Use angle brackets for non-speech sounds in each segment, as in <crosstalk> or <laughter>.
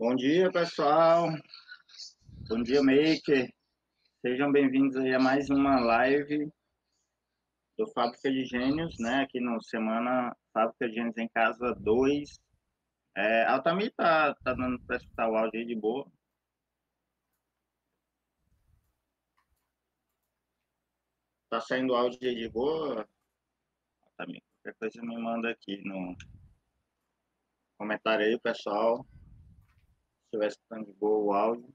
Bom dia, pessoal. Bom dia, Maker. Sejam bem-vindos aí a mais uma live do Fábrica de Gênios, né? Aqui no Semana Fábrica de Gênios em Casa 2. É, Altamir tá, tá dando para escutar o áudio aí de boa. Tá saindo o áudio aí de boa? Altamir, qualquer coisa me manda aqui no comentário aí, pessoal estiver escutando de boa o áudio.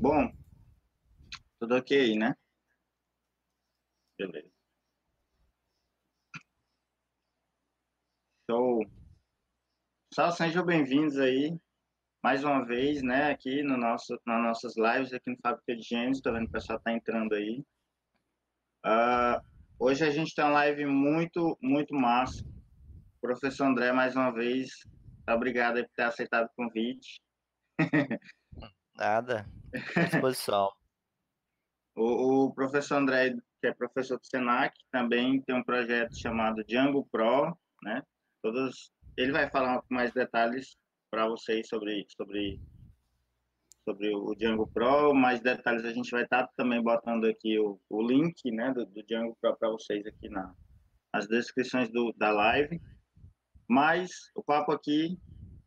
Bom, tudo ok, né? Beleza. Show. Pessoal, sejam bem-vindos aí mais uma vez, né, aqui no nosso, nas nossas lives aqui no Fábrica de Gêmeos, tô vendo que o pessoal tá entrando aí. Uh, hoje a gente tem uma live muito, muito massa. O professor André, mais uma vez, tá obrigado por ter aceitado o convite. Nada, à disposição. <laughs> o, o professor André, que é professor do SENAC, também tem um projeto chamado Django Pro, né, todos... Ele vai falar com mais detalhes para vocês sobre, sobre, sobre o Django Pro. Mais detalhes a gente vai estar tá também botando aqui o, o link né, do, do Django Pro para vocês aqui na, nas descrições do, da live. Mas o papo aqui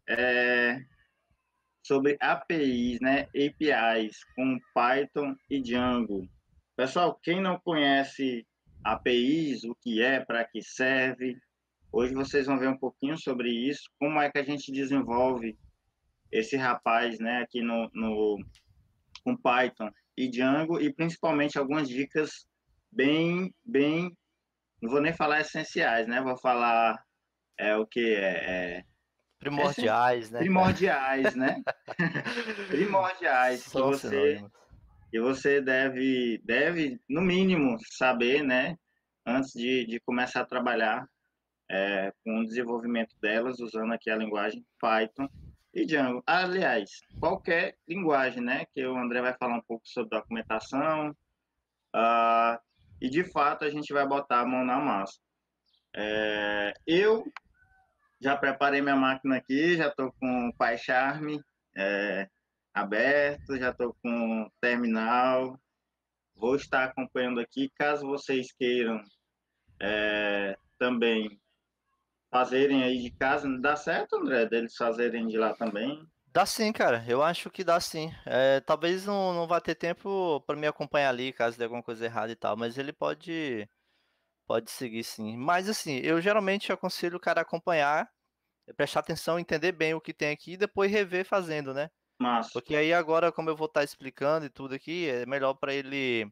é sobre APIs, né, APIs com Python e Django. Pessoal, quem não conhece APIs, o que é, para que serve, Hoje vocês vão ver um pouquinho sobre isso, como é que a gente desenvolve esse rapaz, né, aqui no, no com Python e Django e principalmente algumas dicas bem, bem, não vou nem falar essenciais, né? Vou falar é o que é, é primordiais, é, né? Primordiais, né? <laughs> primordiais que você que você deve deve no mínimo saber, né? Antes de, de começar a trabalhar é, com o desenvolvimento delas, usando aqui a linguagem Python e Django. Aliás, qualquer linguagem, né? Que o André vai falar um pouco sobre documentação. Uh, e de fato a gente vai botar a mão na massa. É, eu já preparei minha máquina aqui, já estou com o PyCharm é, aberto, já estou com o terminal. Vou estar acompanhando aqui. Caso vocês queiram é, também fazerem aí de casa. não Dá certo, André, deles fazerem de lá também? Dá sim, cara. Eu acho que dá sim. É, talvez não, não vá ter tempo para me acompanhar ali, caso dê alguma coisa errada e tal, mas ele pode pode seguir sim. Mas assim, eu geralmente aconselho o cara acompanhar, prestar atenção, entender bem o que tem aqui e depois rever fazendo, né? Massa. Porque aí agora, como eu vou estar tá explicando e tudo aqui, é melhor para ele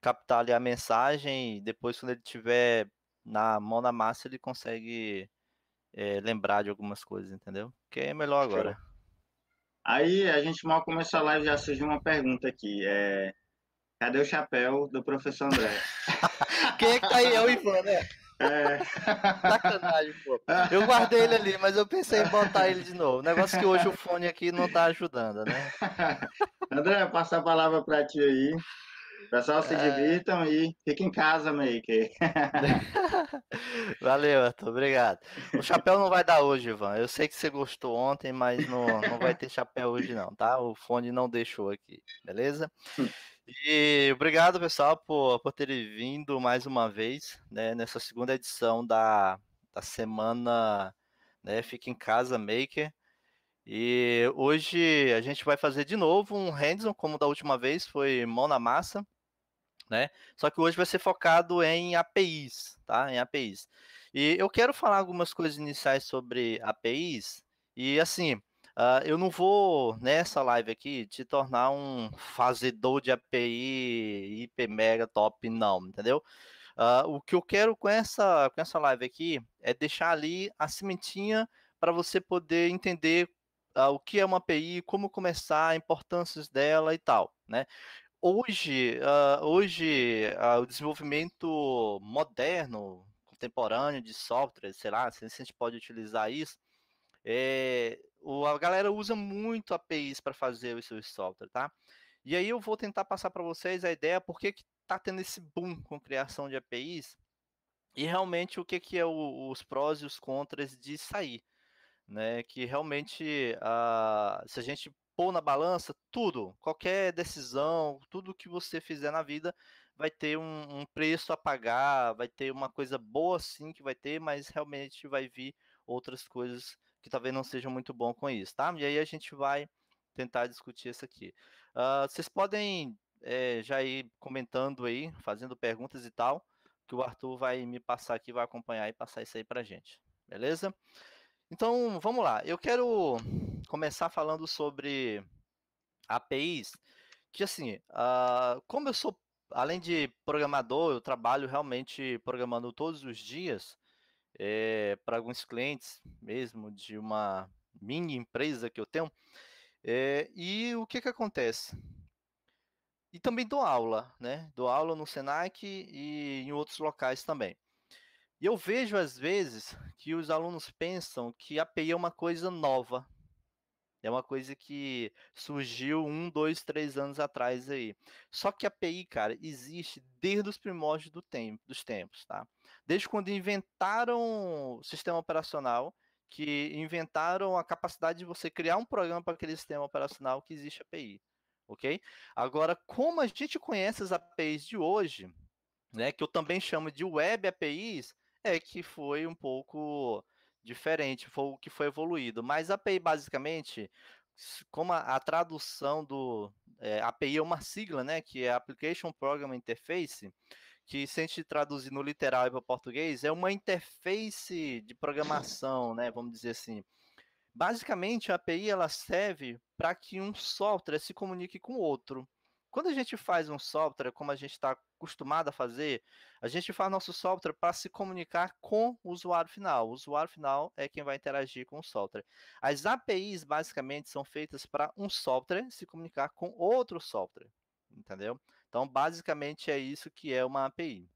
captar ali a mensagem e depois quando ele tiver na mão na massa ele consegue é, lembrar de algumas coisas, entendeu? Que é melhor agora. Aí a gente mal começou a live já surgiu uma pergunta aqui. É... Cadê o chapéu do professor André? <laughs> Quem é que tá aí? É o Ivan, né? É. <laughs> Sacanagem, pô. <laughs> Eu guardei ele ali, mas eu pensei em botar ele de novo. Negócio é que hoje o fone aqui não tá ajudando, né? André, passa a palavra para ti aí. Pessoal, se é. divirtam e fiquem em casa, Maker. <laughs> Valeu, Arthur, obrigado. O chapéu não vai dar hoje, Ivan. Eu sei que você gostou ontem, mas não, não vai ter chapéu hoje, não, tá? O fone não deixou aqui, beleza? E obrigado, pessoal, por, por terem vindo mais uma vez né, nessa segunda edição da, da semana né, Fica em Casa Maker. E hoje a gente vai fazer de novo um hands como da última vez, foi mão na massa né? Só que hoje vai ser focado em APIs, tá? Em APIs. E eu quero falar algumas coisas iniciais sobre APIs e assim, uh, eu não vou nessa live aqui te tornar um fazedor de API hiper mega top não, entendeu? Uh, o que eu quero com essa com essa live aqui é deixar ali a sementinha para você poder entender uh, o que é uma API, como começar, importâncias dela e tal, né? hoje, uh, hoje uh, o desenvolvimento moderno, contemporâneo de software, sei lá, se a gente pode utilizar isso, é, o, a galera usa muito APIs para fazer os seus software, tá? E aí eu vou tentar passar para vocês a ideia por que está tendo esse boom com criação de APIs e realmente o que, que é o, os prós e os contras de sair. Né, que realmente, uh, se a gente pôr na balança, tudo, qualquer decisão, tudo que você fizer na vida vai ter um, um, preço a pagar, vai ter uma coisa boa sim que vai ter, mas realmente vai vir outras coisas que talvez não sejam muito bom com isso, tá? E aí a gente vai tentar discutir isso aqui. Uh, vocês podem é, já ir comentando aí, fazendo perguntas e tal, que o Arthur vai me passar aqui, vai acompanhar e passar isso aí pra gente, beleza? Então, vamos lá. Eu quero começar falando sobre APIs, que assim, uh, como eu sou, além de programador, eu trabalho realmente programando todos os dias é, para alguns clientes mesmo de uma mini empresa que eu tenho. É, e o que que acontece? E também dou aula, né? Dou aula no Senac e em outros locais também. E eu vejo às vezes que os alunos pensam que API é uma coisa nova. É uma coisa que surgiu um, dois, três anos atrás aí. Só que a API, cara, existe desde os primórdios do tempo, dos tempos, tá? Desde quando inventaram o sistema operacional, que inventaram a capacidade de você criar um programa para aquele sistema operacional que existe API, ok? Agora, como a gente conhece as APIs de hoje, né, que eu também chamo de web APIs, é que foi um pouco diferente, foi o que foi evoluído. Mas a API, basicamente, como a, a tradução do é, eh, API é uma sigla, né, que é Application Program Interface, que se a gente traduzir no literal para o português, é uma interface de programação, né, vamos dizer assim. Basicamente, a API ela serve para que um software se comunique com outro. Quando a gente faz um software como a gente está acostumado a fazer, a gente faz nosso software para se comunicar com o usuário final. O usuário final é quem vai interagir com o software. As APIs basicamente são feitas para um software se comunicar com outro software, entendeu? Então, basicamente é isso que é uma API.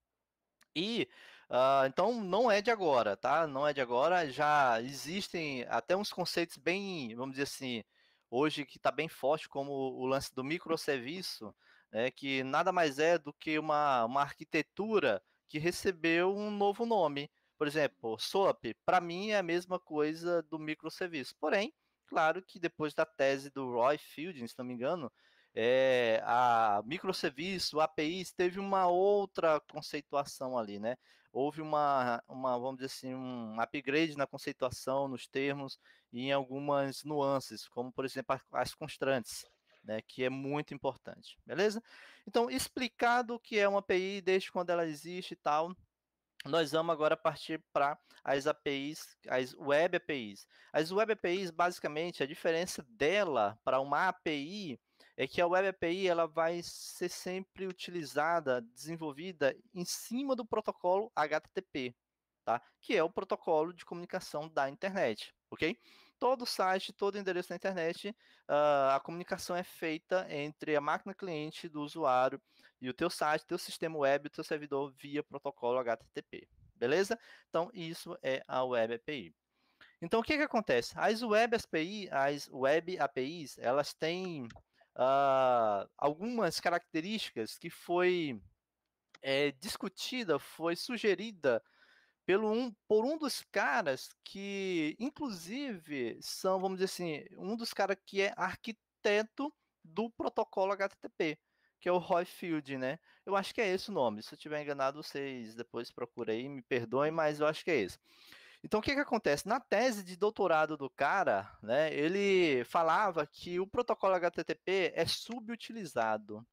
E uh, então não é de agora, tá? Não é de agora. Já existem até uns conceitos bem, vamos dizer assim, hoje que está bem forte, como o lance do microserviço, né, que nada mais é do que uma, uma arquitetura que recebeu um novo nome. Por exemplo, SOAP, para mim é a mesma coisa do microserviço. Porém, claro que depois da tese do Roy Fielding, se não me engano, é, a microserviço, APIs, teve uma outra conceituação ali, né? houve uma, uma vamos dizer assim, um upgrade na conceituação, nos termos e em algumas nuances, como por exemplo as constantes. Né, que é muito importante, beleza? Então, explicado o que é uma API, desde quando ela existe e tal, nós vamos agora partir para as APIs, as web APIs. As web APIs, basicamente, a diferença dela para uma API é que a Web API ela vai ser sempre utilizada, desenvolvida em cima do protocolo HTTP, tá? que é o protocolo de comunicação da internet. Ok? Todo site, todo endereço na internet, uh, a comunicação é feita entre a máquina cliente do usuário e o teu site, teu sistema web, o teu servidor via protocolo HTTP. Beleza? Então, isso é a Web API. Então, o que, que acontece? As Web API, as Web APIs, elas têm uh, algumas características que foi é, discutida, foi sugerida pelo um, por um dos caras que, inclusive, são, vamos dizer assim, um dos caras que é arquiteto do protocolo HTTP, que é o Roy Field, né? Eu acho que é esse o nome. Se eu estiver enganado, vocês depois procurem, me perdoem, mas eu acho que é esse. Então, o que, que acontece? Na tese de doutorado do cara, né, ele falava que o protocolo HTTP é subutilizado.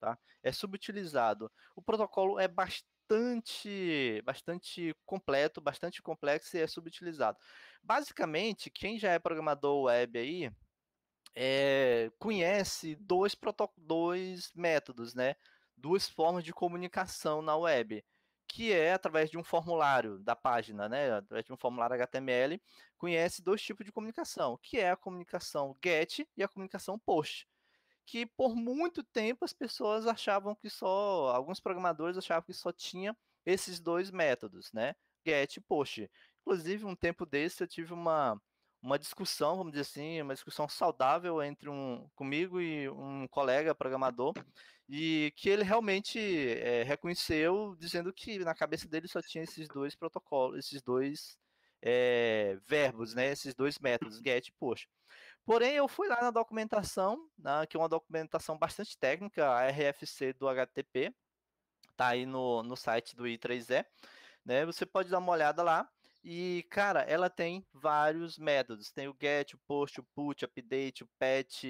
Tá? É subutilizado. O protocolo é bastante, bastante completo, bastante complexo e é subutilizado. Basicamente, quem já é programador web aí, é, conhece dois, dois métodos, né? duas formas de comunicação na web que é através de um formulário da página, né, através de um formulário HTML, conhece dois tipos de comunicação, que é a comunicação GET e a comunicação POST, que por muito tempo as pessoas achavam que só, alguns programadores achavam que só tinha esses dois métodos, né, GET e POST. Inclusive, um tempo desse eu tive uma uma discussão, vamos dizer assim, uma discussão saudável entre um comigo e um colega programador, e que ele realmente é, reconheceu, dizendo que na cabeça dele só tinha esses dois protocolos, esses dois é, verbos, né, esses dois métodos, get e post. Porém, eu fui lá na documentação, né, que é uma documentação bastante técnica, a RFC do HTTP, tá aí no, no site do I3E, né, você pode dar uma olhada lá, e, cara, ela tem vários métodos. Tem o get, o post, o put, o update, o patch,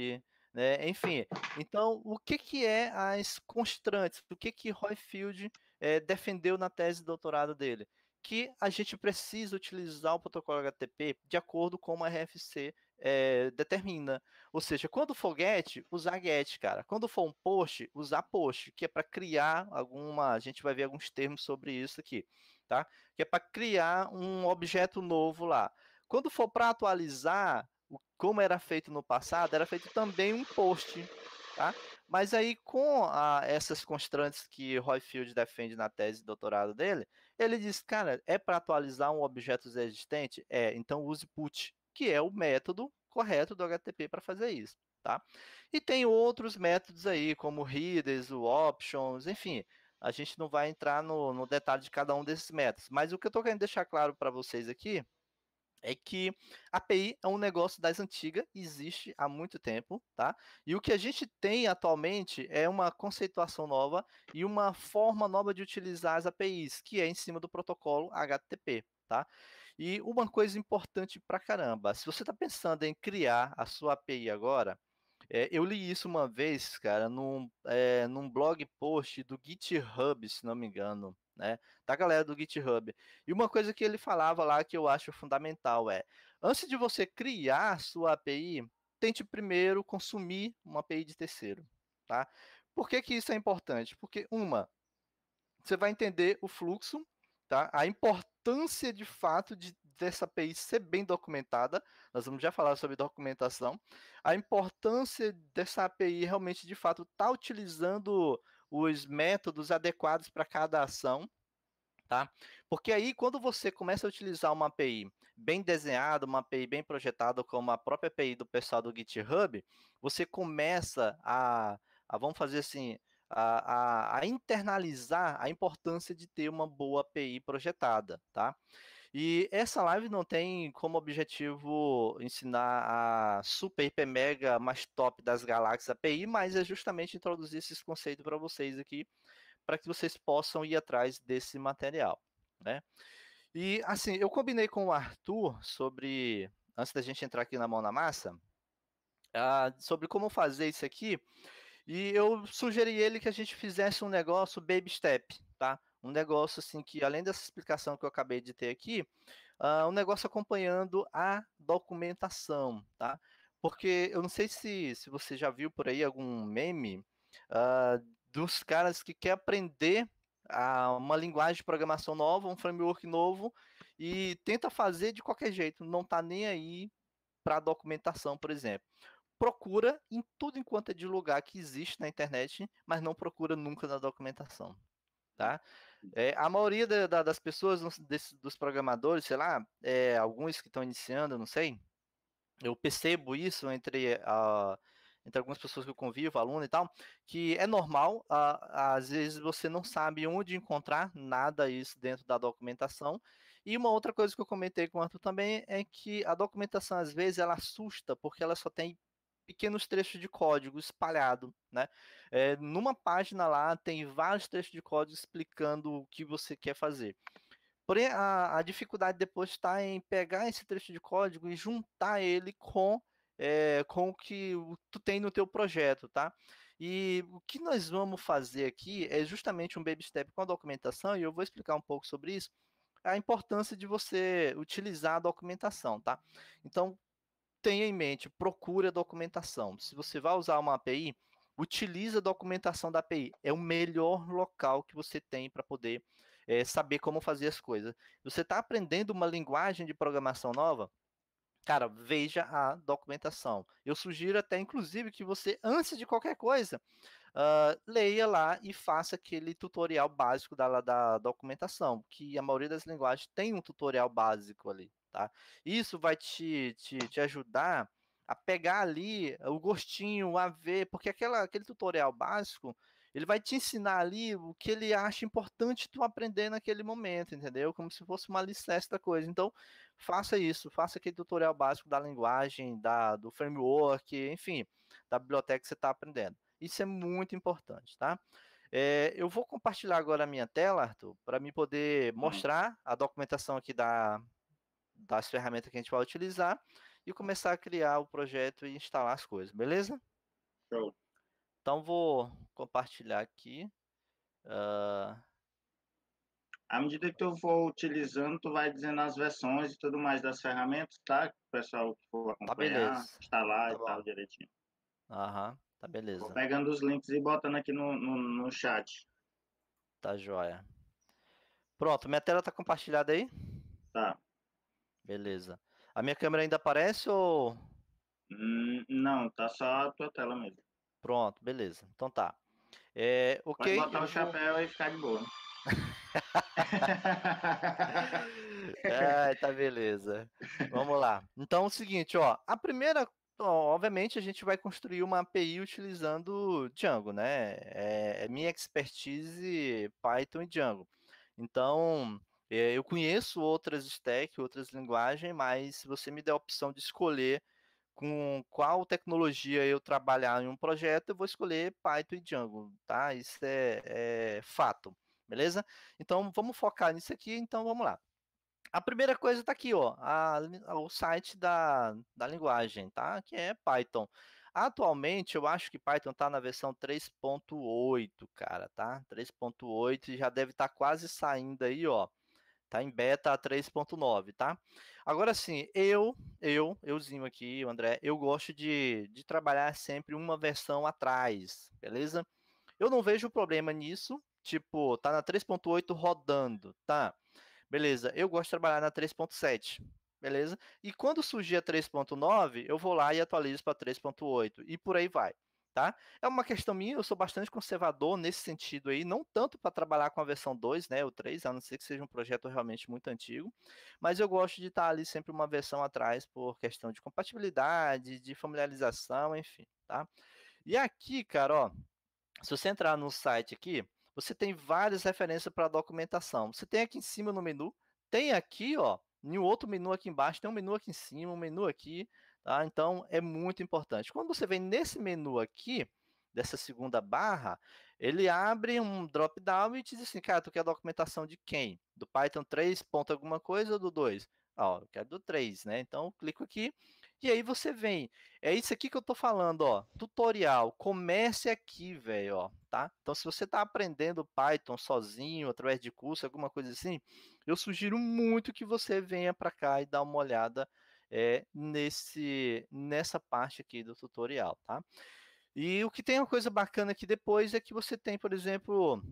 né? Enfim. Então, o que, que é as constantes? O que que Roy Field é, eh, defendeu na tese de doutorado dele? Que a gente precisa utilizar o protocolo HTTP de acordo com como a RFC é, eh, determina. Ou seja, quando for get, usar get, cara. Quando for um post, usar post, que é para criar alguma. A gente vai ver alguns termos sobre isso aqui tá? Que é para criar um objeto novo lá. Quando for para atualizar, como era feito no passado, era feito também um post, tá? Mas aí, com a, essas constantes que Roy Field defende na tese de doutorado dele, ele diz, cara, é para atualizar um objeto existente? É, então use put, que é o método correto do HTTP para fazer isso, tá? E tem outros métodos aí, como readers, o options, enfim, a gente não vai entrar no, no detalhe de cada um desses métodos, mas o que eu estou querendo deixar claro para vocês aqui é que API é um negócio das antigas, existe há muito tempo, tá? E o que a gente tem atualmente é uma conceituação nova e uma forma nova de utilizar as APIs, que é em cima do protocolo HTTP, tá? E uma coisa importante para caramba, se você está pensando em criar a sua API agora, é, eu li isso uma vez, cara, num, é, num blog post do GitHub, se não me engano, né? Da galera do GitHub. E uma coisa que ele falava lá que eu acho fundamental é: antes de você criar sua API, tente primeiro consumir uma API de terceiro, tá? Por que, que isso é importante? Porque, uma, você vai entender o fluxo, tá? A importância de fato de, dessa API ser bem documentada, nós vamos já falar sobre documentação, a importância dessa API realmente, de fato, estar tá utilizando os métodos adequados para cada ação, Tá? Porque aí, quando você começa a utilizar uma API bem desenhada, uma API bem projetada, como a própria API do pessoal do GitHub, você começa a, a vamos fazer assim, a, a, a internalizar a importância de ter uma boa API projetada, tá? E essa live não tem como objetivo ensinar a super, hiper, mega mais top das galáxias API, mas é justamente introduzir esses conceitos para vocês aqui, para que vocês possam ir atrás desse material, né? E assim, eu combinei com o Arthur sobre, antes da gente entrar aqui na mão na massa, uh, sobre como fazer isso aqui. E eu sugeri ele que a gente fizesse um negócio baby step, tá? um negócio assim que, além dessa explicação que eu acabei de ter aqui, uh, um negócio acompanhando a documentação, tá? Porque eu não sei se, se você já viu por aí algum meme uh, dos caras que quer aprender a uma linguagem de programação nova, um framework novo, e tenta fazer de qualquer jeito, não tá nem aí para documentação, por exemplo procura em tudo enquanto é de lugar que existe na internet, mas não procura nunca na documentação, tá? Hum. É, a maioria da, da, das pessoas, dos programadores, sei lá, é, alguns que estão iniciando, não sei, eu percebo isso entre, uh, entre algumas pessoas que eu convivo, aluno e tal, que é normal, uh, às vezes você não sabe onde encontrar nada isso dentro da documentação. E uma outra coisa que eu comentei com o Arthur também é que a documentação, às vezes, ela assusta, porque ela só tem pequenos trechos de código espalhado, né? É, numa página lá tem vários trechos de código explicando o que você quer fazer. Porém, a, a dificuldade depois está em pegar esse trecho de código e juntar ele com é, com o que tu tem no teu projeto, tá? E o que nós vamos fazer aqui é justamente um baby step com a documentação e eu vou explicar um pouco sobre isso. A importância de você utilizar a documentação, tá? Então, tenha em mente, procure a documentação. Se você vai usar uma API, utilize a documentação da API. É o melhor local que você tem para poder é, saber como fazer as coisas. Você está aprendendo uma linguagem de programação nova? Cara, veja a documentação. Eu sugiro até, inclusive, que você, antes de qualquer coisa, uh, leia lá e faça aquele tutorial básico da, da documentação, que a maioria das linguagens tem um tutorial básico ali tá? Isso vai te, te, te ajudar a pegar ali o gostinho, a ver, porque aquela, aquele tutorial básico, ele vai te ensinar ali o que ele acha importante tu aprender naquele momento, entendeu? Como se fosse uma licença da coisa. Então, faça isso, faça aquele tutorial básico da linguagem, da, do framework, enfim, da biblioteca que você está aprendendo. Isso é muito importante, tá? É, eu vou compartilhar agora a minha tela, Arthur, para me poder hum. mostrar a documentação aqui da, das ferramentas que a gente vai utilizar e começar a criar o projeto e instalar as coisas, beleza? Show. Então vou compartilhar aqui. Uh... À medida que eu for utilizando, tu vai dizendo as versões e tudo mais das ferramentas, tá? O pessoal que for tá acompanhar, tá instalar tá e bom. tal direitinho. Aham, tá beleza. Vou pegando os links e botando aqui no, no, no chat. Tá joia. Pronto, minha tela tá compartilhada aí? Tá. Beleza. A minha câmera ainda aparece ou. Hum, não, tá só a tua tela mesmo. Pronto, beleza. Então tá. É, okay, Pode botar o chapéu vou... e ficar de boa. <laughs> Ai, tá beleza. Vamos lá. Então é o seguinte, ó, a primeira, ó, obviamente a gente vai construir uma API utilizando Django, né? É, é minha expertise Python e Django. Então, eh, eu conheço outras stack, outras linguagens, mas se você me der a opção de escolher com qual tecnologia eu trabalhar em um projeto, eu vou escolher Python e Django, tá? Isso é, é fato, beleza? Então vamos focar nisso aqui, então vamos lá. A primeira coisa está aqui, ó, a, a, o site da, da linguagem, tá? Que é Python. Atualmente, eu acho que Python está na versão 3.8, cara, tá? 3.8 já deve estar tá quase saindo aí, ó. Tá em beta 3.9, tá? Agora sim, eu, eu, euzinho aqui, o André, eu gosto de, de trabalhar sempre uma versão atrás, beleza? Eu não vejo problema nisso, tipo, tá na 3.8 rodando, tá? Beleza, eu gosto de trabalhar na 3.7, beleza? E quando surgir a 3.9, eu vou lá e atualizo para 3.8 e por aí vai tá? É uma questão minha, eu sou bastante conservador nesse sentido aí, não tanto para trabalhar com a versão 2, né, ou 3, a não ser que seja um projeto realmente muito antigo, mas eu gosto de estar tá ali sempre uma versão atrás por questão de compatibilidade, de familiarização, enfim, tá? E aqui, cara, ó, se você entrar no site aqui, você tem várias referências para documentação. Você tem aqui em cima no menu, tem aqui, ó, em outro menu aqui embaixo, tem um menu aqui em cima, um menu aqui, Tá? Então é muito importante. Quando você vem nesse menu aqui, dessa segunda barra, ele abre um drop down e diz assim, cara, tu quer a documentação de quem? Do Python 3, ponto alguma coisa ou do 2? Ah, eu quero do 3, né? Então clico aqui e aí você vem. É isso aqui que eu tô falando, ó. Tutorial, comece aqui, velho, ó, tá? Então se você tá aprendendo Python sozinho, através de curso, alguma coisa assim, eu sugiro muito que você venha para cá e dá uma olhada é, nesse, nessa parte aqui do tutorial, tá? E o que tem uma coisa bacana aqui depois é que você tem, por exemplo,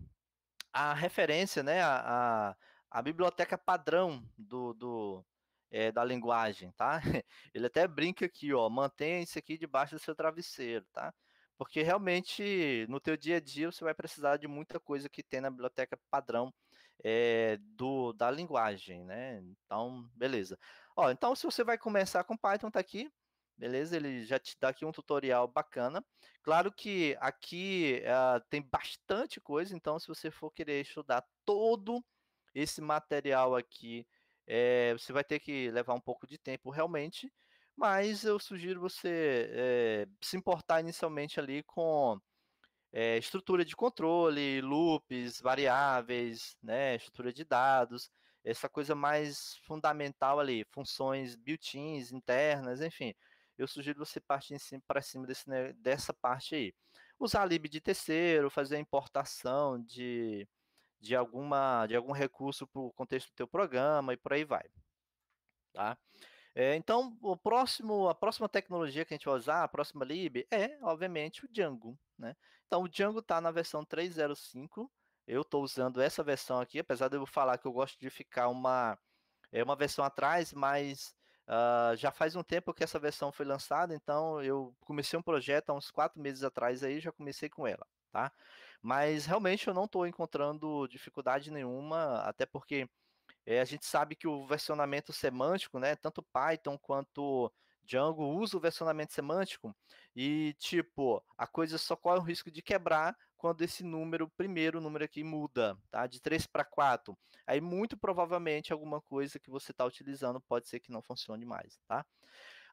a referência, né, a, a, a biblioteca padrão do, do é, da linguagem, tá? <laughs> Ele até brinca aqui, ó, mantenha isso aqui debaixo do seu travesseiro, tá? Porque realmente no teu dia a dia você vai precisar de muita coisa que tem na biblioteca padrão é, do da linguagem, né? Então, beleza. Ó, então se você vai começar com Python, tá aqui, beleza? Ele já te dá aqui um tutorial bacana. Claro que aqui uh, tem bastante coisa, então se você for querer estudar todo esse material aqui, é, você vai ter que levar um pouco de tempo realmente, mas eu sugiro você é, se importar inicialmente ali com é, estrutura de controle, loops, variáveis, né, estrutura de dados, essa coisa mais fundamental ali, funções built-ins, internas, enfim. Eu sugiro você partir para cima desse, né, dessa parte aí. Usar a lib de terceiro, fazer a importação de, de, alguma, de algum recurso para o contexto do teu programa e por aí vai. Tá? É, então, o próximo, a próxima tecnologia que a gente vai usar, a próxima lib, é, obviamente, o Django. Né? Então, o Django está na versão 305 eu estou usando essa versão aqui, apesar de eu falar que eu gosto de ficar uma, é uma versão atrás, mas uh, já faz um tempo que essa versão foi lançada, então eu comecei um projeto há uns quatro meses atrás aí, já comecei com ela, tá? Mas realmente eu não estou encontrando dificuldade nenhuma, até porque é, a gente sabe que o versionamento semântico, né, tanto Python quanto Django usa o versionamento semântico e, tipo, a coisa só corre o risco de quebrar quando esse número, primeiro número aqui, muda, tá? De 3 para 4. Aí, muito provavelmente, alguma coisa que você está utilizando pode ser que não funcione mais, tá?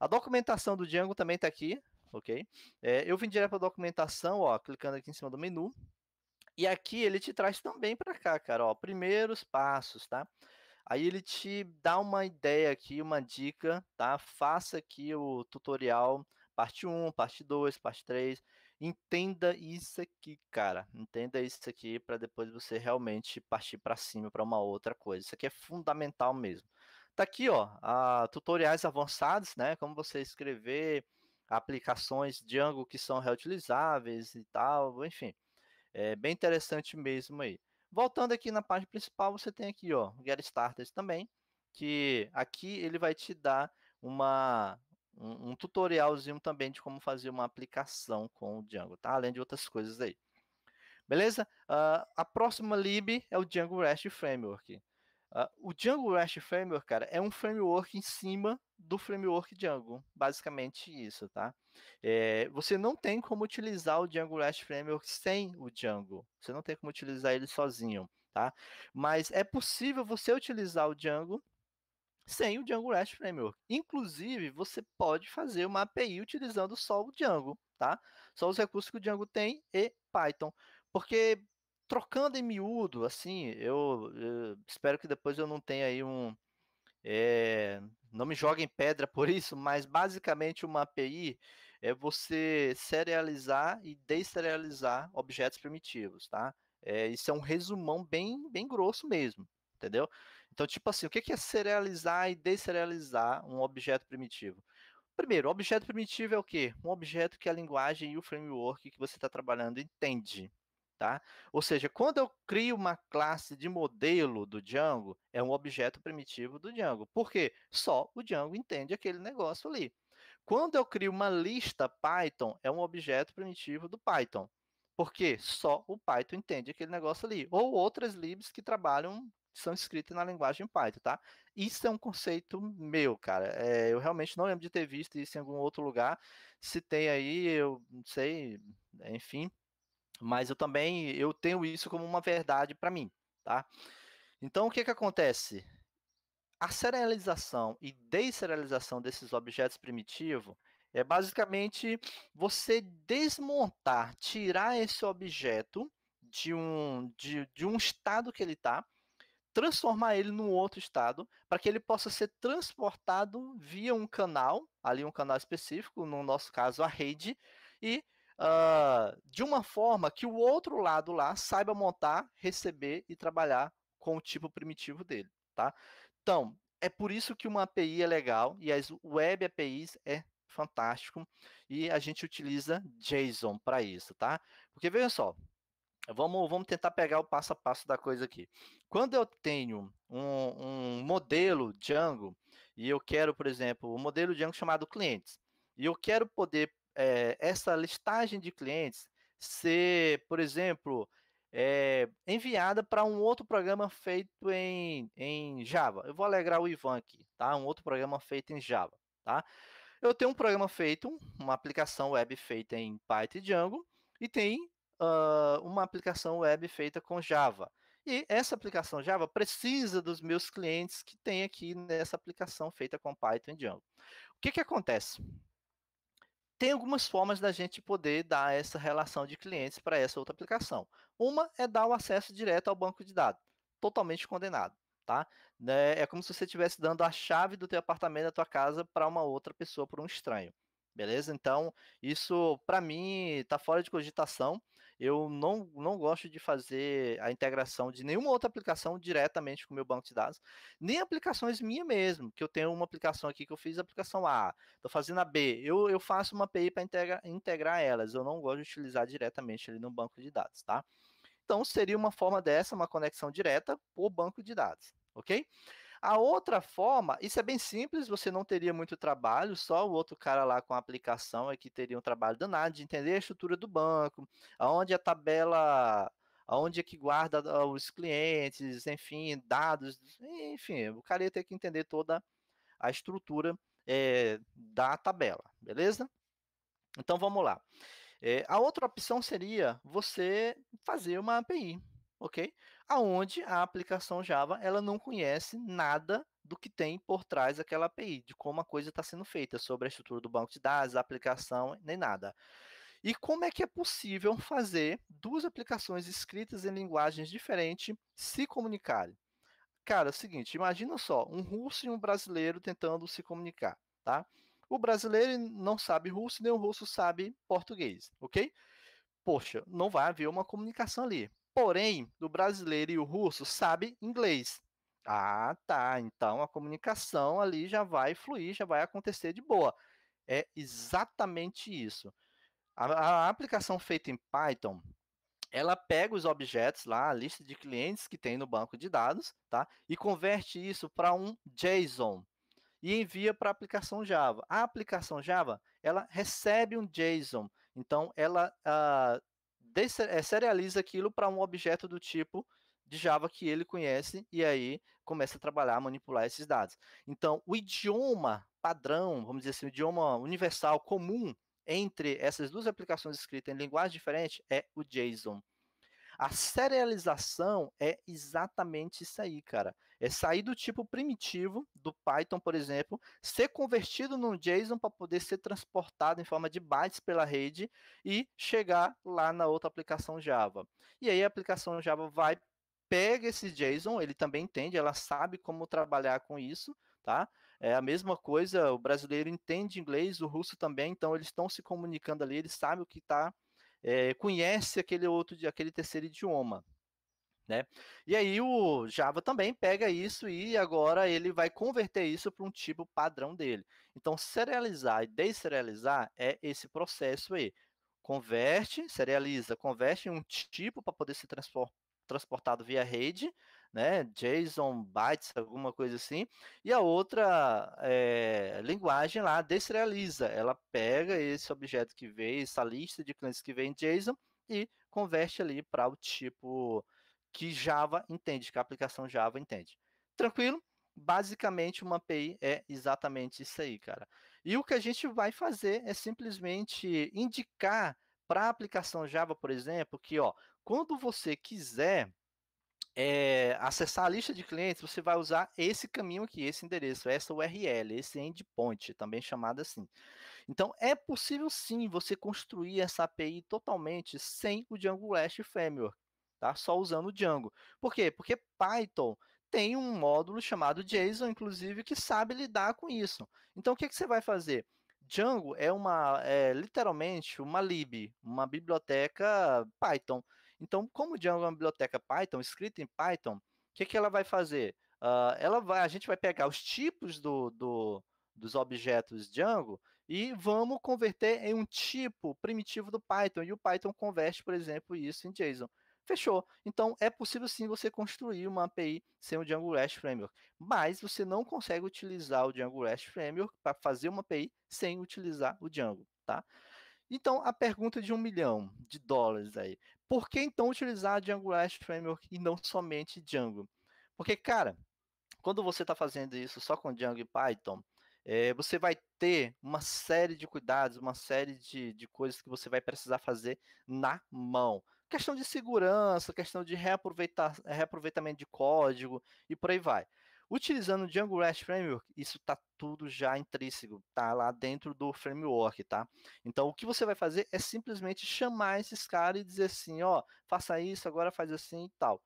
A documentação do Django também está aqui, ok? É, eu vim direto para a documentação, ó, clicando aqui em cima do menu. E aqui ele te traz também para cá, cara, ó, primeiros passos, tá? Aí ele te dá uma ideia aqui, uma dica, tá? Faça aqui o tutorial parte 1, parte 2, parte 3. Entenda isso aqui, cara. Entenda isso aqui para depois você realmente partir para cima para uma outra coisa. Isso aqui é fundamental mesmo. Tá aqui, ó, a, tutoriais avançados, né? Como você escrever aplicações Django que são reutilizáveis e tal, enfim. É bem interessante mesmo aí. Voltando aqui na página principal, você tem aqui, ó, Get Started também, que aqui ele vai te dar uma um, um, tutorialzinho também de como fazer uma aplicação com o Django, tá? Além de outras coisas aí. Beleza? Uh, a próxima lib é o Django REST Framework. Uh, o Django REST Framework, cara, é um framework em cima do framework Django. Basicamente isso, tá? É, você não tem como utilizar o Django REST Framework sem o Django. Você não tem como utilizar ele sozinho, tá? Mas é possível você utilizar o Django sem o Django REST Framework. Inclusive, você pode fazer uma API utilizando só o Django, tá? Só os recursos que o Django tem e Python. Porque trocando em miúdo, assim, eu, eu espero que depois eu não tenha aí um. É, não me joguem pedra <laughs> por isso, mas basicamente uma API é você serializar e deserializar objetos primitivos, tá? É, isso é um resumão bem, bem grosso mesmo, entendeu? Então, tipo assim, o que é serializar e deserializar um objeto primitivo? Primeiro, objeto primitivo é o quê? Um objeto que a linguagem e o framework que você está trabalhando entende. Tá? Ou seja, quando eu crio uma classe de modelo do Django, é um objeto primitivo do Django. Por quê? Só o Django entende aquele negócio ali. Quando eu crio uma lista Python, é um objeto primitivo do Python. Porque só o Python entende aquele negócio ali. Ou outras libs que trabalham são escritas na linguagem Python, tá? Isso é um conceito meu, cara. É, eu realmente não lembro de ter visto isso em algum outro lugar. Se tem aí, eu não sei, enfim. Mas eu também eu tenho isso como uma verdade para mim, tá? Então o que que acontece? A serialização e deserialização desses objetos primitivos é basicamente você desmontar, tirar esse objeto de um, de, de um estado que ele está transformar ele num outro estado, para que ele possa ser transportado via um canal, ali um canal específico, no nosso caso a rede, e uh, de uma forma que o outro lado lá saiba montar, receber e trabalhar com o tipo primitivo dele, tá? Então, é por isso que uma API é legal e as web APIs é fantástico e a gente utiliza JSON para isso, tá? Porque veja só, Vamos, vamos tentar pegar o passo a passo da coisa aqui. Quando eu tenho um, um modelo Django e eu quero, por exemplo, um modelo Django chamado clientes, e eu quero poder é, essa listagem de clientes ser, por exemplo, é, enviada para um outro programa feito em, em Java. Eu vou alegrar o Ivan aqui, tá? Um outro programa feito em Java, tá? Eu tenho um programa feito, uma aplicação web feita em Python e Django, e tem uh, uma aplicação web feita com Java. E essa aplicação Java precisa dos meus clientes que tem aqui nessa aplicação feita com Python e Django. O que, que acontece? Tem algumas formas da gente poder dar essa relação de clientes para essa outra aplicação. Uma é dar o acesso direto ao banco de dados, totalmente condenado. Tá? Né, é como se você estivesse dando a chave do teu apartamento, da tua casa, para uma outra pessoa, para um estranho. Beleza? Então, isso, para mim, está fora de cogitação eu não, não gosto de fazer a integração de nenhuma outra aplicação diretamente com o meu banco de dados, nem aplicações minha mesmo, que eu tenho uma aplicação aqui que eu fiz a aplicação A, estou fazendo a B, eu, eu faço uma API para integra, integrar elas, eu não gosto de utilizar diretamente ali no banco de dados, tá? Então, seria uma forma dessa, uma conexão direta por banco de dados, ok? A outra forma, isso é bem simples, você não teria muito trabalho, só o outro cara lá com a aplicação é que teria um trabalho danado de entender a estrutura do banco, aonde a tabela aonde é que guarda ah, os clientes, enfim, dados, enfim, o cara ia ter que entender toda a estrutura é, da tabela, beleza? Então vamos lá. É, a outra opção seria você fazer uma API, ok? aonde a aplicação Java ela não conhece nada do que tem por trás daquela API, de como a coisa está sendo feita, sobre a estrutura do banco de dados, a aplicação, nem nada. E como é que é possível fazer duas aplicações escritas em linguagens diferentes se comunicarem? Cara, é o seguinte, imagina só, um russo e um brasileiro tentando se comunicar, tá? O brasileiro não sabe russo, nem o russo sabe português, ok? Poxa, não vai haver uma comunicação ali. Porém, o brasileiro e o russo sabe inglês. Ah, tá. Então a comunicação ali já vai fluir, já vai acontecer de boa. É exatamente isso. A, a aplicação feita em Python, ela pega os objetos lá, a lista de clientes que tem no banco de dados, tá? E converte isso para um JSON e envia para a aplicação Java. A aplicação Java, ela recebe um JSON, então ela uh, eh, serializa aquilo para um objeto do tipo de Java que ele conhece e aí começa a trabalhar, manipular esses dados. Então, o idioma padrão, vamos dizer assim, o idioma universal comum entre essas duas aplicações escritas em linguagem diferente é o JSON. A serialização é exatamente isso aí, cara. É sair do tipo primitivo do Python, por exemplo, ser convertido num JSON para poder ser transportado em forma de bytes pela rede e chegar lá na outra aplicação Java. E aí a aplicação Java vai pega esse JSON, ele também entende, ela sabe como trabalhar com isso, tá? É a mesma coisa, o brasileiro entende inglês, o russo também, então eles estão se comunicando ali, eles sabem o que está, é, conhece aquele outro, aquele terceiro idioma, né? E aí o Java também pega isso e agora ele vai converter isso para um tipo padrão dele. Então, serializar e deserializar é esse processo aí. Converte, serializa, converte em um tipo para poder ser transportado via rede, né? JSON, bytes, alguma coisa assim. E a outra é, linguagem lá deserializa. Ela pega esse objeto que vem, essa lista de clientes que vem em JSON e converte ali para o tipo que Java entende, que a aplicação Java entende. Tranquilo? Basicamente, uma API é exatamente isso aí, cara. E o que a gente vai fazer é simplesmente indicar para a aplicação Java, por exemplo, que ó, quando você quiser é, acessar a lista de clientes, você vai usar esse caminho aqui, esse endereço, essa URL, esse endpoint, também chamado assim. Então, é possível sim você construir essa API totalmente sem o Django REST Framework tá? Só usando o Django. Por quê? Porque Python tem um módulo chamado JSON, inclusive, que sabe lidar com isso. Então, o que, que você vai fazer? Django é uma, é, literalmente, uma lib, uma biblioteca Python. Então, como Django é uma biblioteca Python, escrita em Python, o que, que ela vai fazer? Uh, ela vai, a gente vai pegar os tipos do, do, dos objetos Django e vamos converter em um tipo primitivo do Python. E o Python converte, por exemplo, isso em JSON fechou. Então é possível sim você construir uma API sem o Django REST Framework, mas você não consegue utilizar o Django REST Framework para fazer uma API sem utilizar o Django, tá? Então a pergunta de um milhão de dólares aí, por que então utilizar o Django REST Framework e não somente Django? Porque cara, quando você está fazendo isso só com Django e Python, é, você vai ter uma série de cuidados, uma série de, de coisas que você vai precisar fazer na mão questão de segurança, questão de reaproveitar, eh, reaproveitamento de código e por aí vai. Utilizando o Django REST Framework, isso está tudo já intrínseco, tá lá dentro do framework, tá? Então, o que você vai fazer é simplesmente chamar esses caras e dizer assim, ó, faça isso, agora faz assim e tal.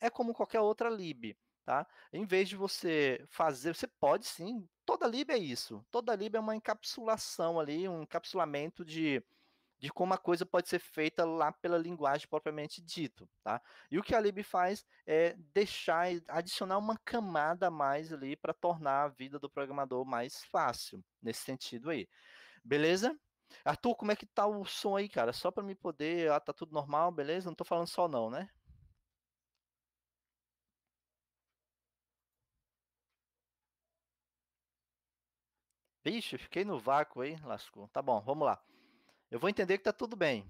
É como qualquer outra lib, tá? Em vez de você fazer, você pode sim, toda lib é isso. Toda lib é uma encapsulação ali, um encapsulamento de de como a coisa pode ser feita lá pela linguagem propriamente dito, tá? E o que a lib faz é deixar, adicionar uma camada a mais ali para tornar a vida do programador mais fácil, nesse sentido aí. Beleza? Arthur, como é que tá o som aí, cara? Só para me poder, ah, tá tudo normal, beleza? Não tô falando só não, né? Vixe, fiquei no vácuo aí, lascou. Tá bom, vamos lá eu vou entender que está tudo bem.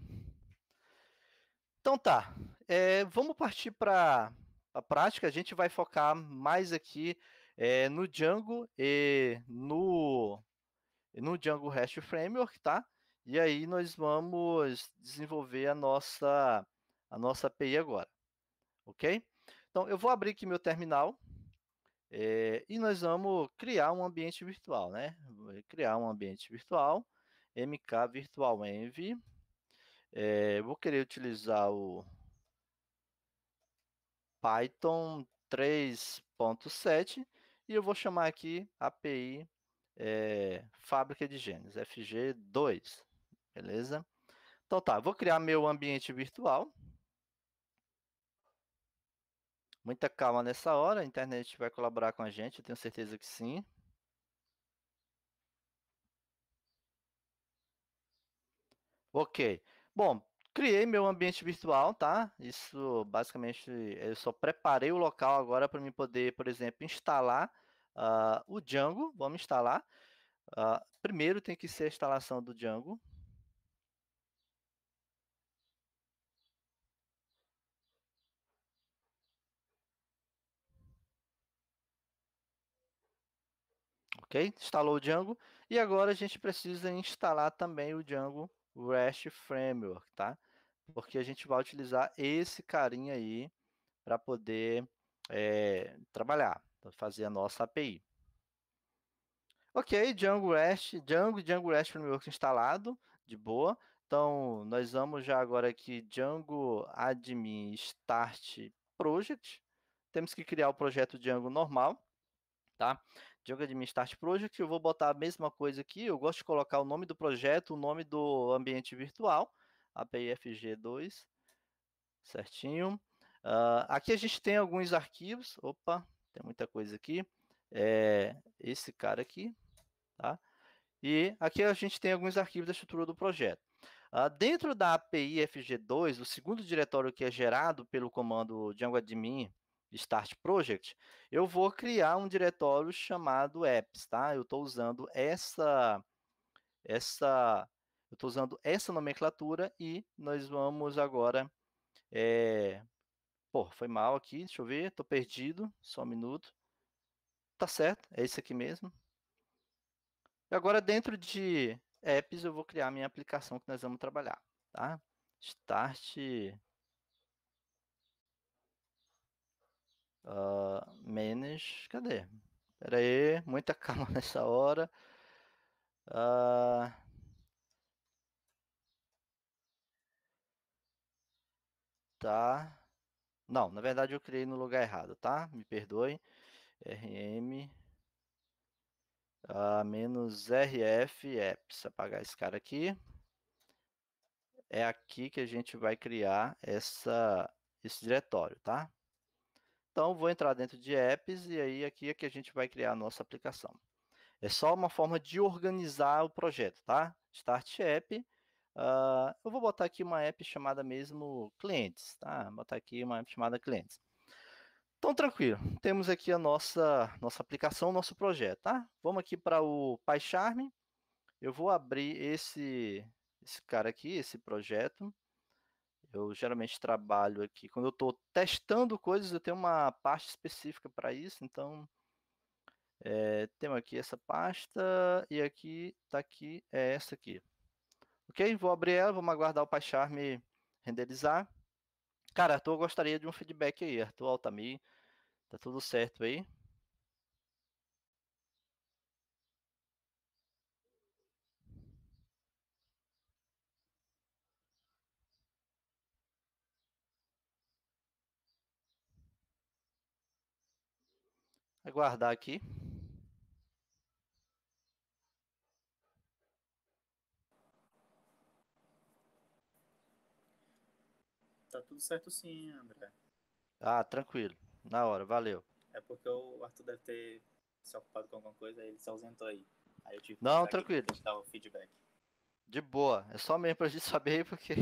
Então tá, é, vamos partir para a prática. A gente vai focar mais aqui é, no Django e no, no Django REST Framework, tá? E aí nós vamos desenvolver a nossa, a nossa API agora, ok? Então eu vou abrir aqui meu terminal é, e nós vamos criar um ambiente virtual, né? Criar um ambiente virtual MK Virtual env É, vou querer utilizar o Python 3.7 e eu vou chamar aqui API é, fábrica de genes, FG2, beleza? Então tá, vou criar meu ambiente virtual. Muita calma nessa hora, a internet vai colaborar com a gente, eu tenho certeza que sim. Ok. Bom, criei meu ambiente virtual, tá? Isso basicamente eu só preparei o local agora para me poder, por exemplo, instalar uh, o Django. Vamos instalar. Uh, primeiro tem que ser a instalação do Django. Ok, instalou o Django. E agora a gente precisa instalar também o Django REST Framework, tá? Porque a gente vai utilizar esse carinha aí para poder é, trabalhar, fazer a nossa API. Ok, Django REST, Django, Django REST Framework instalado, de boa. Então, nós vamos já agora aqui, Django Admin Start Project. Temos que criar o projeto Django normal, tá? Jogo Admin Start Project, eu vou botar a mesma coisa aqui, eu gosto de colocar o nome do projeto, o nome do ambiente virtual, APIFG2, certinho. Uh, aqui a gente tem alguns arquivos, opa, tem muita coisa aqui, é esse cara aqui, tá? E aqui a gente tem alguns arquivos da estrutura do projeto. Uh, dentro da API FG2, o segundo diretório que é gerado pelo comando Django Admin Start Project, eu vou criar um diretório chamado apps, tá? Eu estou usando essa essa eu estou usando essa nomenclatura e nós vamos agora é... pô, foi mal aqui, deixa eu ver, estou perdido, só um minuto. Tá certo? É isso aqui mesmo. E agora dentro de apps eu vou criar minha aplicação que nós vamos trabalhar, tá? Start Uh, ah, Menes, cadê? Pera aí, muita <laughs> calma nessa hora. Uh... Tá. Não, na verdade eu criei no lugar errado, tá? Me perdoe. RM uh, ah, menos RF apps. Apagar esse cara aqui. É aqui que a gente vai criar essa, esse diretório, tá? Então, vou entrar dentro de apps e aí aqui é que a gente vai criar a nossa aplicação. É só uma forma de organizar o projeto, tá? Start app. Uh, eu vou botar aqui uma app chamada mesmo clientes, tá? Vou botar aqui uma app chamada clientes. Então, tranquilo. Temos aqui a nossa, nossa aplicação, nosso projeto, tá? Vamos aqui para o PyCharm. Eu vou abrir esse, esse cara aqui, esse projeto. Eu geralmente trabalho aqui. Quando eu estou testando coisas, eu tenho uma pasta específica para isso. Então, é, eh, temos aqui essa pasta e aqui está aqui é essa aqui. Ok, vou abrir ela, vamos aguardar o PyCharm renderizar. Cara, Arthur, eu gostaria de um feedback aí, Arthur Altami. Tá tudo certo aí? guardar aqui. Tá tudo certo sim, André. Ah, tranquilo. Na hora, valeu. É porque o Arthur deve ter se ocupado com alguma coisa, ele se ausentou aí. Aí eu tive Não, tranquilo. Dar o feedback. De boa. É só mesmo pra gente <laughs> saber porque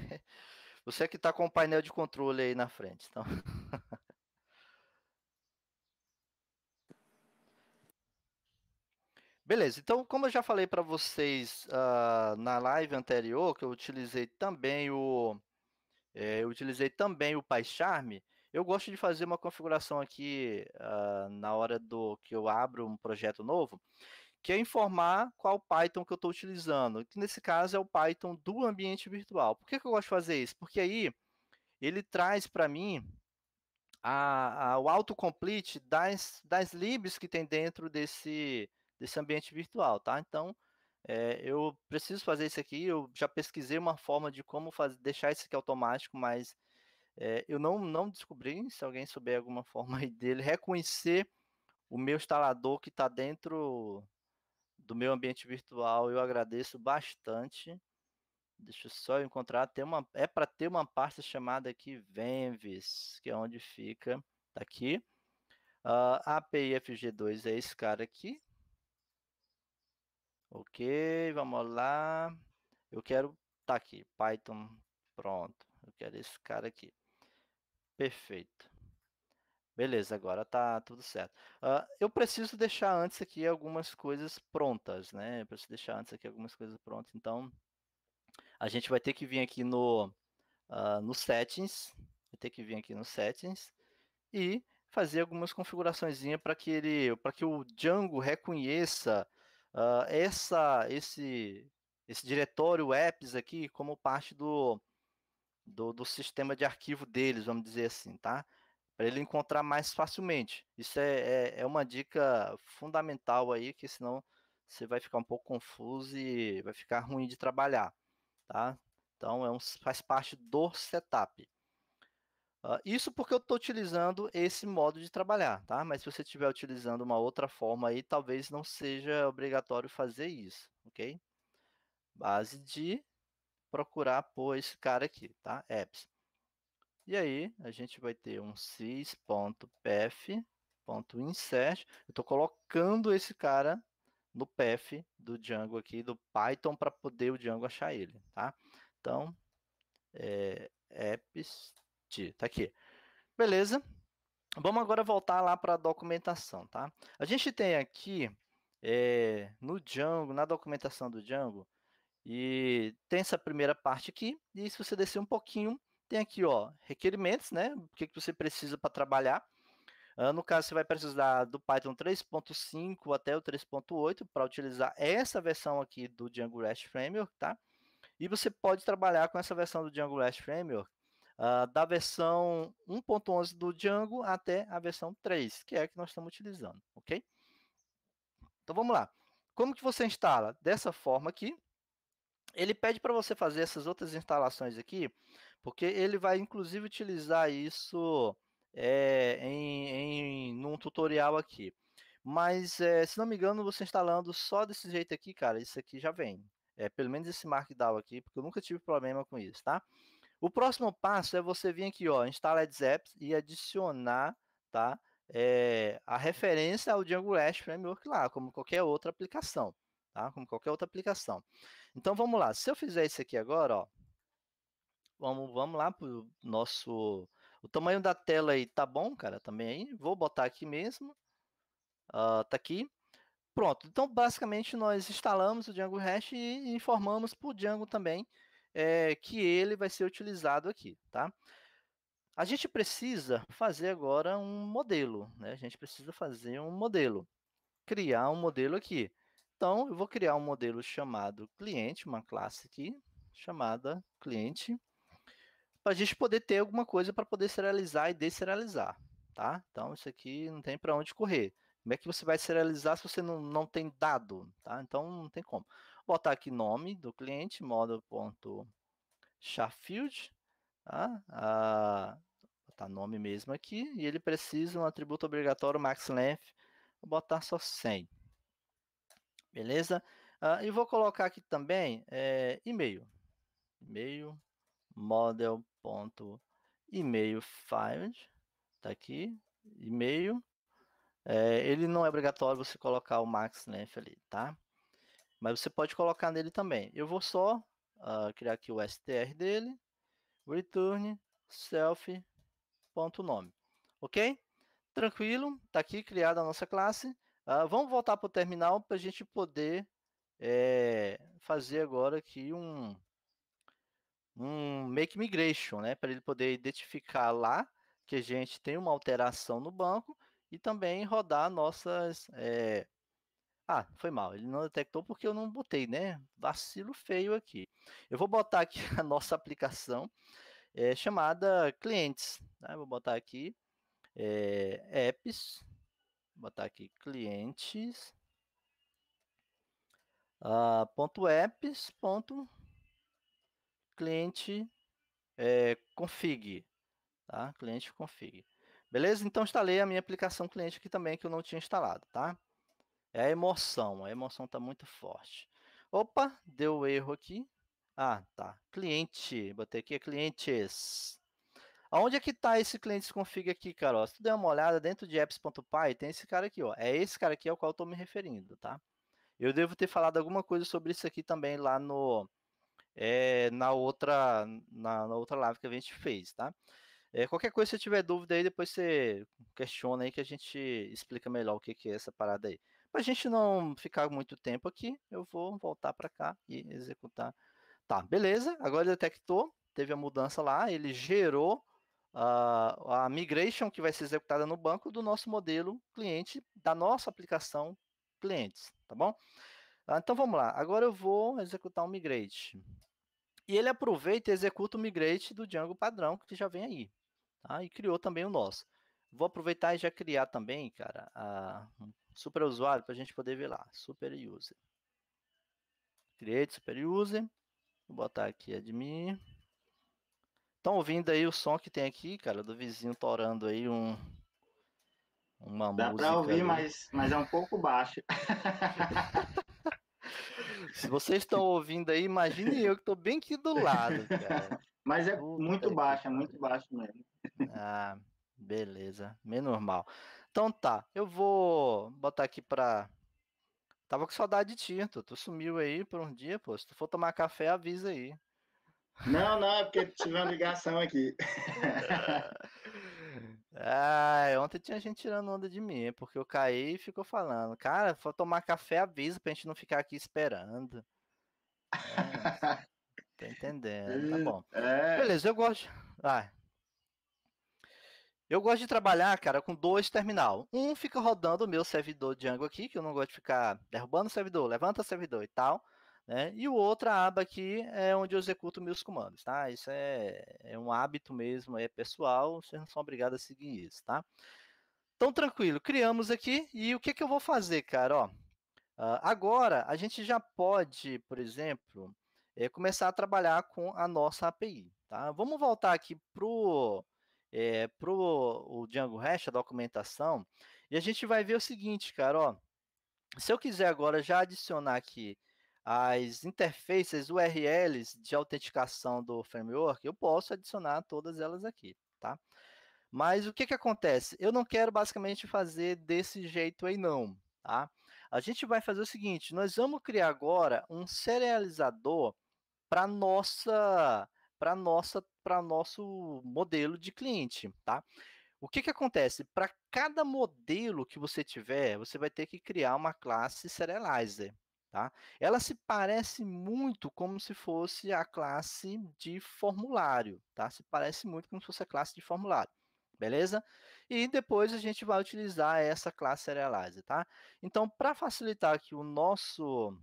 você é que tá com o painel de controle aí na frente, então. <laughs> Beleza, então, como eu já falei para vocês uh, na live anterior, que eu utilizei também o. É, eu utilizei também o PyCharm. Eu gosto de fazer uma configuração aqui uh, na hora do que eu abro um projeto novo, que é informar qual Python que eu estou utilizando, que nesse caso é o Python do ambiente virtual. Por que, que eu gosto de fazer isso? Porque aí ele traz para mim a, a, o autocomplete das, das libs que tem dentro desse, desse ambiente virtual, tá? Então, é, eu preciso fazer isso aqui, eu já pesquisei uma forma de como fazer, deixar isso aqui automático, mas é, eu não, não descobri, se alguém souber alguma <laughs> forma aí dele, reconhecer o meu instalador que está dentro do meu ambiente virtual, eu agradeço bastante. Deixa eu só encontrar, tem uma, é para ter uma pasta chamada aqui Venves, que é onde fica, tá aqui. Uh, ah, API FG2 é esse cara aqui, Ok, vamos lá. Eu quero tá aqui, Python, pronto. Eu quero esse cara aqui. Perfeito. Beleza, agora tá tudo certo. Uh, eu preciso deixar antes aqui algumas coisas prontas, né? Eu preciso deixar antes aqui algumas coisas prontas. Então, a gente vai ter que vir aqui no, uh, no settings, vai ter que vir aqui no settings e fazer algumas configurações para que ele, para que o Django reconheça uh, essa, esse, esse diretório apps aqui como parte do, do, do sistema de arquivo deles, vamos dizer assim, tá? Para ele encontrar mais facilmente. Isso é, é, é uma dica fundamental aí, que senão você vai ficar um pouco confuso e vai ficar ruim de trabalhar, tá? Então é um, faz parte do setup. Ah, isso porque eu estou utilizando esse modo de trabalhar, tá? Mas se você estiver utilizando uma outra forma aí, talvez não seja obrigatório fazer isso, ok? Base de procurar por esse cara aqui, tá? Apps. E aí, a gente vai ter um sys.path.insert. Eu estou colocando esse cara no path do Django aqui, do Python, para poder o Django achar ele, tá? Então, é, apps Tá aqui. Beleza. Vamos agora voltar lá para a documentação, tá? A gente tem aqui é, no Django, na documentação do Django, e tem essa primeira parte aqui, e se você descer um pouquinho, tem aqui, ó, requerimentos, né? O que, que você precisa para trabalhar. Uh, no caso, você vai precisar do Python 3.5 até o 3.8 para utilizar essa versão aqui do Django REST Framework, tá? E você pode trabalhar com essa versão do Django REST Framework uh, da versão 1.11 do Django até a versão 3, que é a que nós estamos utilizando, ok? Então vamos lá. Como que você instala? Dessa forma aqui. Ele pede para você fazer essas outras instalações aqui, porque ele vai inclusive utilizar isso é, em, em num tutorial aqui. Mas, é, se não me engano, você instalando só desse jeito aqui, cara, isso aqui já vem. É, pelo menos esse Markdown aqui, porque eu nunca tive problema com isso, tá? O próximo passo é você vir aqui, ó, instalar Eds Apps e adicionar, tá? É, a referência ao Django REST Framework lá, como qualquer outra aplicação, tá? Como qualquer outra aplicação. Então vamos lá. Se eu fizer isso aqui agora, ó, vamos, vamos lá para o nosso. O tamanho da tela aí tá bom, cara, também aí. Vou botar aqui mesmo. Uh, tá aqui. Pronto. Então, basicamente, nós instalamos o Django REST e informamos para o Django também é, que ele vai ser utilizado aqui, tá? A gente precisa fazer agora um modelo, né? A gente precisa fazer um modelo, criar um modelo aqui. Então, eu vou criar um modelo chamado cliente, uma classe aqui, chamada cliente, para a gente poder ter alguma coisa para poder serializar e deserializar, tá? Então, isso aqui não tem para onde correr. Como é que você vai serializar se você não, não tem dado, tá? Então, não tem como botar aqui nome do cliente, model.shafield, tá? Ah, botar nome mesmo aqui, e ele precisa um atributo obrigatório max_length, vou botar só 100. Beleza? Ah, e vou colocar aqui também é, e-mail, e-mail, model.email tá aqui, e-mail, é, ele não é obrigatório você colocar o max_length ali, tá? Mas você pode colocar nele também. Eu vou só uh, criar aqui o str dele, return self.nome. Ok? Tranquilo, está aqui criada a nossa classe. Uh, vamos voltar para o terminal para a gente poder é, fazer agora aqui um, um make migration, né? Para ele poder identificar lá que a gente tem uma alteração no banco e também rodar nossas é, ah, foi mal, ele não detectou porque eu não botei, né? Vacilo feio aqui. Eu vou botar aqui <laughs> a nossa aplicação é, chamada clientes. Tá? Né? Eu vou botar aqui é, apps, vou botar aqui clientes. Uh, ponto apps ponto cliente é, config tá cliente config beleza então instalei a minha aplicação cliente aqui também que eu não tinha instalado tá é a emoção, a emoção está muito forte. Opa, deu erro aqui. Ah, tá. Cliente, botei aqui clientes. Aonde é que está esse cliente config aqui, cara? Ó, se tu der uma olhada dentro de apps.py, tem esse cara aqui, ó. É esse cara aqui ao qual eu estou me referindo, tá? Eu devo ter falado alguma coisa sobre isso aqui também lá no é, na outra na, na, outra live que a gente fez, tá? É, qualquer coisa, se tiver dúvida aí, depois você questiona aí que a gente explica melhor o que, que é essa parada aí a gente não ficar muito tempo aqui, eu vou voltar para cá e executar. Tá, beleza. Agora detectou, teve a mudança lá, ele gerou uh, a migration que vai ser executada no banco do nosso modelo cliente, da nossa aplicação clientes, tá bom? Uh, então vamos lá. Agora eu vou executar um migrate. E ele aproveita e executa o migrate do Django padrão que já vem aí, tá? E criou também o nosso. Vou aproveitar e já criar também, cara, uh, super usuário para a gente poder ver lá. Super user. Create super user. Vou botar aqui admin. Estão ouvindo aí o som que tem aqui, cara, do vizinho torando aí um uma Dá música. Dá para ouvir, mas, mas é um pouco baixo. <laughs> Se vocês estão ouvindo aí, imagine eu que estou bem aqui do lado, cara. Mas é Puta muito baixo, é muito baixo mesmo. Ah, beleza, menos mal. Então tá, eu vou botar aqui pra. Tava com saudade de ti, tu, sumiu aí por um dia, pô. Se tu for tomar café, avisa aí. Não, não, é porque tive uma ligação aqui. ah, <laughs> ontem tinha gente tirando onda de mim, porque eu caí e ficou falando, cara, for tomar café, avisa pra gente não ficar aqui esperando. É, <laughs> tá entendendo, tá bom. É... Beleza, eu gosto. Vai. Eu gosto de trabalhar, cara, com dois terminal. Um fica rodando o meu servidor Django aqui, que eu não gosto de ficar derrubando o servidor, levanta o servidor e tal. Né? E o outra aba aqui é onde eu executo meus comandos, tá? Isso é, é um hábito mesmo, é pessoal, vocês não são obrigados a seguir isso, tá? Então, tranquilo, criamos aqui e o que, que eu vou fazer, cara? Ó, ah, agora, a gente já pode, por exemplo, é, começar a trabalhar com a nossa API, tá? Vamos voltar aqui pro é, para o Django Hash, a documentação, e a gente vai ver o seguinte, cara, ó, se eu quiser agora já adicionar aqui as interfaces URLs de autenticação do framework, eu posso adicionar todas elas aqui, tá? Mas o que, que acontece? Eu não quero basicamente fazer desse jeito aí não, tá? A gente vai fazer o seguinte, nós vamos criar agora um serializador para nossa para nossa para nosso modelo de cliente, tá? O que que acontece? Para cada modelo que você tiver, você vai ter que criar uma classe serializer, tá? Ela se parece muito como se fosse a classe de formulário, tá? Se parece muito como se fosse a classe de formulário. Beleza? E depois a gente vai utilizar essa classe serializer, tá? Então, para facilitar aqui o nosso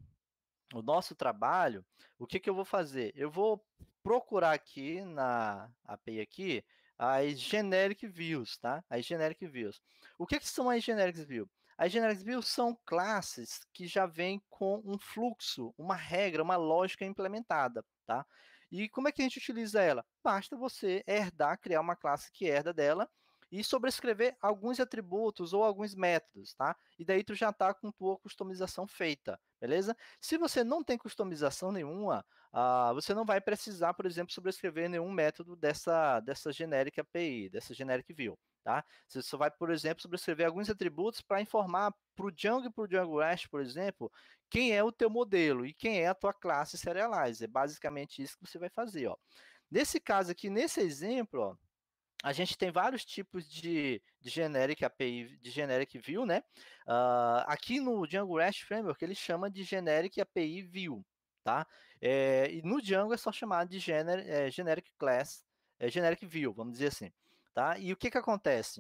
o nosso trabalho, o que, que eu vou fazer? Eu vou procurar aqui na API aqui as generic views, tá? As generic views. O que, que são as generic views? As generic views são classes que já vêm com um fluxo, uma regra, uma lógica implementada, tá? E como é que a gente utiliza ela? Basta você herdar, criar uma classe que herda dela e sobrescrever alguns atributos ou alguns métodos, tá? E daí tu já tá com tua customização feita beleza? Se você não tem customização nenhuma, uh, você não vai precisar, por exemplo, sobrescrever nenhum método dessa, dessa generic API, dessa generic view, tá? Você só vai, por exemplo, sobrescrever alguns atributos para informar para o Django e para o Django REST, por exemplo, quem é o teu modelo e quem é a tua classe Serialize. É basicamente isso que você vai fazer, ó. Nesse caso aqui, nesse exemplo, ó, a gente tem vários tipos de, de generic API, de generic view, né? Uh, aqui no Django REST Framework ele chama de generic API view, tá? É, e no Django é só chamado de gener, é, generic class, é, generic view, vamos dizer assim, tá? E o que que acontece?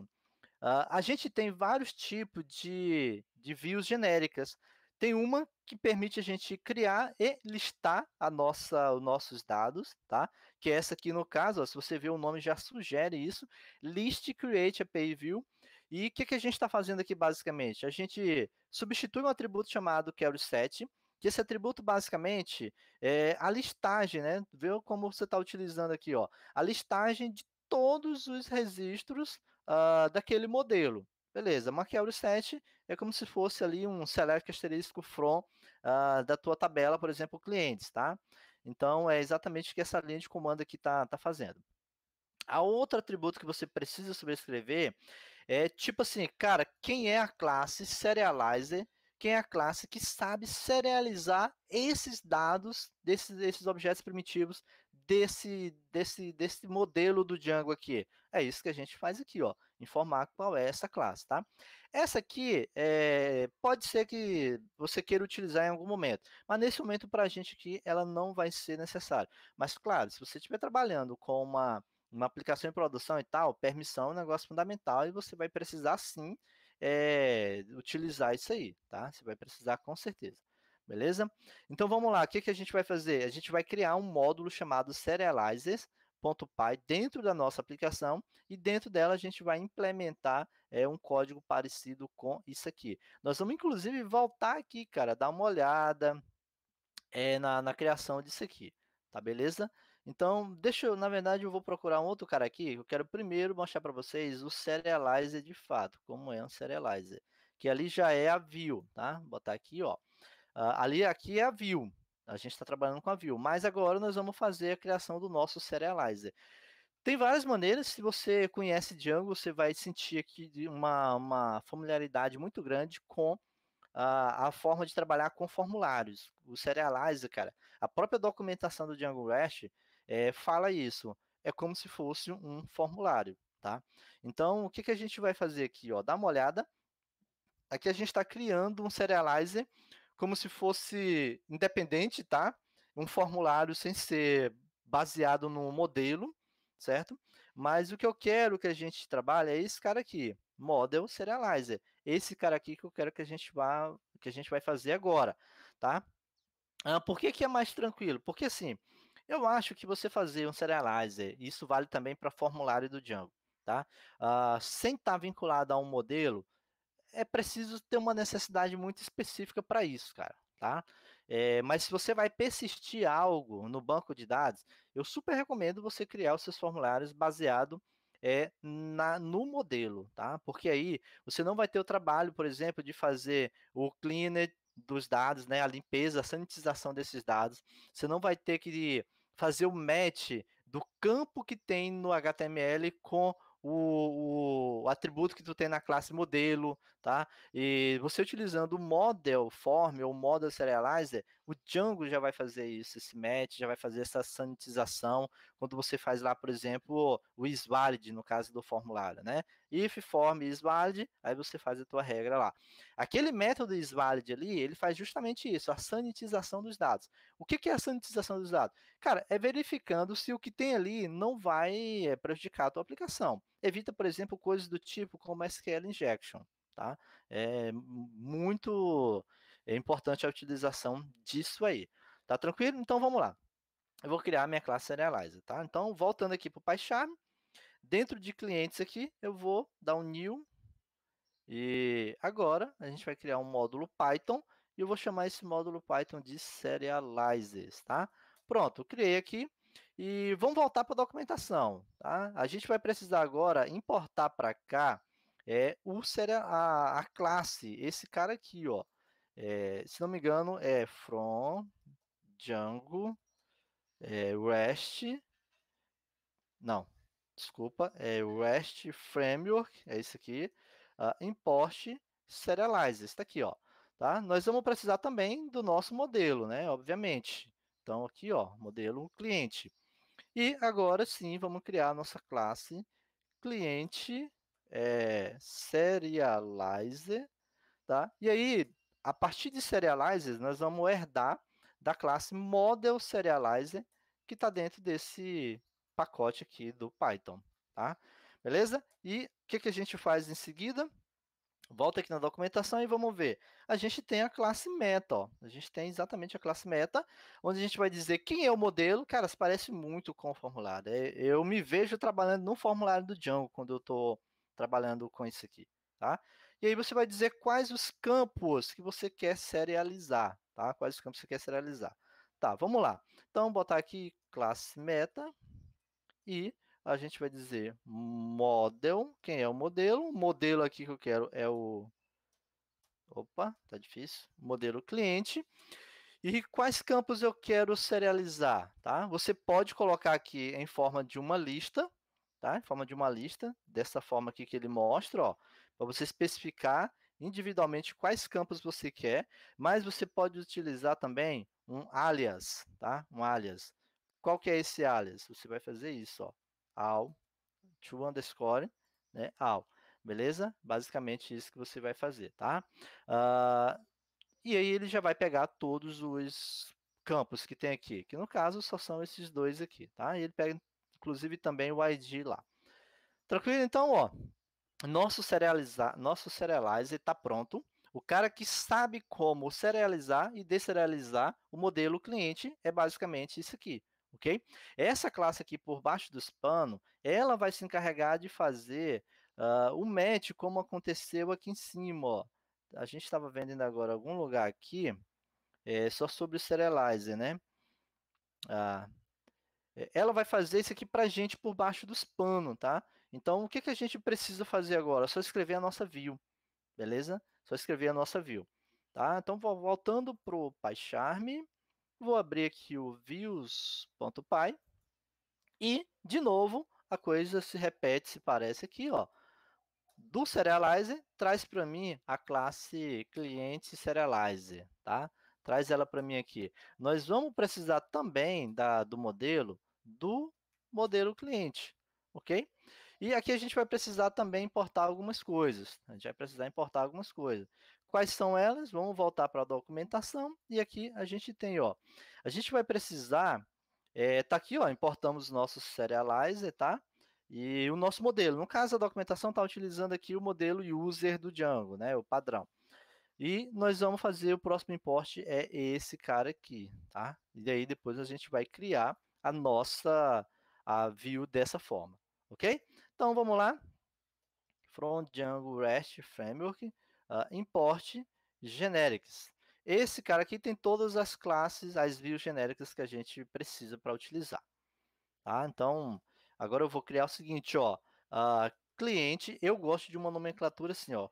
Uh, a gente tem vários tipos de, de views genéricas. Tem uma que permite a gente criar e listar a nossa, os nossos dados, tá? Que é essa aqui no caso, ó, se você vê o nome já sugere isso, list create API view. E o que, que a gente está fazendo aqui basicamente? A gente substitui um atributo chamado query set, que esse atributo basicamente é a listagem, né? Vê como você está utilizando aqui, ó, a listagem de todos os registros uh, daquele modelo. Beleza, uma query set é como se fosse ali um select asterisco from uh, da tua tabela, por exemplo, clientes, tá? Então, é exatamente o que essa linha de comando aqui está tá fazendo. A outro atributo que você precisa sobrescrever é tipo assim, cara, quem é a classe serializer, quem é a classe que sabe serializar esses dados desses, desses objetos primitivos desse, desse, desse modelo do Django aqui. É isso que a gente faz aqui, ó informar qual é essa classe, tá? Essa aqui é, pode ser que você queira utilizar em algum momento, mas nesse momento para a gente aqui ela não vai ser necessária. Mas claro, se você estiver trabalhando com uma uma aplicação em produção e tal, permissão é um negócio fundamental e você vai precisar sim é, utilizar isso aí, tá? Você vai precisar com certeza. Beleza? Então vamos lá, o que, que a gente vai fazer? A gente vai criar um módulo chamado Serializers, .py dentro da nossa aplicação e dentro dela a gente vai implementar é, um código parecido com isso aqui. Nós vamos inclusive voltar aqui, cara, dar uma olhada é, na, na criação disso aqui, tá beleza? Então, deixa eu, na verdade, eu vou procurar um outro cara aqui. Eu quero primeiro mostrar para vocês o serializer de fato, como é um serializer, que ali já é a view, tá? Vou botar aqui, ó. Uh, ali aqui é a view, a gente está trabalhando com a View, mas agora nós vamos fazer a criação do nosso Serializer. Tem várias maneiras, se você conhece Django, você vai sentir aqui uma, uma familiaridade muito grande com a, a forma de trabalhar com formulários. O Serializer, cara, a própria documentação do Django REST é, fala isso. É como se fosse um formulário, tá? Então, o que, que a gente vai fazer aqui? Ó, dá uma olhada. Aqui a gente está criando um Serializer como se fosse independente, tá? Um formulário sem ser baseado no modelo, certo? Mas o que eu quero que a gente trabalhe é esse cara aqui, model serializer. Esse cara aqui que eu quero que a gente vá, que a gente vai fazer agora, tá? Ah, por que, que é mais tranquilo? Porque assim, eu acho que você fazer um serializer, isso vale também para formulário do Django, tá? Ah, sem estar tá vinculado a um modelo, é preciso ter uma necessidade muito específica para isso, cara. Tá? É, mas se você vai persistir algo no banco de dados, eu super recomendo você criar os seus formulários baseado é, na, no modelo, tá? Porque aí você não vai ter o trabalho, por exemplo, de fazer o cleaner dos dados, né? A limpeza, a sanitização desses dados. Você não vai ter que fazer o match do campo que tem no HTML com o, o, atributo que tu tem na classe modelo, tá? E você utilizando o model form ou model serializer, o Django já vai fazer isso, esse match, já vai fazer essa sanitização quando você faz lá, por exemplo, o isvalid no caso do formulário, né? If form isvalid, aí você faz a tua regra lá. Aquele método isvalid ali, ele faz justamente isso, a sanitização dos dados. O que, que é a sanitização dos dados? Cara, é verificando se o que tem ali não vai eh, prejudicar a tua aplicação. Evita, por exemplo, coisas do tipo como SQL injection tá? É muito é importante a utilização disso aí. Tá tranquilo? Então vamos lá. Eu vou criar a minha classe Serializer, tá? Então, voltando aqui para o PyCharm, dentro de clientes aqui, eu vou dar um new. E agora a gente vai criar um módulo Python e eu vou chamar esse módulo Python de Serializers, tá? Pronto, criei aqui. E vamos voltar para a documentação, tá? A gente vai precisar agora importar para cá é o a, a classe, esse cara aqui, ó, é, se não me engano, é From, Django, é, REST. Não, desculpa, é REST Framework, é isso aqui. Uh, import Serialize, está aqui, ó. Tá? Nós vamos precisar também do nosso modelo, né? Obviamente. Então, aqui, ó, modelo cliente. E agora sim, vamos criar a nossa classe cliente é, serializer, tá? E aí, a partir de Serializer, nós vamos herdar da classe Model Serializer, que está dentro desse pacote aqui do Python, tá? Beleza? E o que, que a gente faz em seguida? Volta aqui na documentação e vamos ver. A gente tem a classe meta, ó. A gente tem exatamente a classe meta, onde a gente vai dizer quem é o modelo. Cara, Se parece muito com o formulário. É, eu me vejo trabalhando no formulário do Django quando eu estou trabalhando com isso aqui, tá? E aí você vai dizer quais os campos que você quer serializar, tá? Quais os campos que você quer serializar. Tá, vamos lá. Então, botar aqui classe meta e a gente vai dizer model, quem é o modelo? O modelo aqui que eu quero é o Opa, tá difícil. Modelo cliente. E quais campos eu quero serializar, tá? Você pode colocar aqui em forma de uma lista, tá? Em forma de uma lista, dessa forma aqui que ele mostra, ó para você especificar individualmente quais campos você quer, mas você pode utilizar também um alias, tá? Um alias. Qual que é esse alias? Você vai fazer isso, ó. Al, to underscore, né? Al. Beleza? Basicamente isso que você vai fazer, tá? Uh, e aí ele já vai pegar todos os campos que tem aqui, que no caso só são esses dois aqui, tá? E ele pega inclusive também o ID lá. Tranquilo? Então, ó, nosso, cerealizar, nosso Cerealize está pronto. O cara que sabe como serializar e deserializar o modelo cliente é basicamente isso aqui, ok? Essa classe aqui por baixo dos panos, ela vai se encarregar de fazer uh, o match como aconteceu aqui em cima, ó. A gente estava vendo agora algum lugar aqui, é, só sobre o Serializer, né? Ah, é, ela vai fazer isso aqui para gente por baixo dos panos, tá? Então, o que, que a gente precisa fazer agora? só escrever a nossa view, beleza? só escrever a nossa view. Tá? Então, voltando para o PyCharm, vou abrir aqui o views.py e, de novo, a coisa se repete, se parece aqui, ó. Do Serializer, traz para mim a classe cliente Serializer, tá? Traz ela para mim aqui. Nós vamos precisar também da, do modelo do modelo cliente, ok? E aqui a gente vai precisar também importar algumas coisas. Né, a gente vai precisar importar algumas coisas. Quais são elas? Vamos voltar para a documentação. E aqui a gente tem, ó. A gente vai precisar. É, tá aqui, ó. Importamos o nosso serializer, tá? E o nosso modelo. No caso, a documentação está utilizando aqui o modelo user do Django, né? O padrão. E nós vamos fazer o próximo import é esse cara aqui, tá? E aí depois a gente vai criar a nossa a view dessa forma, ok? Então vamos lá. From Django REST Framework, uh, import generics. Esse cara aqui tem todas as classes, as views genéricas que a gente precisa para utilizar. Tá? Então, agora eu vou criar o seguinte, ó, uh, cliente, eu gosto de uma nomenclatura assim, ó,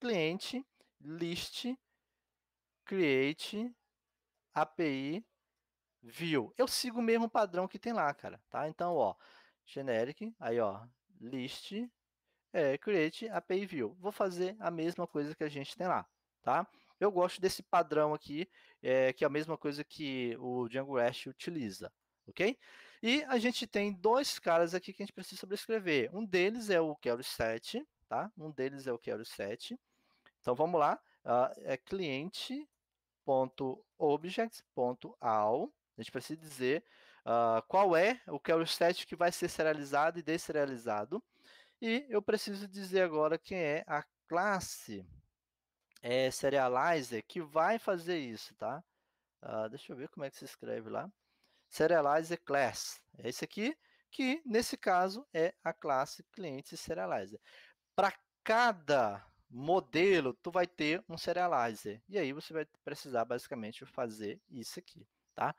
cliente, list, create, API, view. Eu sigo o mesmo padrão que tem lá, cara, tá? Então, ó, generic, aí, ó, list é, create API view. Vou fazer a mesma coisa que a gente tem lá, tá? Eu gosto desse padrão aqui, é, que é a mesma coisa que o Django REST utiliza, ok? E a gente tem dois caras aqui que a gente precisa sobrescrever. Um deles é o Quero set, tá? Um deles é o Quero set. Então vamos lá, uh, é cliente.objects.al. A gente precisa dizer uh, qual é o é carry set que vai ser serializado e deserializado. E eu preciso dizer agora quem é a classe é, Serializer que vai fazer isso, tá? Uh, deixa eu ver como é que se escreve lá. Serializer Class. É esse aqui, que nesse caso é a classe Cliente Serializer. Para cada modelo, tu vai ter um serializer. E aí você vai precisar basicamente fazer isso aqui, tá?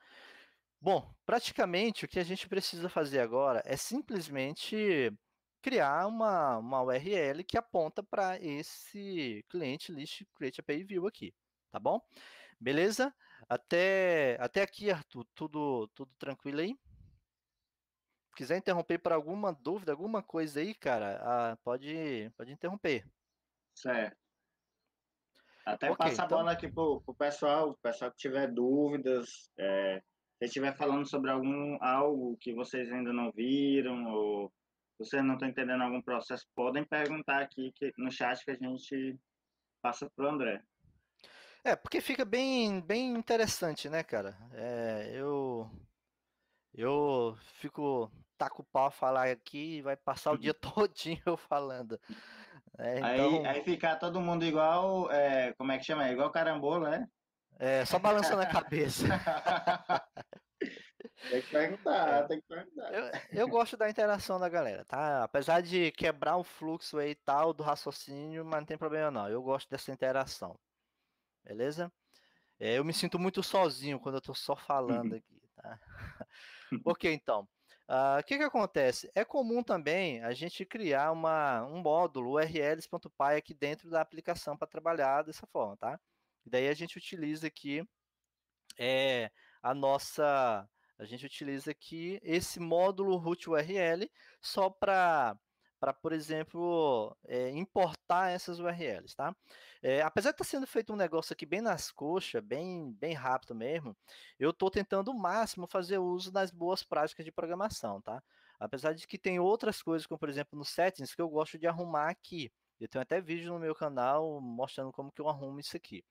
Bom, praticamente o que a gente precisa fazer agora é simplesmente criar uma, uma URL que aponta para esse cliente list create API view aqui, tá bom? Beleza? Até, até aqui, Arthur, tudo, tudo tranquilo aí? Quiser interromper para alguma dúvida, alguma coisa aí, cara, ah, pode, pode interromper. Certo. Até okay, passar então... a bola aqui pro, o pessoal, o pessoal que tiver dúvidas, é, se estiver falando sobre algum algo que vocês ainda não viram ou vocês não estão entendendo algum processo, podem perguntar aqui que, no chat que a gente passa para o André. É, porque fica bem, bem interessante, né, cara? É, eu, eu fico taco o pau a falar aqui e vai passar o dia <laughs> todinho eu falando. É, então... aí, ficar todo mundo igual, é, como é que chama? É igual carambola, né? É, só balançando a cabeça. <laughs> tem que perguntar, é. tem que perguntar. Eu, eu, gosto da interação da galera, tá? Apesar de quebrar o fluxo aí e tal do raciocínio, mas não tem problema não. Eu gosto dessa interação. Beleza? É, eu me sinto muito sozinho quando eu tô só falando uhum. aqui, tá? <laughs> ok, então. Ah, o uh, que, que acontece? É comum também a gente criar uma, um módulo urls.py aqui dentro da aplicação para trabalhar dessa forma, tá? E daí a gente utiliza aqui é, a nossa. A gente utiliza aqui esse módulo root URL só para para, por exemplo, é, importar essas URLs, tá? É, apesar de estar tá sendo feito um negócio aqui bem nas coxas, bem, bem rápido mesmo, eu estou tentando o máximo fazer uso das boas práticas de programação, tá? Apesar de que tem outras coisas, como por exemplo no settings, que eu gosto de arrumar aqui. Eu tenho até vídeo no meu canal mostrando como que eu arrumo isso aqui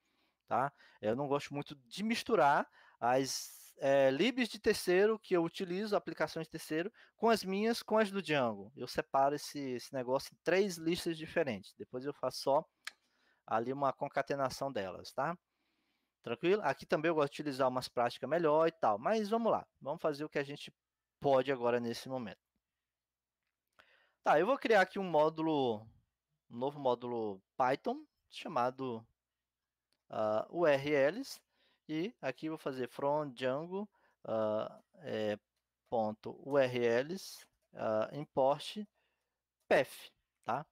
tá? Eu não gosto muito de misturar as é, libs de terceiro que eu utilizo, aplicações de terceiro, com as minhas, com as do Django. Eu separo esse, esse negócio em três listas diferentes. Depois eu faço só ali uma concatenação delas, tá? Tranquilo? Aqui também eu gosto de utilizar umas práticas melhor e tal, mas vamos lá. Vamos fazer o que a gente pode agora nesse momento. Tá, eu vou criar aqui um módulo, um novo módulo Python chamado uh, ah, URLs e aqui vou fazer from Django uh, é, ponto URLs uh, ah, import path, tá?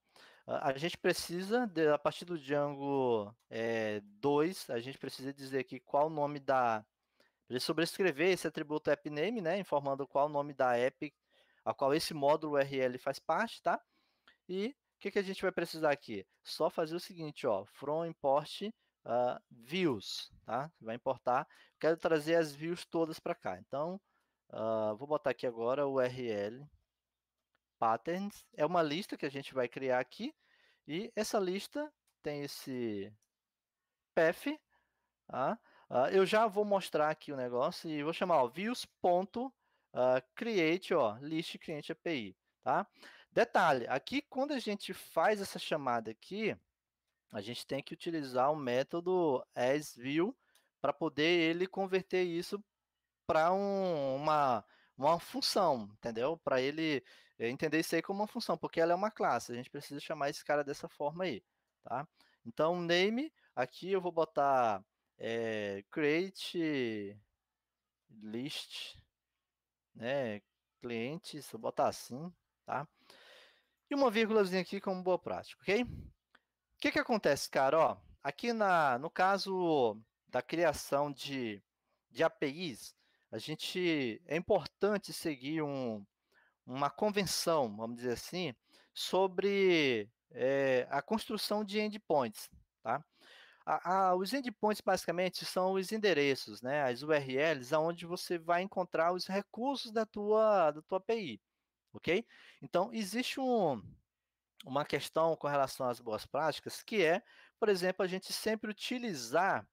a gente precisa, de, a partir do Django é, eh, 2, a gente precisa dizer aqui qual o nome da. Para sobrescrever esse atributo app name, né? Informando qual o nome da app a qual esse módulo URL faz parte, tá? E o que, que a gente vai precisar aqui? Só fazer o seguinte, ó, from import uh, views, tá? Você vai importar. Quero trazer as views todas para cá. Então, uh, vou botar aqui agora o URL patterns. É uma lista que a gente vai criar aqui. E essa lista tem esse path. Tá? Uh, eu já vou mostrar aqui o negócio e vou chamar views.create, uh, ó, list cliente API. Tá? Detalhe, aqui quando a gente faz essa chamada aqui, a gente tem que utilizar o método as-view para poder ele converter isso para um, uma, uma função, entendeu? Para ele eh, entender isso aí como uma função, porque ela é uma classe. A gente precisa chamar esse cara dessa forma aí, tá? Então, name, aqui eu vou botar é, create list, né? clientes botar assim, tá? E uma vírgulazinha aqui como boa prática, ok? que que acontece, cara? Ó, aqui na, no caso da criação de, de APIs, a gente é importante seguir um, uma convenção, vamos dizer assim, sobre é, a construção de endpoints, tá? A, a, os endpoints basicamente são os endereços, né, as URLs, aonde você vai encontrar os recursos da tua da tua API, ok? Então existe um uma questão com relação às boas práticas, que é, por exemplo, a gente sempre utilizar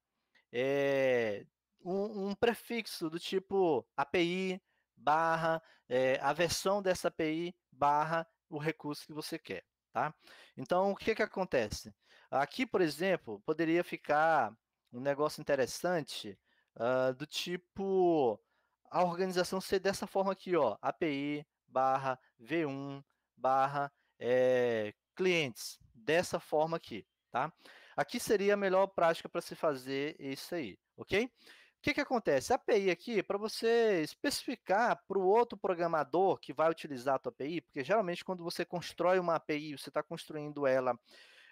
é, um, um, prefixo do tipo API barra é, a versão dessa API barra o recurso que você quer, tá? Então, o que que acontece? Aqui, por exemplo, poderia ficar um negócio interessante uh, do tipo a organização ser dessa forma aqui, ó, API barra V1 barra é, clientes dessa forma aqui, tá? Aqui seria a melhor prática para se fazer isso aí, ok? O que, que acontece? A API aqui é para você especificar para o outro programador que vai utilizar a tua API, porque geralmente quando você constrói uma API, você está construindo ela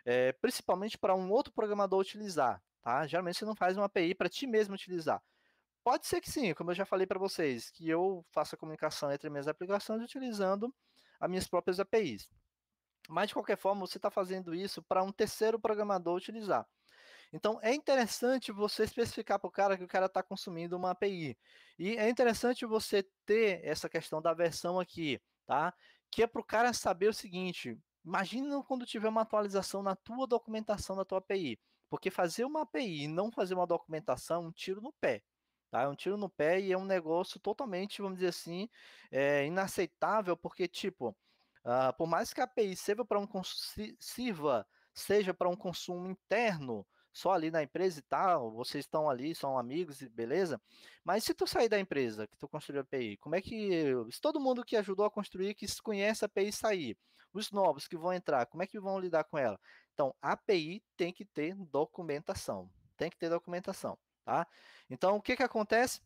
é, principalmente para um outro programador utilizar, tá? Geralmente você não faz uma API para ti mesmo utilizar. Pode ser que sim, como eu já falei para vocês, que eu faça comunicação entre minhas aplicações utilizando as minhas próprias APIs. Mas de qualquer forma, você está fazendo isso para um terceiro programador utilizar. Então é interessante você especificar para o cara que o cara está consumindo uma API. E é interessante você ter essa questão da versão aqui, tá? Que é para o cara saber o seguinte: imagina quando tiver uma atualização na tua documentação da tua API. Porque fazer uma API e não fazer uma documentação é um tiro no pé. Tá? É um tiro no pé e é um negócio totalmente, vamos dizer assim, é, inaceitável, porque, tipo, Uh, por mais que a API sirva para um, sirva, seja para um consumo interno, só ali na empresa e tal, vocês estão ali, são amigos e beleza. Mas se tu sair da empresa que tu construiu a API, como é que. Se todo mundo que ajudou a construir, que conhece a API sair, os novos que vão entrar, como é que vão lidar com ela? Então, a API tem que ter documentação. Tem que ter documentação, tá? Então, o que que acontece?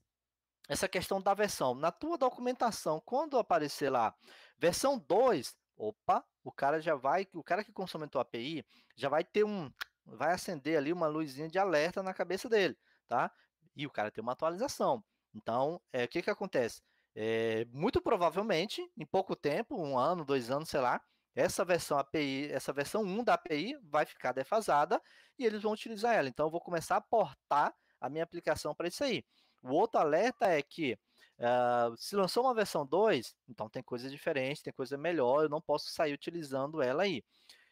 essa questão da versão. Na tua documentação, quando aparecer lá versão 2, opa, o cara já vai, o cara que consome a tua API já vai ter um, vai acender ali uma luzinha de alerta na cabeça dele, tá? E o cara tem uma atualização. Então, é, o que que acontece? É, muito provavelmente, em pouco tempo, um ano, dois anos, sei lá, essa versão API, essa versão 1 da API vai ficar defasada e eles vão utilizar ela. Então, eu vou começar a portar a minha aplicação para isso aí. O outro alerta é que uh, se lançou uma versão 2, então tem coisa diferente, tem coisa melhor, eu não posso sair utilizando ela aí.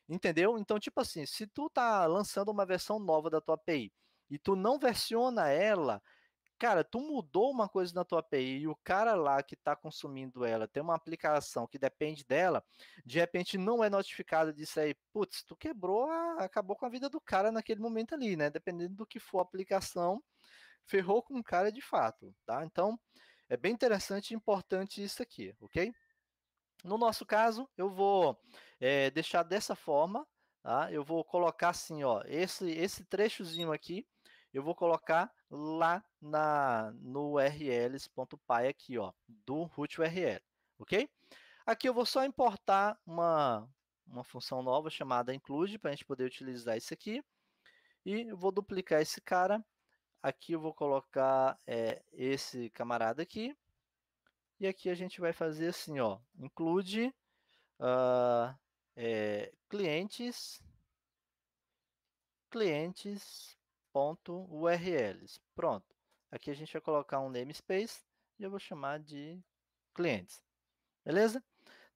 Entendeu? Então, tipo assim, se tu tá lançando uma versão nova da tua API e tu não versiona ela, cara, tu mudou uma coisa na tua API e o cara lá que tá consumindo ela tem uma aplicação que depende dela, de repente não é notificado disso aí. Putz, tu quebrou, acabou com a vida do cara naquele momento ali, né? Dependendo do que for a aplicação, ferrou com o cara de fato, tá? Então, é bem interessante e importante isso aqui, ok? No nosso caso, eu vou é, deixar dessa forma, tá? Eu vou colocar assim, ó, esse, esse trechozinho aqui, eu vou colocar lá na, no urls.py aqui, ó, do root URL, ok? Aqui eu vou só importar uma, uma função nova chamada include para a gente poder utilizar isso aqui. E eu vou duplicar esse cara Aqui eu vou colocar é, esse camarada aqui. E aqui a gente vai fazer assim, ó. Include uh, é, clientes clientes.urls. Pronto. Aqui a gente vai colocar um namespace e eu vou chamar de clientes. Beleza?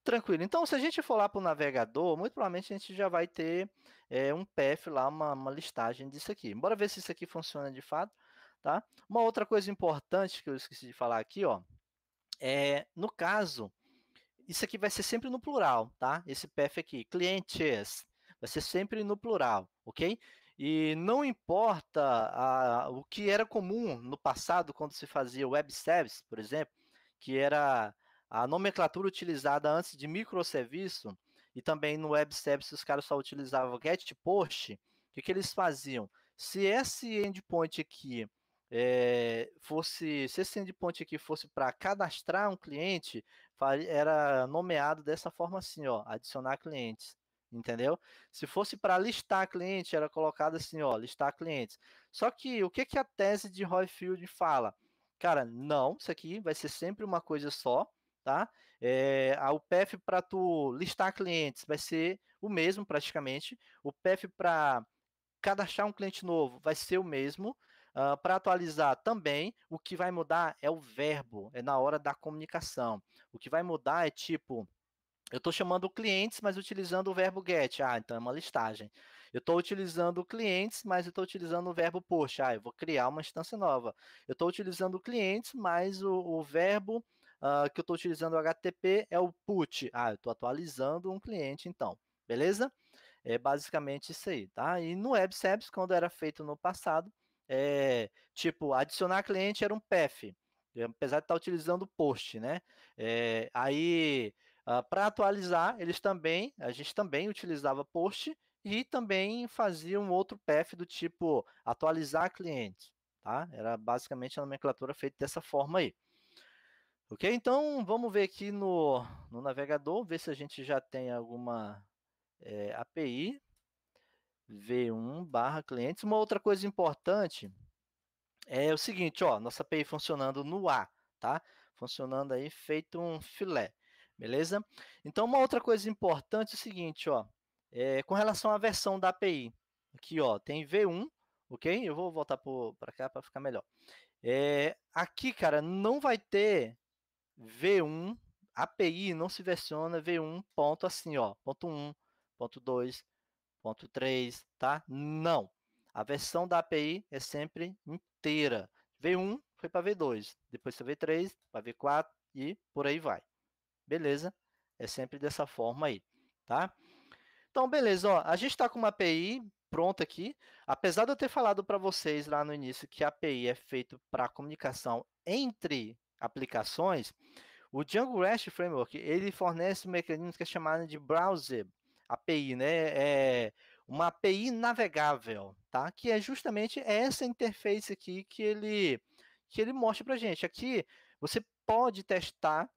Tranquilo. Então, se a gente for lá para o navegador, muito provavelmente a gente já vai ter é, um PF lá, uma, uma, listagem disso aqui. Bora ver se isso aqui funciona de fato, tá? Uma outra coisa importante que eu esqueci de falar aqui, ó, é, no caso, isso aqui vai ser sempre no plural, tá? Esse PF aqui, clientes, vai ser sempre no plural, ok? E não importa a, o que era comum no passado, quando se fazia web service, por exemplo, que era a nomenclatura utilizada antes de microserviço e também no web service os caras só utilizavam get post. O que, que eles faziam? Se esse endpoint aqui é, fosse, se esse endpoint aqui fosse para cadastrar um cliente, era nomeado dessa forma assim, ó, adicionar clientes, entendeu? Se fosse para listar cliente, era colocado assim, ó, listar clientes. Só que o que que a tese de Royfield fala? Cara, não, isso aqui vai ser sempre uma coisa só tá? É, eh, o PF para tu listar clientes vai ser o mesmo praticamente. O PF para cadastrar um cliente novo vai ser o mesmo. Uh, ah, para atualizar também, o que vai mudar é o verbo, é na hora da comunicação. O que vai mudar é tipo eu estou chamando clientes, mas utilizando o verbo get. Ah, então é uma listagem. Eu estou utilizando clientes, mas eu estou utilizando o verbo post. Ah, eu vou criar uma instância nova. Eu estou utilizando clientes, mas o, o verbo uh, que eu estou utilizando o HTTP é o put. Ah, eu estou atualizando um cliente, então. Beleza? É basicamente isso aí, tá? E no WebSeps, quando era feito no passado, é, tipo, adicionar cliente era um path, eh, apesar de estar tá utilizando o post, né? É, aí, uh, ah, para atualizar, eles também, a gente também utilizava post e também fazia um outro path do tipo atualizar cliente, tá? Era basicamente a nomenclatura feita dessa forma aí. Ok, então vamos ver aqui no, no navegador, ver se a gente já tem alguma é, eh, API v1 barra clientes. Uma outra coisa importante é o seguinte, ó, nossa API funcionando no A, tá? Funcionando aí feito um filé, beleza? Então uma outra coisa importante é o seguinte, ó, é, com relação à versão da API, aqui ó, tem v1, ok? Eu vou voltar para cá para ficar melhor. É, aqui, cara, não vai ter V1, API não se versiona V1 ponto assim, ó, ponto 1, ponto 2, ponto 3, tá? Não. A versão da API é sempre inteira. V1 foi para V2, depois você V3, para V4 e por aí vai. Beleza? É sempre dessa forma aí, tá? Então, beleza, ó, a gente está com uma API pronta aqui. Apesar de eu ter falado para vocês lá no início que a API é feito para comunicação entre aplicações, o Django REST Framework ele fornece um mecanismo que é chamado de browser API, né? É uma API navegável, tá? Que é justamente essa interface aqui que ele que ele mostra para gente. Aqui você pode testar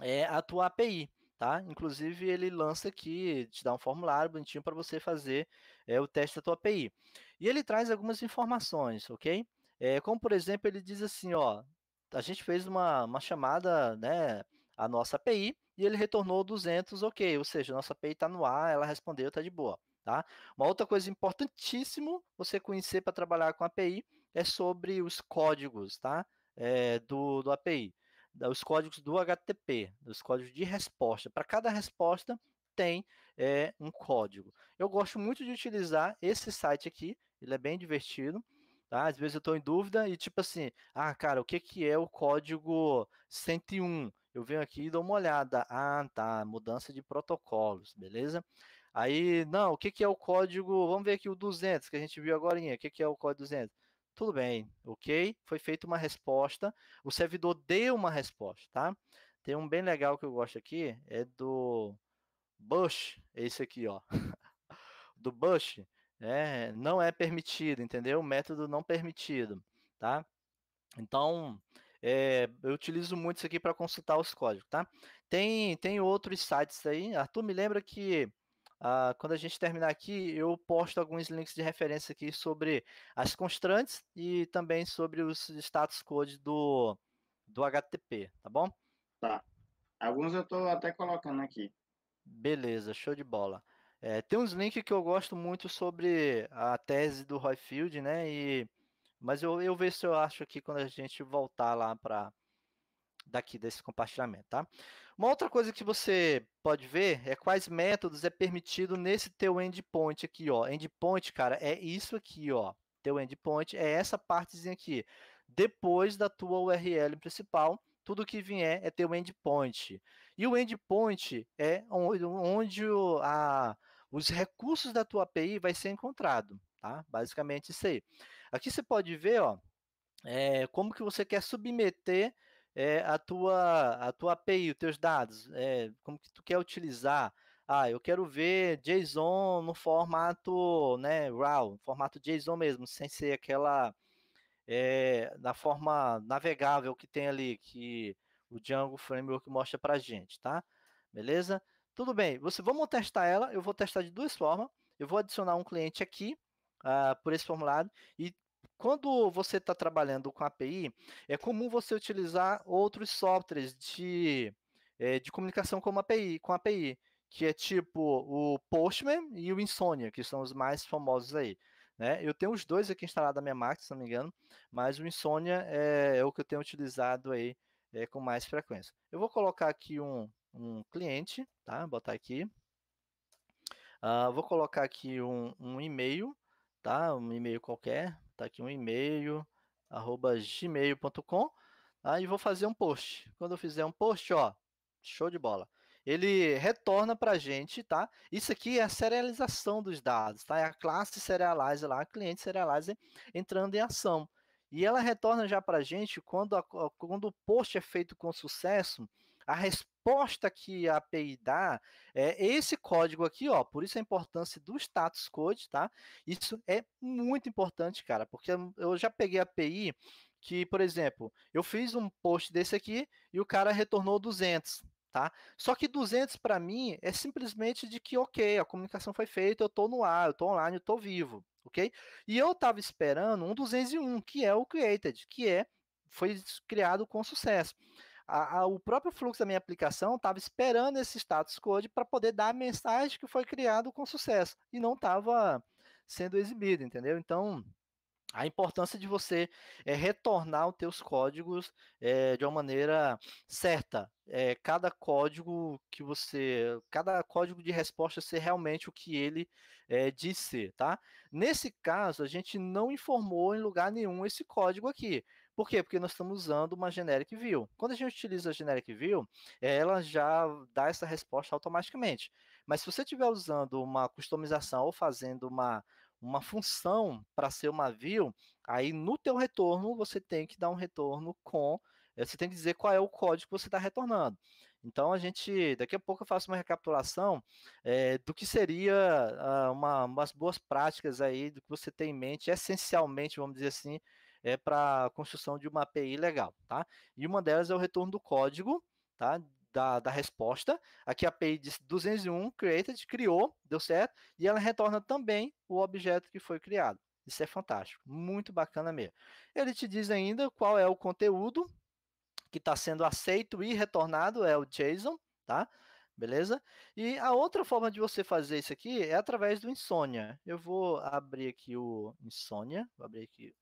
é, a tua API, tá? Inclusive ele lança aqui, te dá um formulário bonitinho para você fazer é, o teste da tua API. E ele traz algumas informações, ok? É, como por exemplo ele diz assim, ó, a gente fez uma, uma chamada, né, a nossa API, e ele retornou 200 ok, ou seja, nossa API está no ar, ela respondeu, está de boa. Tá? Uma outra coisa importantíssimo você conhecer para trabalhar com API é sobre os códigos tá? É, do, do API, os códigos do HTTP, os códigos de resposta. Para cada resposta tem é, um código. Eu gosto muito de utilizar esse site aqui, ele é bem divertido. Tá? Às vezes eu estou em dúvida e tipo assim, ah, cara, o que, que é o código 101? Eu venho aqui e dou uma olhada. Ah, tá, mudança de protocolos, beleza? Aí, não, o que, que é o código? Vamos ver aqui o 200 que a gente viu agora. O que, que é o código 200? Tudo bem, ok? Foi feita uma resposta. O servidor deu uma resposta, tá? Tem um bem legal que eu gosto aqui, é do Bush, esse aqui, ó. <laughs> do Bush, é, não é permitido, entendeu? Método não permitido, tá? Então, é, eu utilizo muito isso aqui para consultar os códigos, tá? Tem, tem outros sites aí. Arthur, me lembra que ah, quando a gente terminar aqui, eu posto alguns links de referência aqui sobre as constantes e também sobre os status code do, do HTTP, tá bom? Tá. Alguns eu estou até colocando aqui. Beleza, show de bola. É, tem uns links que eu gosto muito sobre a tese do Royfield, né? E, mas eu, eu vejo se eu acho aqui quando a gente voltar lá para daqui desse compartilhamento, tá? Uma outra coisa que você pode ver é quais métodos é permitido nesse teu endpoint aqui, ó. Endpoint, cara, é isso aqui, ó. Teu endpoint é essa partezinha aqui. Depois da tua URL principal, tudo que vier é teu endpoint. E o endpoint é onde a os recursos da tua API vai ser encontrado, tá? Basicamente isso aí. Aqui você pode ver, ó, é, como que você quer submeter é, a tua a tua API, os teus dados, é, como que tu quer utilizar. Ah, eu quero ver JSON no formato, né, RAW, formato JSON mesmo, sem ser aquela é, na forma navegável que tem ali que o Django Framework mostra para gente, tá? Beleza? Tudo bem, você vamos testar ela, eu vou testar de duas formas. Eu vou adicionar um cliente aqui uh, por esse formulário e quando você está trabalhando com API, é comum você utilizar outros softwares de, eh, de comunicação com API, com API, que é tipo o Postman e o Insomnia, que são os mais famosos aí. Né? Eu tenho os dois aqui instalados na minha máquina, se não me engano, mas o Insomnia é, é, o que eu tenho utilizado aí é, com mais frequência. Eu vou colocar aqui um, um cliente, tá? Vou botar aqui. Uh, vou colocar aqui um, um e-mail, tá? Um e-mail qualquer, tá aqui um e-mail, arroba gmail.com, tá? vou fazer um post. Quando eu fizer um post, ó, show de bola. Ele retorna para a gente, tá? Isso aqui é a serialização dos dados, tá? É a classe Serializer lá, cliente Serializer entrando em ação. E ela retorna já para a gente quando, a, quando o post é feito com sucesso, a resposta que a API dá é esse código aqui, ó. Por isso a importância do status code, tá? Isso é muito importante, cara, porque eu já peguei a API que, por exemplo, eu fiz um post desse aqui e o cara retornou 200, tá? Só que 200 para mim é simplesmente de que, ok, a comunicação foi feita, eu estou no ar, eu estou online, eu estou vivo, ok? E eu estava esperando um 201, que é o created, que é foi criado com sucesso a, a, o próprio fluxo da minha aplicação estava esperando esse status code para poder dar a mensagem que foi criado com sucesso e não estava sendo exibido, entendeu? Então, a importância de você é, retornar os teus códigos é, de uma maneira certa. É, cada código que você, cada código de resposta ser realmente o que ele é, diz ser, tá? Nesse caso, a gente não informou em lugar nenhum esse código aqui. Por quê? Porque nós estamos usando uma generic view. Quando a gente utiliza a generic view, eh, ela já dá essa resposta automaticamente. Mas se você estiver usando uma customização ou fazendo uma, uma função para ser uma view, aí no teu retorno você tem que dar um retorno com eh, você tem que dizer qual é o código que você está retornando. Então a gente, daqui a pouco eu faço uma recapitulação é, do que seria uh, uma, umas boas práticas aí, do que você tem em mente, essencialmente, vamos dizer assim, é para construção de uma API legal, tá? E uma delas é o retorno do código, tá? Da, da resposta. Aqui a API diz 201 created, criou, deu certo, e ela retorna também o objeto que foi criado. Isso é fantástico, muito bacana mesmo. Ele te diz ainda qual é o conteúdo que está sendo aceito e retornado, é o JSON, tá? Beleza? E a outra forma de você fazer isso aqui é através do Insônia. Eu vou abrir aqui o Insônia, vou abrir aqui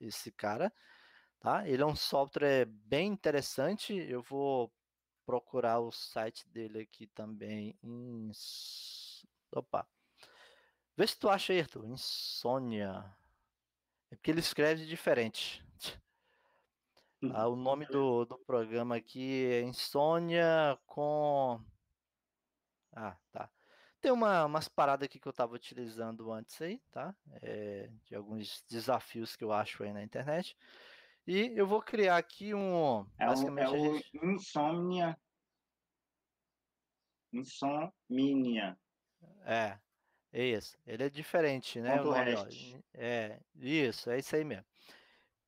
esse cara, tá? Ele é um software eh, bem interessante. Eu vou procurar o site dele aqui também. Ins... Opa. Vê se tu acha aí, Arthur. Insônia. É porque ele escreve diferente. <laughs> Ah, o nome do, uhum. do programa aqui é Insônia com. Ah, tá. Tem uma, umas paradas aqui que eu estava utilizando antes aí, tá? É, de alguns desafios que eu acho aí na internet. E eu vou criar aqui um. É, o, é gente... É insônia. Insomnia. É, é isso. Ele é diferente, né? o nome, é, isso, é isso aí mesmo.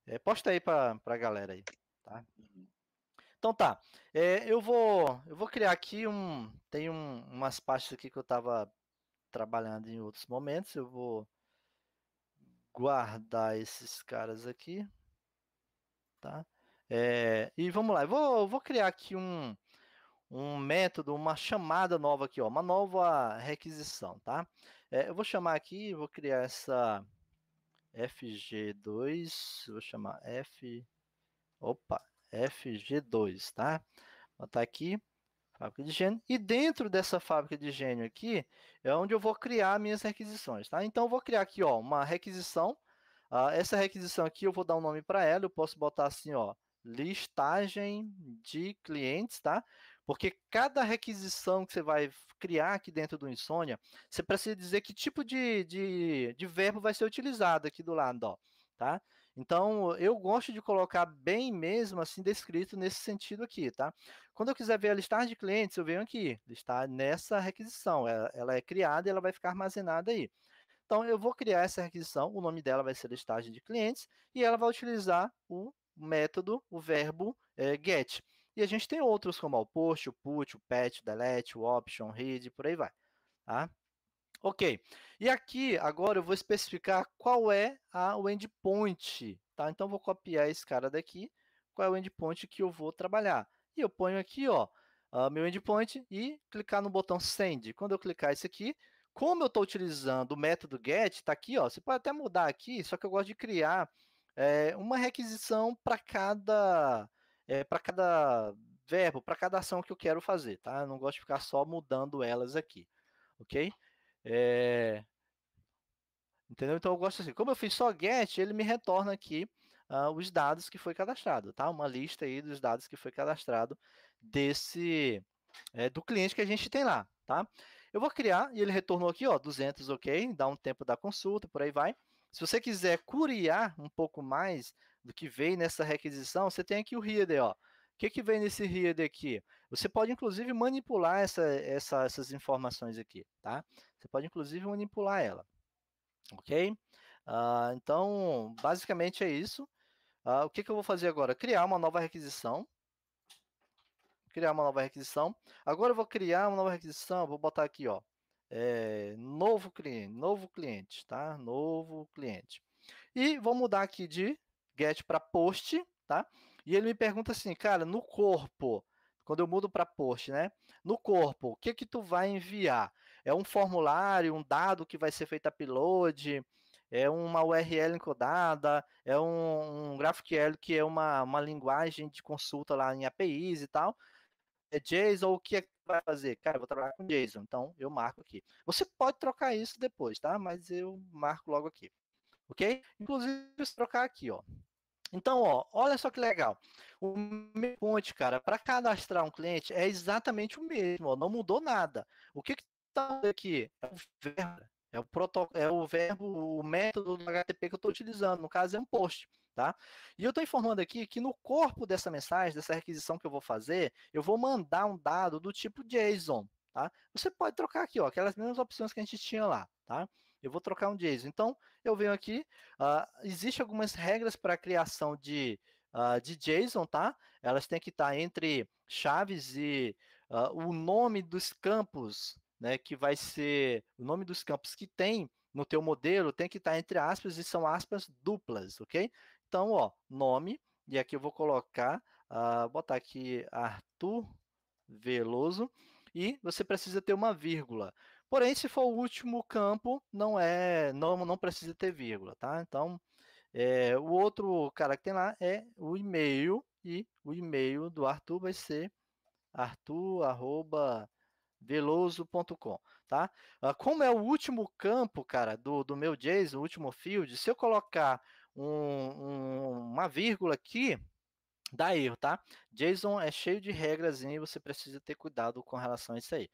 É, posta aí para a galera aí, tá? Então tá, é, eu vou eu vou criar aqui um tem um, umas pastas aqui que eu estava trabalhando em outros momentos. Eu vou guardar esses caras aqui, tá? É, e vamos lá, eu vou, vou criar aqui um, um método, uma chamada nova aqui, ó, uma nova requisição, tá? É, eu vou chamar aqui, vou criar essa FG2, vou chamar F, opa, FG2, tá? Vou botar aqui, fábrica de gênio. E dentro dessa fábrica de gênio aqui, é onde eu vou criar minhas requisições, tá? Então, eu vou criar aqui, ó, uma requisição. Uh, essa requisição aqui, eu vou dar um nome para ela. Eu posso botar assim, ó, listagem de clientes, tá? Porque cada requisição que você vai criar aqui dentro do Insônia, você precisa dizer que tipo de, de, de verbo vai ser utilizado aqui do lado, ó, tá? Então, eu gosto de colocar bem mesmo assim descrito nesse sentido aqui, tá? Quando eu quiser ver a listagem de clientes, eu venho aqui, listar nessa requisição. Ela, ela é criada e ela vai ficar armazenada aí. Então, eu vou criar essa requisição, o nome dela vai ser listagem de clientes, e ela vai utilizar o método, o verbo é, get. E a gente tem outros como o post, o put, o patch, o delete, o option, read, por aí vai. Tá? Ok. E aqui, agora eu vou especificar qual é a, o endpoint, tá? Então, eu vou copiar esse cara daqui, qual é o endpoint que eu vou trabalhar. E eu ponho aqui, ó, ah, meu endpoint e clicar no botão send. Quando eu clicar esse aqui, como eu estou utilizando o método get, está aqui, ó, você pode até mudar aqui, só que eu gosto de criar é, uma requisição para cada, é, eh, para cada verbo, para cada ação que eu quero fazer, tá? Eu não gosto de ficar só mudando elas aqui, ok? É... Entendeu? Então eu gosto assim. Como eu fiz só get, ele me retorna aqui uh, os dados que foi cadastrado, tá? Uma lista aí dos dados que foi cadastrado desse é, do cliente que a gente tem lá, tá? Eu vou criar e ele retornou aqui, ó, 200, ok? Dá um tempo da consulta, por aí vai. Se você quiser curiar um pouco mais do que veio nessa requisição, você tem aqui o header, ó que, que vem nesse read aqui? Você pode, inclusive, manipular essa, essa, essas informações aqui, tá? Você pode, inclusive, manipular ela, ok? Uh, então, basicamente é isso. Uh, o que, que eu vou fazer agora? Criar uma nova requisição, criar uma nova requisição. Agora eu vou criar uma nova requisição, vou botar aqui, ó, é, novo cliente, novo cliente, tá? Novo cliente. E vou mudar aqui de get para post, tá? E ele me pergunta assim, cara, no corpo, quando eu mudo para post, né? No corpo, o que que tu vai enviar? É um formulário, um dado que vai ser feito upload, é uma URL encodada, é um, um GraphQL que é uma, uma linguagem de consulta lá em APIs e tal. É JSON, o que é que tu vai fazer? Cara, eu vou trabalhar com JSON, então eu marco aqui. Você pode trocar isso depois, tá? Mas eu marco logo aqui. Ok? Inclusive, se trocar aqui, ó. Então, ó, olha só que legal. O meu ponte, cara, para cadastrar um cliente é exatamente o mesmo, ó, não mudou nada. O que que tá aqui? É o verbo, é o protocolo, é o verbo, o método do HTTP que eu estou utilizando, no caso é um post, tá? E eu estou informando aqui que no corpo dessa mensagem, dessa requisição que eu vou fazer, eu vou mandar um dado do tipo JSON, tá? Você pode trocar aqui, ó, aquelas mesmas opções que a gente tinha lá, tá? eu vou trocar um JSON. Então, eu venho aqui, uh, ah, existem algumas regras para a criação de, uh, de JSON, tá? Elas têm que estar tá entre chaves e uh, o nome dos campos, né, que vai ser o nome dos campos que tem no teu modelo tem que estar tá entre aspas e são aspas duplas, ok? Então, ó, nome, e aqui eu vou colocar, uh, botar aqui Arthur Veloso, e você precisa ter uma vírgula. Porém, se for o último campo, não é, não, não precisa ter vírgula, tá? Então, é, o outro cara que tem lá é o e-mail e o e-mail do Arthur vai ser arthur@veloso.com, tá? Ah, como é o último campo, cara, do, do meu JSON, o último field, se eu colocar um, um, uma vírgula aqui, dá erro, tá? JSON é cheio de regras e você precisa ter cuidado com relação a isso aí.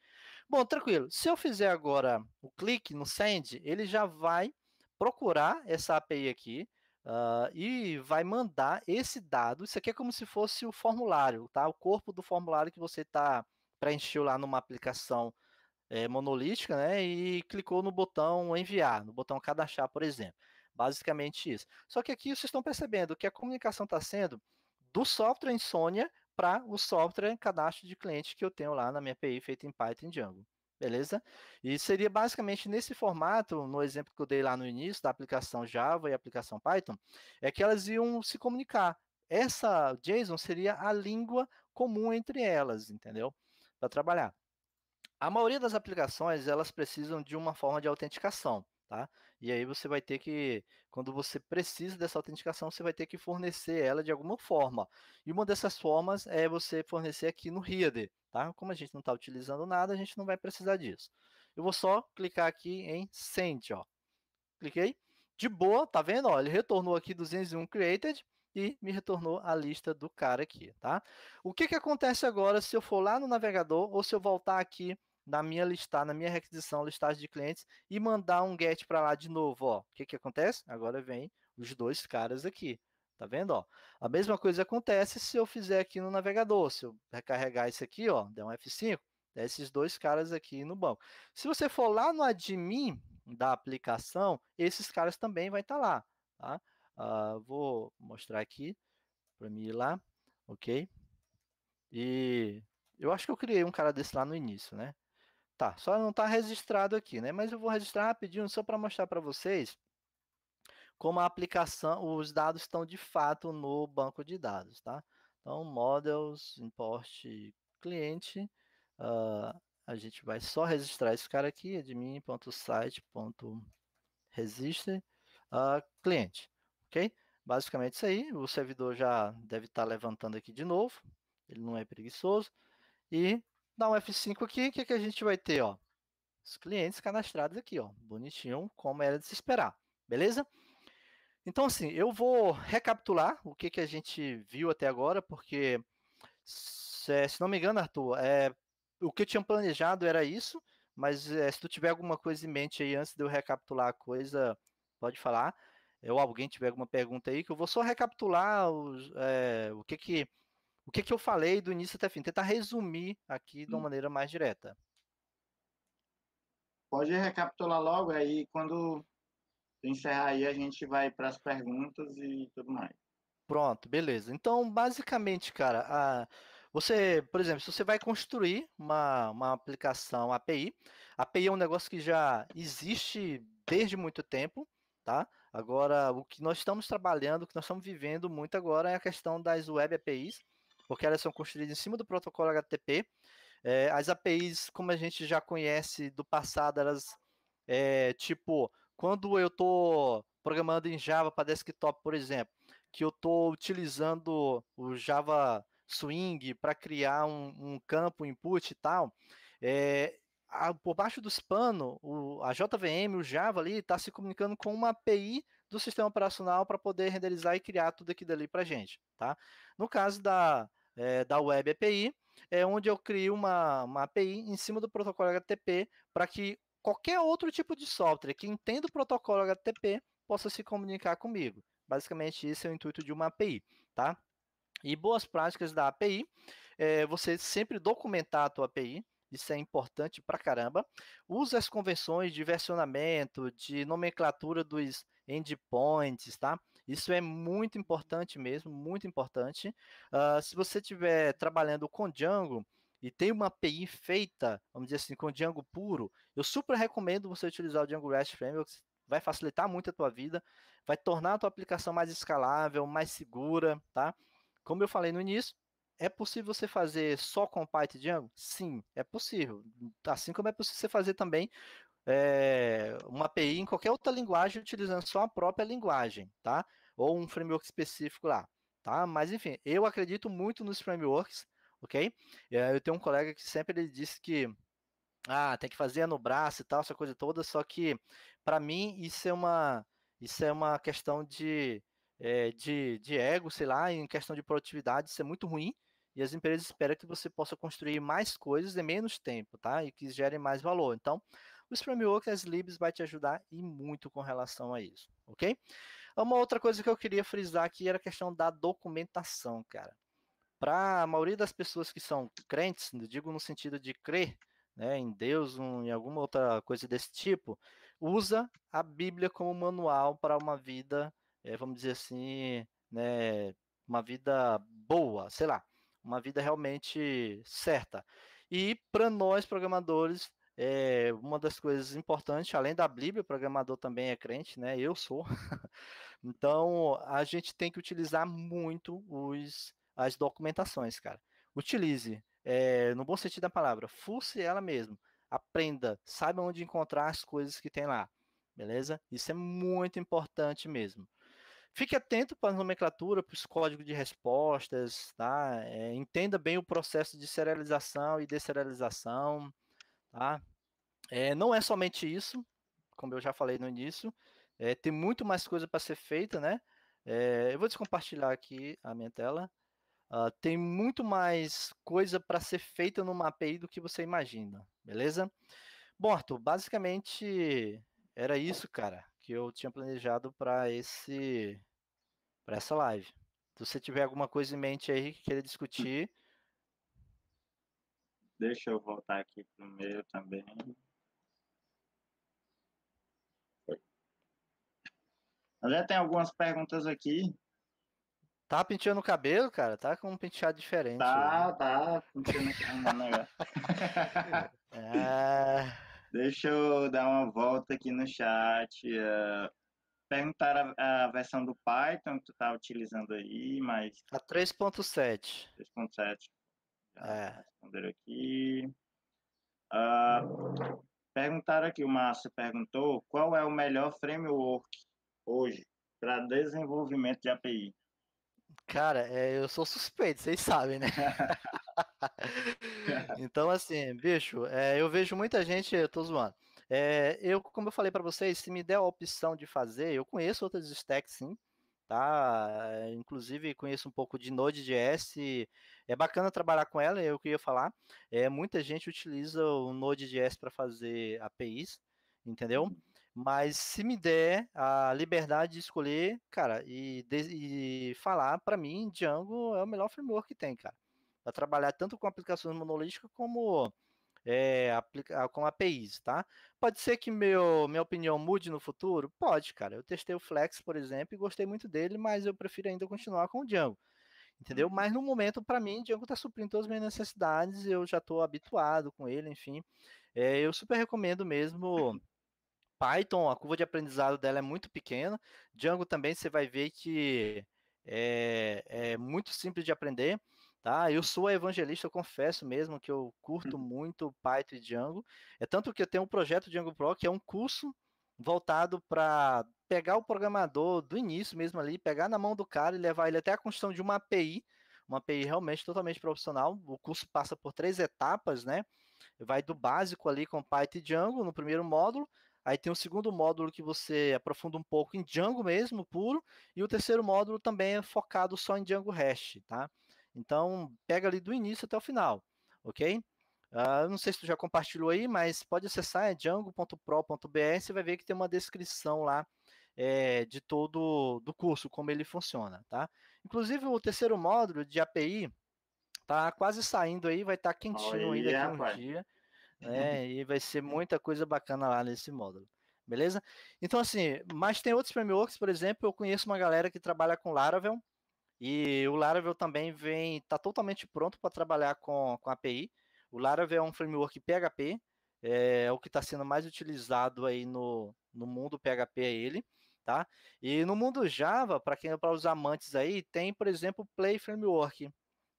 Bom, tranquilo. Se eu fizer agora o clique no send, ele já vai procurar essa API aqui uh, e vai mandar esse dado. Isso aqui é como se fosse o formulário, tá? O corpo do formulário que você tá preencheu lá numa aplicação é, monolítica, né? E clicou no botão enviar, no botão cadastrar, por exemplo. Basicamente isso. Só que aqui vocês estão percebendo que a comunicação está sendo do software Insônia para o software cadastro de cliente que eu tenho lá na minha API feita em Python e Django. Beleza? E seria basicamente nesse formato, no exemplo que eu dei lá no início, da aplicação Java e aplicação Python, é que elas iam se comunicar. Essa JSON seria a língua comum entre elas, entendeu? Para trabalhar. A maioria das aplicações, elas precisam de uma forma de autenticação tá? E aí você vai ter que, quando você precisa dessa autenticação, você vai ter que fornecer ela de alguma forma. E uma dessas formas é você fornecer aqui no reader. tá? Como a gente não está utilizando nada, a gente não vai precisar disso. Eu vou só clicar aqui em Send, ó. Cliquei. De boa, tá vendo? Ó, ele retornou aqui 201 created e me retornou a lista do cara aqui, tá? O que que acontece agora se eu for lá no navegador ou se eu voltar aqui na minha lista, na minha requisição, listagem de clientes e mandar um get para lá de novo, ó. O que que acontece? Agora vem os dois caras aqui. Tá vendo, ó? A mesma coisa acontece se eu fizer aqui no navegador, se eu recarregar isso aqui, ó, der um F5, der esses dois caras aqui no banco. Se você for lá no admin da aplicação, esses caras também vai estar tá lá, tá? Uh, vou mostrar aqui para mim ir lá, ok? E eu acho que eu criei um cara desse lá no início, né? Tá, só não está registrado aqui, né? Mas eu vou registrar rapidinho só para mostrar para vocês como a aplicação, os dados estão de fato no banco de dados, tá? Então, models, import, cliente, uh, a gente vai só registrar esse cara aqui, admin.site.register, uh, cliente, ok? Basicamente isso aí, o servidor já deve estar tá levantando aqui de novo, ele não é preguiçoso, e Dá um F5 aqui, o que, que a gente vai ter, ó? Os clientes cadastrados aqui, ó, bonitinho, como era de se esperar, beleza? Então, assim, eu vou recapitular o que, que a gente viu até agora, porque, se, se não me engano, Arthur, é, o que eu tinha planejado era isso, mas é, se tu tiver alguma coisa em mente aí antes de eu recapitular a coisa, pode falar. Ou alguém tiver alguma pergunta aí, que eu vou só recapitular os, é, o que que o que, que eu falei do início até fim. Tentar resumir aqui de uma hum. maneira mais direta. Pode recapitular logo aí, quando encerrar aí, a gente vai para as perguntas e tudo mais. Pronto, beleza. Então, basicamente, cara, a, você, por exemplo, se você vai construir uma, uma aplicação API, API é um negócio que já existe desde muito tempo, tá? Agora, o que nós estamos trabalhando, o que nós estamos vivendo muito agora é a questão das web APIs, porque elas são construídas em cima do protocolo HTTP. É, eh, as APIs, como a gente já conhece do passado, elas, é, tipo, quando eu estou programando em Java para desktop, por exemplo, que eu estou utilizando o Java Swing para criar um, um, campo input e tal, é, a, por baixo dos panos, a JVM, o Java ali, está se comunicando com uma API do sistema operacional para poder renderizar e criar tudo aquilo ali para gente, tá? No caso da é, da Web API, é onde eu crio uma, uma API em cima do protocolo HTTP para que qualquer outro tipo de software que entenda o protocolo HTTP possa se comunicar comigo. Basicamente, esse é o intuito de uma API, tá? E boas práticas da API, é, eh, você sempre documentar a tua API, isso é importante pra caramba. Usa as convenções de versionamento, de nomenclatura dos endpoints, tá? Isso é muito importante mesmo, muito importante. Uh, se você estiver trabalhando com Django, e tem uma API feita, vamos dizer assim, com Django puro, eu super recomendo você utilizar o Django REST Framework, vai facilitar muito a tua vida, vai tornar a tua aplicação mais escalável, mais segura, tá? Como eu falei no início, é possível você fazer só com Python Django? Sim, é possível. Assim como é possível você fazer também é, uma API em qualquer outra linguagem utilizando só a própria linguagem, tá? Ou um framework específico lá, tá? Mas enfim, eu acredito muito nos frameworks, ok? Eh, eu tenho um colega que sempre ele disse que ah, tem que fazer no braço e tal, essa coisa toda, só que para mim isso é uma isso é uma questão de, é, de, de ego, sei lá, em questão de produtividade, isso é muito ruim, e as empresas esperam que você possa construir mais coisas em menos tempo, tá? E que gerem mais valor. Então, os frameworks, as libs vai te ajudar e muito com relação a isso, ok? Uma outra coisa que eu queria frisar aqui era a questão da documentação, cara. Para a maioria das pessoas que são crentes, né, digo no sentido de crer, né, em Deus, um, em alguma outra coisa desse tipo, usa a Bíblia como manual para uma vida, é, vamos dizer assim, né, uma vida boa, sei lá, uma vida realmente certa. E para nós programadores, é, uma das coisas importantes, além da Bíblia, o programador também é crente, né? Eu sou. <laughs> então, a gente tem que utilizar muito os, as documentações, cara. Utilize, é, no bom sentido da palavra, fuce ela mesmo. Aprenda, saiba onde encontrar as coisas que tem lá, beleza? Isso é muito importante mesmo. Fique atento para a nomenclatura, para os códigos de respostas, tá? É, entenda bem o processo de serialização e deserialização. Tá? É, não é somente isso, como eu já falei no início, é, tem muito mais coisa para ser feita, né? É, eu vou descompartilhar aqui a minha tela. Uh, tem muito mais coisa para ser feita no API do que você imagina, beleza? Bom, Arthur, basicamente era isso, cara, que eu tinha planejado para esse para essa live. se você tiver alguma coisa em mente aí que queira discutir, Deixa eu voltar aqui pro meu também. Eu tem algumas perguntas aqui. Tá penteando o cabelo, cara? Tá com um penteado diferente. Tá, né? tá. Penteando <laughs> é... Deixa eu dar uma volta aqui no chat. Uh, perguntaram a, a, versão do Python que tu tá utilizando aí, mas... A 3.7. 3.7. Tá, é. Responder aqui. Ah, perguntaram aqui, o Márcio perguntou qual é o melhor framework hoje para desenvolvimento de API. Cara, é, eu sou suspeito, vocês sabem, né? <laughs> então, assim, bicho, é, eu vejo muita gente, eu tô zoando. É, eu, como eu falei para vocês, se me der a opção de fazer, eu conheço outras stacks, sim, tá? Inclusive conheço um pouco de Node.js, é bacana trabalhar com ela, é o que eu ia falar. É, muita gente utiliza o Node.js para fazer APIs, entendeu? Uhum. Mas se me der a liberdade de escolher, cara, e, de, e falar, para mim, Django é o melhor framework que tem, cara. Para trabalhar tanto com aplicações monolíticas como é, aplica, com APIs, tá? Pode ser que meu, minha opinião mude no futuro? Pode, cara. Eu testei o Flex, por exemplo, e gostei muito dele, mas eu prefiro ainda continuar com o Django entendeu? Mas no uhum. momento, para mim, Django está suprindo todas as minhas necessidades, eu já estou habituado com ele, enfim. É, eu super recomendo mesmo. Python, a curva de aprendizado dela é muito pequena. Django também você vai ver que é, é muito simples de aprender. Tá? Eu sou evangelista, eu confesso mesmo que eu curto uhum. muito Python e Django. É tanto que eu tenho um projeto Django Pro, que é um curso voltado para pegar o programador do início mesmo ali, pegar na mão do cara e levar ele até a construção de uma API, uma API realmente totalmente profissional. O curso passa por três etapas, né? Vai do básico ali com Python e Django no primeiro módulo. Aí tem o segundo módulo que você aprofunda um pouco em Django mesmo, puro, e o terceiro módulo também é focado só em Django REST, tá? Então, pega ali do início até o final, ok? Uh, não sei se tu já compartilhou aí, mas pode acessar é django.pro.br, você vai ver que tem uma descrição lá é, de todo do curso, como ele funciona, tá? Inclusive o terceiro módulo de API tá quase saindo aí, vai estar tá quentinho ainda aqui um pai. dia, <laughs> né? e vai ser muita coisa bacana lá nesse módulo. Beleza? Então, assim, mas tem outros frameworks, por exemplo, eu conheço uma galera que trabalha com Laravel, e o Laravel também vem, tá totalmente pronto para trabalhar com, com API. O Laravel é um framework PHP, eh, é, o que está sendo mais utilizado aí no, no mundo PHP é ele tá? E no mundo Java, para quem para os amantes aí, tem, por exemplo, o Play Framework,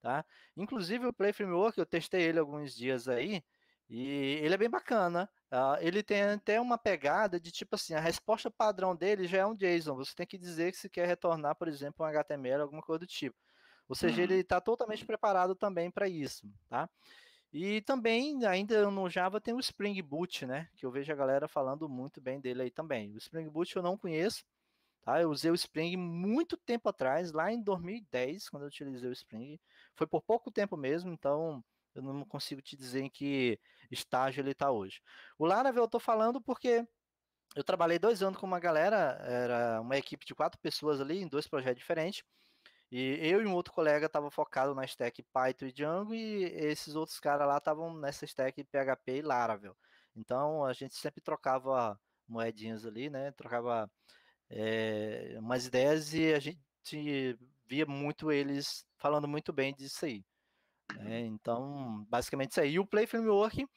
tá? Inclusive o Play Framework, eu testei ele alguns dias aí, e ele é bem bacana. Uh, ele tem até uma pegada de tipo assim, a resposta padrão dele já é um JSON. Você tem que dizer que se quer retornar, por exemplo, um HTML, alguma coisa do tipo. Ou seja, uhum. ele está totalmente preparado também para isso, tá? E também, ainda no Java, tem o Spring Boot, né? Que eu vejo a galera falando muito bem dele aí também. O Spring Boot eu não conheço, tá? Eu usei o Spring muito tempo atrás, lá em 2010, quando eu utilizei o Spring. Foi por pouco tempo mesmo, então eu não consigo te dizer em que estágio ele está hoje. O Laravel eu tô falando porque eu trabalhei dois anos com uma galera, era uma equipe de quatro pessoas ali, em dois projetos diferentes. E eu e um outro colega tava focado na stack Python e Django e esses outros caras lá estavam nessa stack PHP e Laravel. Então a gente sempre trocava moedinhas ali, né? Trocava é, umas ideias e a gente via muito eles falando muito bem disso aí. É, então, basicamente isso aí. E o Play Framework,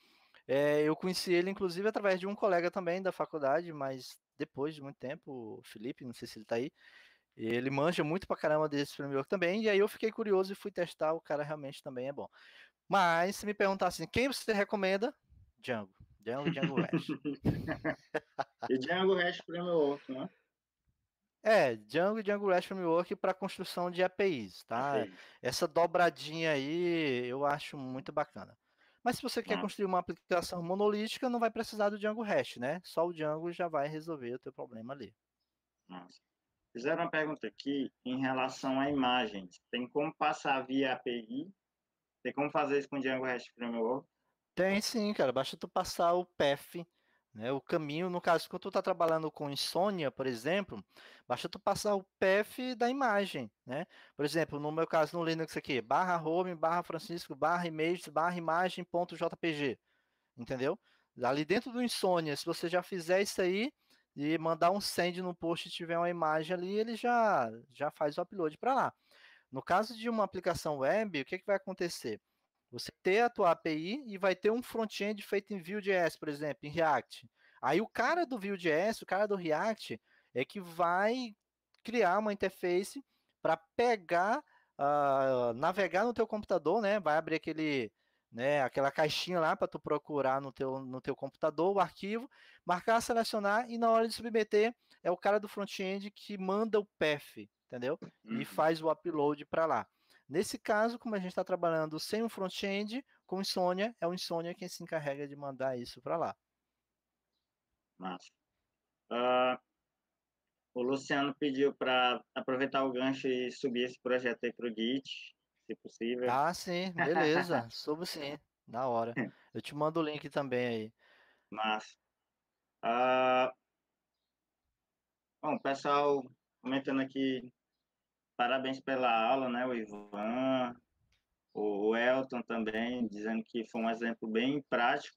é, eu conheci ele, inclusive, através de um colega também da faculdade, mas depois de muito tempo, o Felipe, não sei se ele está aí, ele manja muito pra caramba desse framework também. E aí eu fiquei curioso e fui testar. O cara realmente também é bom. Mas se me perguntar assim, quem você recomenda, Django. Django, Django Rash. <laughs> e Django Rash Framework, né? É, Django e Django REST Framework para construção de APIs, tá? Okay. Essa dobradinha aí eu acho muito bacana. Mas se você quer ah. construir uma aplicação monolítica, não vai precisar do Django REST, né? Só o Django já vai resolver o teu problema ali. Nossa. Fizeram uma pergunta aqui em relação à imagem. Tem como passar via API? Tem como fazer isso com o Django REST Framework? Tem sim, cara. Basta tu passar o path, né? O caminho, no caso, quando tu tá trabalhando com insônia, por exemplo, basta tu passar o path da imagem, né? Por exemplo, no meu caso no Linux aqui, barra home, barra Francisco, barra images, barra imagem.jpg. Entendeu? Ali dentro do insônia, se você já fizer isso aí, e mandar um send no post e tiver uma imagem ali, ele já, já faz o upload para lá. No caso de uma aplicação web, o que, que vai acontecer? Você ter a tua API e vai ter um front-end feito em Vue.js, por exemplo, em React. Aí o cara do Vue.js, o cara do React, é que vai criar uma interface para pegar, uh, navegar no teu computador, né? Vai abrir aquele né, aquela caixinha lá para tu procurar no teu, no teu computador o arquivo, marcar, selecionar e na hora de submeter é o cara do front-end que manda o path, entendeu? E uhum. faz o upload para lá. Nesse caso, como a gente está trabalhando sem um front-end, com insônia, é o insônia quem se encarrega de mandar isso para lá. Massa. Uh, o Luciano pediu para aproveitar o gancho e subir esse projeto aí para o Git se possível. Ah, sim, beleza. Subo sim, da hora. <laughs> Eu te mando o link também aí. Mas. Uh... Ah, bom, pessoal, comentando aqui, parabéns pela aula, né? O Ivan, o Elton também, dizendo que foi um exemplo bem prático,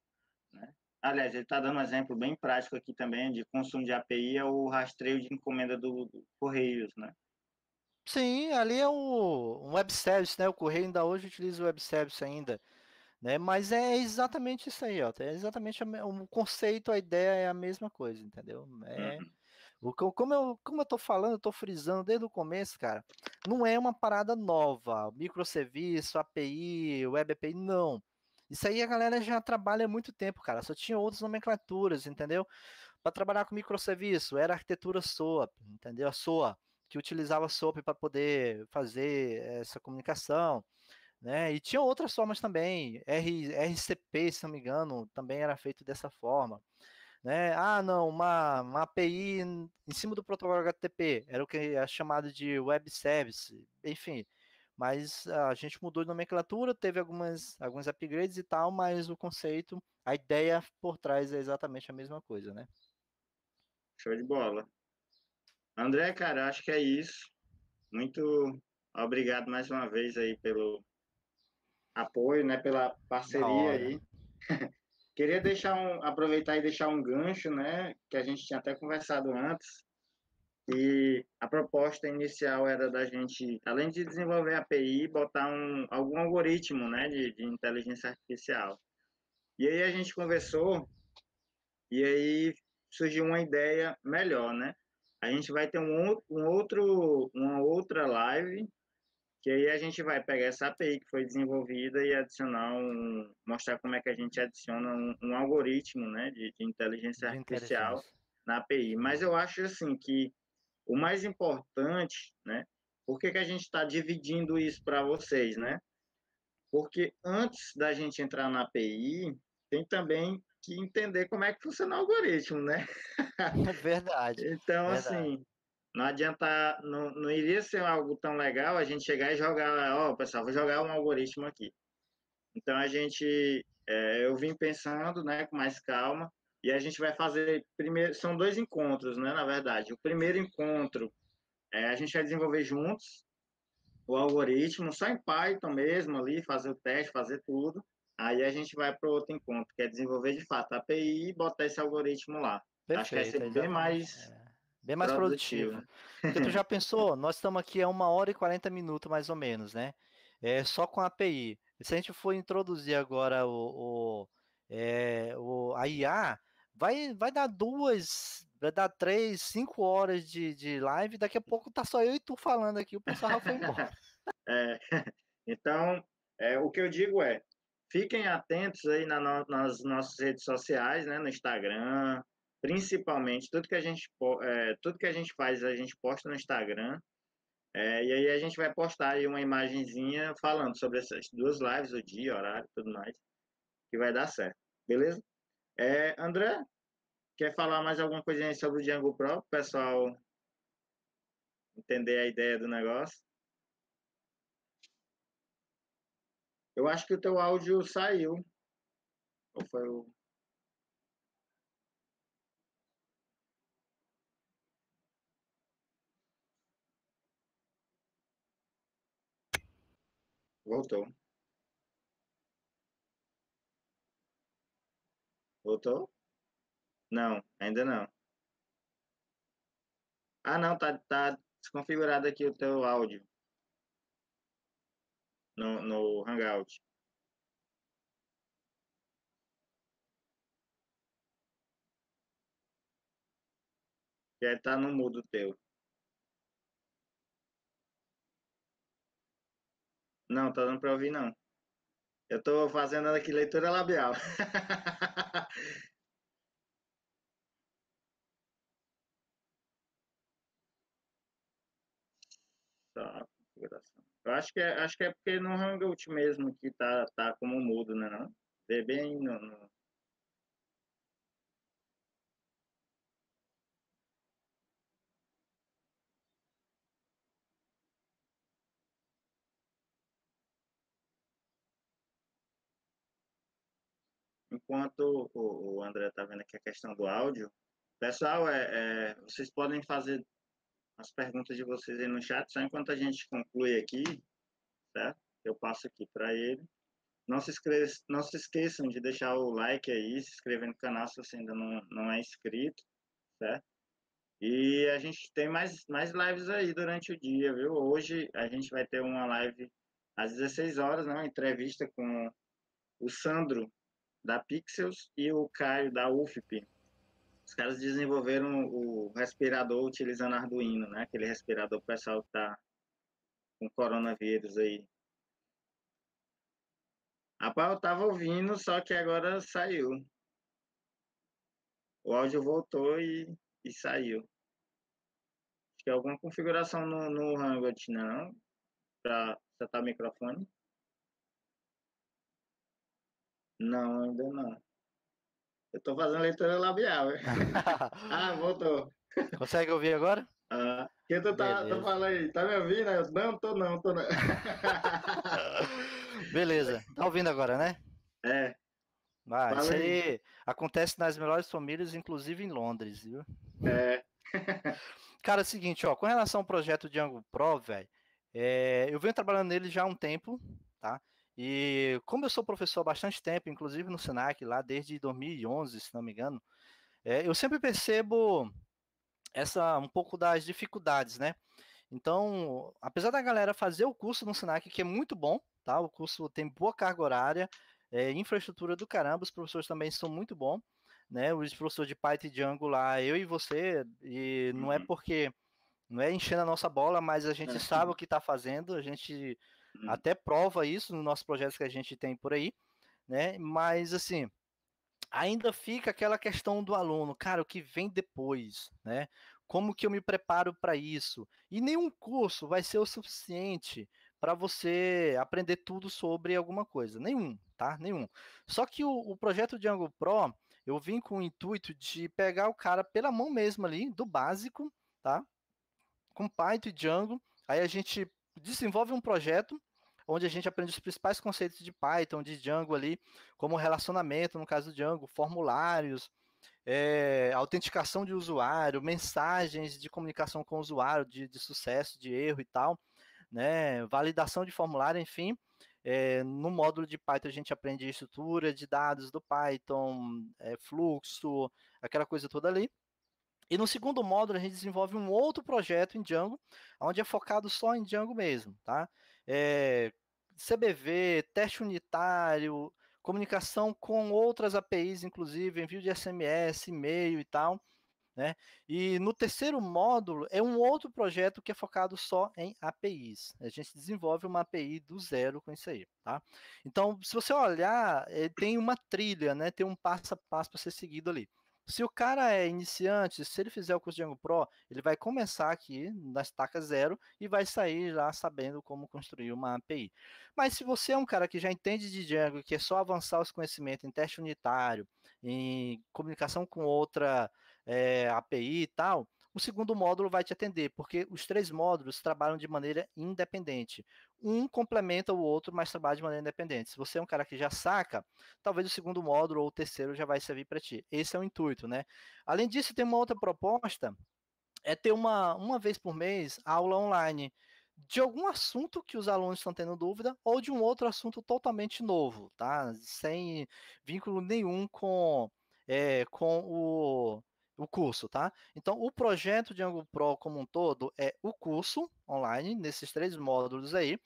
né? Aliás, ele está dando um exemplo bem prático aqui também de consumo de API é o rastreio de encomenda do, do Correios, né? Sim, ali é o, um web service, né? O correio ainda hoje utiliza o web service ainda, né? Mas é exatamente isso aí, ó. É exatamente o conceito, a ideia é a mesma coisa, entendeu? É, uhum. o, como, eu, como eu tô falando, eu tô frisando desde o começo, cara, não é uma parada nova, microserviço, API, web API, não. Isso aí a galera já trabalha há muito tempo, cara. Só tinha outras nomenclaturas, entendeu? Para trabalhar com microserviço, era arquitetura SOA, entendeu? A SOA que utilizava SOAP para poder fazer essa comunicação. Né? E tinha outras formas também, R, RCP, se não me engano, também era feito dessa forma. Né? Ah, não, uma, uma API em cima do protocolo HTTP, era o que é chamado de web service, enfim. Mas a gente mudou de nomenclatura, teve algumas, alguns upgrades e tal, mas o conceito, a ideia por trás é exatamente a mesma coisa, né? Show de bola. André, cara, acho que é isso. Muito obrigado mais uma vez aí pelo apoio, né, pela parceria aí. <laughs> Queria deixar um, aproveitar e deixar um gancho, né, que a gente tinha até conversado antes, e a proposta inicial era da gente, além de desenvolver a API, botar um, algum algoritmo, né, de, de inteligência artificial. E aí a gente conversou, e aí surgiu uma ideia melhor, né, a gente vai ter um, um outro, uma outra live, que aí a gente vai pegar essa API que foi desenvolvida e adicionar um, mostrar como é que a gente adiciona um, um algoritmo, né, de, de inteligência artificial na API. Mas eu acho, assim, que o mais importante, né, por que, que a gente está dividindo isso para vocês, né? Porque antes da gente entrar na API, tem também que entender como é que funciona o algoritmo, né? É verdade. <laughs> então, verdade. assim, não adianta, não, não iria ser algo tão legal a gente chegar e jogar, ó, oh, pessoal, vou jogar um algoritmo aqui. Então, a gente, é, eu vim pensando, né, com mais calma, e a gente vai fazer, primeiro, são dois encontros, né, na verdade. O primeiro encontro, é, a gente vai desenvolver juntos o algoritmo, só em Python mesmo ali, fazer o teste, fazer tudo. Aí a gente vai para o outro encontro, que é desenvolver de fato a API e botar esse algoritmo lá. Perfeito, Acho que vai ser bem mais. É. Bem mais produtivo. produtivo. Porque tu já <laughs> pensou, nós estamos aqui há uma hora e 40 minutos, mais ou menos, né? É, só com a API. Se a gente for introduzir agora o, o, é, o a IA, vai, vai dar duas, vai dar três, cinco horas de, de live, daqui a pouco tá só eu e tu falando aqui, o pessoal já foi embora. <laughs> É, então, é, o que eu digo é, Fiquem atentos aí na no, nas nossas redes sociais, né? No Instagram, principalmente. Tudo que a gente, é, tudo que a gente faz, a gente posta no Instagram. É, e aí a gente vai postar aí uma imagenzinha falando sobre essas duas lives, o dia, o horário, tudo mais, que vai dar certo, beleza? É, André, quer falar mais alguma coisinha sobre o Django Pro, pessoal entender a ideia do negócio? Eu acho que o teu áudio saiu. Ou foi o. Voltou. Voltou? Não, ainda não. Ah, não, tá, tá desconfigurado aqui o teu áudio no, no Hangout. Já tá no mudo teu. Não, tá dando para ouvir não. Eu tô fazendo aqui leitura labial. <laughs> Tá. Eu acho que é, acho que é porque no Hangout mesmo que tá, tá como mudo, né? Não? É bem no, no... Enquanto o, o André está vendo aqui a questão do áudio, pessoal, é, é, vocês podem fazer as perguntas de vocês aí no chat, só enquanto a gente conclui aqui, certo? Eu passo aqui para ele. Não se, esqueçam, não se esqueçam de deixar o like aí, se inscrever no canal se você ainda não, não é inscrito, certo? E a gente tem mais, mais lives aí durante o dia, viu? Hoje a gente vai ter uma live às 16 horas, né? Uma entrevista com o Sandro da Pixels e o Caio da UFP, os caras desenvolveram o respirador utilizando Arduino, né? Aquele respirador para pessoal que tá com coronavírus aí. Rapaz, eu tava ouvindo, só que agora saiu. O áudio voltou e, e saiu. Acho que é alguma configuração no, no Hangout, não? Para setar o microfone? Não, ainda não. Eu estou fazendo leitura labial. <laughs> ah, voltou. Consegue ouvir agora? Ah, que tu tá, tu fala aí, tá me ouvindo? Eu, não, tô não, tô não. <laughs> Beleza, tá ouvindo agora, né? É. Ah, isso aí, aí acontece nas melhores famílias, inclusive em Londres, viu? É. <laughs> Cara, é o seguinte, ó, com relação ao projeto Django Pro, velho, é, eu venho trabalhando nele já há um tempo, tá? E como eu sou professor há bastante tempo, inclusive no SENAC, lá desde 2011, se não me engano, é, eu sempre percebo essa um pouco das dificuldades, né? Então, apesar da galera fazer o curso no SENAC, que é muito bom, tá? O curso tem boa carga horária, é, infraestrutura do caramba, os professores também são muito bons, né? Os professores de Python e Django lá, eu e você, e uhum. não é uhum. porque não é enchendo a nossa bola, mas a gente é. sabe o que está fazendo, a gente Uhum. Até prova isso nos nossos projetos que a gente tem por aí, né? Mas assim, ainda fica aquela questão do aluno, cara, o que vem depois, né? Como que eu me preparo para isso? E nenhum curso vai ser o suficiente para você aprender tudo sobre alguma coisa, nenhum, tá? Nenhum. Só que o, o projeto Django Pro, eu vim com o intuito de pegar o cara pela mão mesmo ali, do básico, tá? Com Python e Django, aí a gente desenvolve um projeto onde a gente aprende os principais conceitos de Python, de Django ali, como relacionamento, no caso do Django, formulários, é, autenticação de usuário, mensagens de comunicação com o usuário, de, de sucesso, de erro e tal, né, validação de formulário, enfim. É, no módulo de Python a gente aprende estrutura de dados do Python, é, fluxo, aquela coisa toda ali. E no segundo módulo a gente desenvolve um outro projeto em Django, onde é focado só em Django mesmo, tá? É, CBV, teste unitário, comunicação com outras APIs, inclusive envio de SMS, e-mail e tal, né? E no terceiro módulo é um outro projeto que é focado só em APIs. A gente desenvolve uma API do zero com isso aí, tá? Então, se você olhar, eh, tem uma trilha, né? Tem um passo a passo para ser seguido ali. Se o cara é iniciante, se ele fizer o curso de Django Pro, ele vai começar aqui na estaca zero e vai sair já sabendo como construir uma API. Mas se você é um cara que já entende de Django e quer é só avançar os conhecimentos em teste unitário, em comunicação com outra é, eh, API e tal, o segundo módulo vai te atender, porque os três módulos trabalham de maneira independente um complementa o outro, mas trabalha de maneira independente. Se você é um cara que já saca, talvez o segundo módulo ou o terceiro já vai servir para ti. Esse é o intuito, né? Além disso, tem uma outra proposta, é ter uma, uma vez por mês aula online de algum assunto que os alunos estão tendo dúvida ou de um outro assunto totalmente novo, tá? Sem vínculo nenhum com, é, com o o curso, tá? Então, o projeto de Angular Pro como um todo é o curso online, nesses três módulos aí.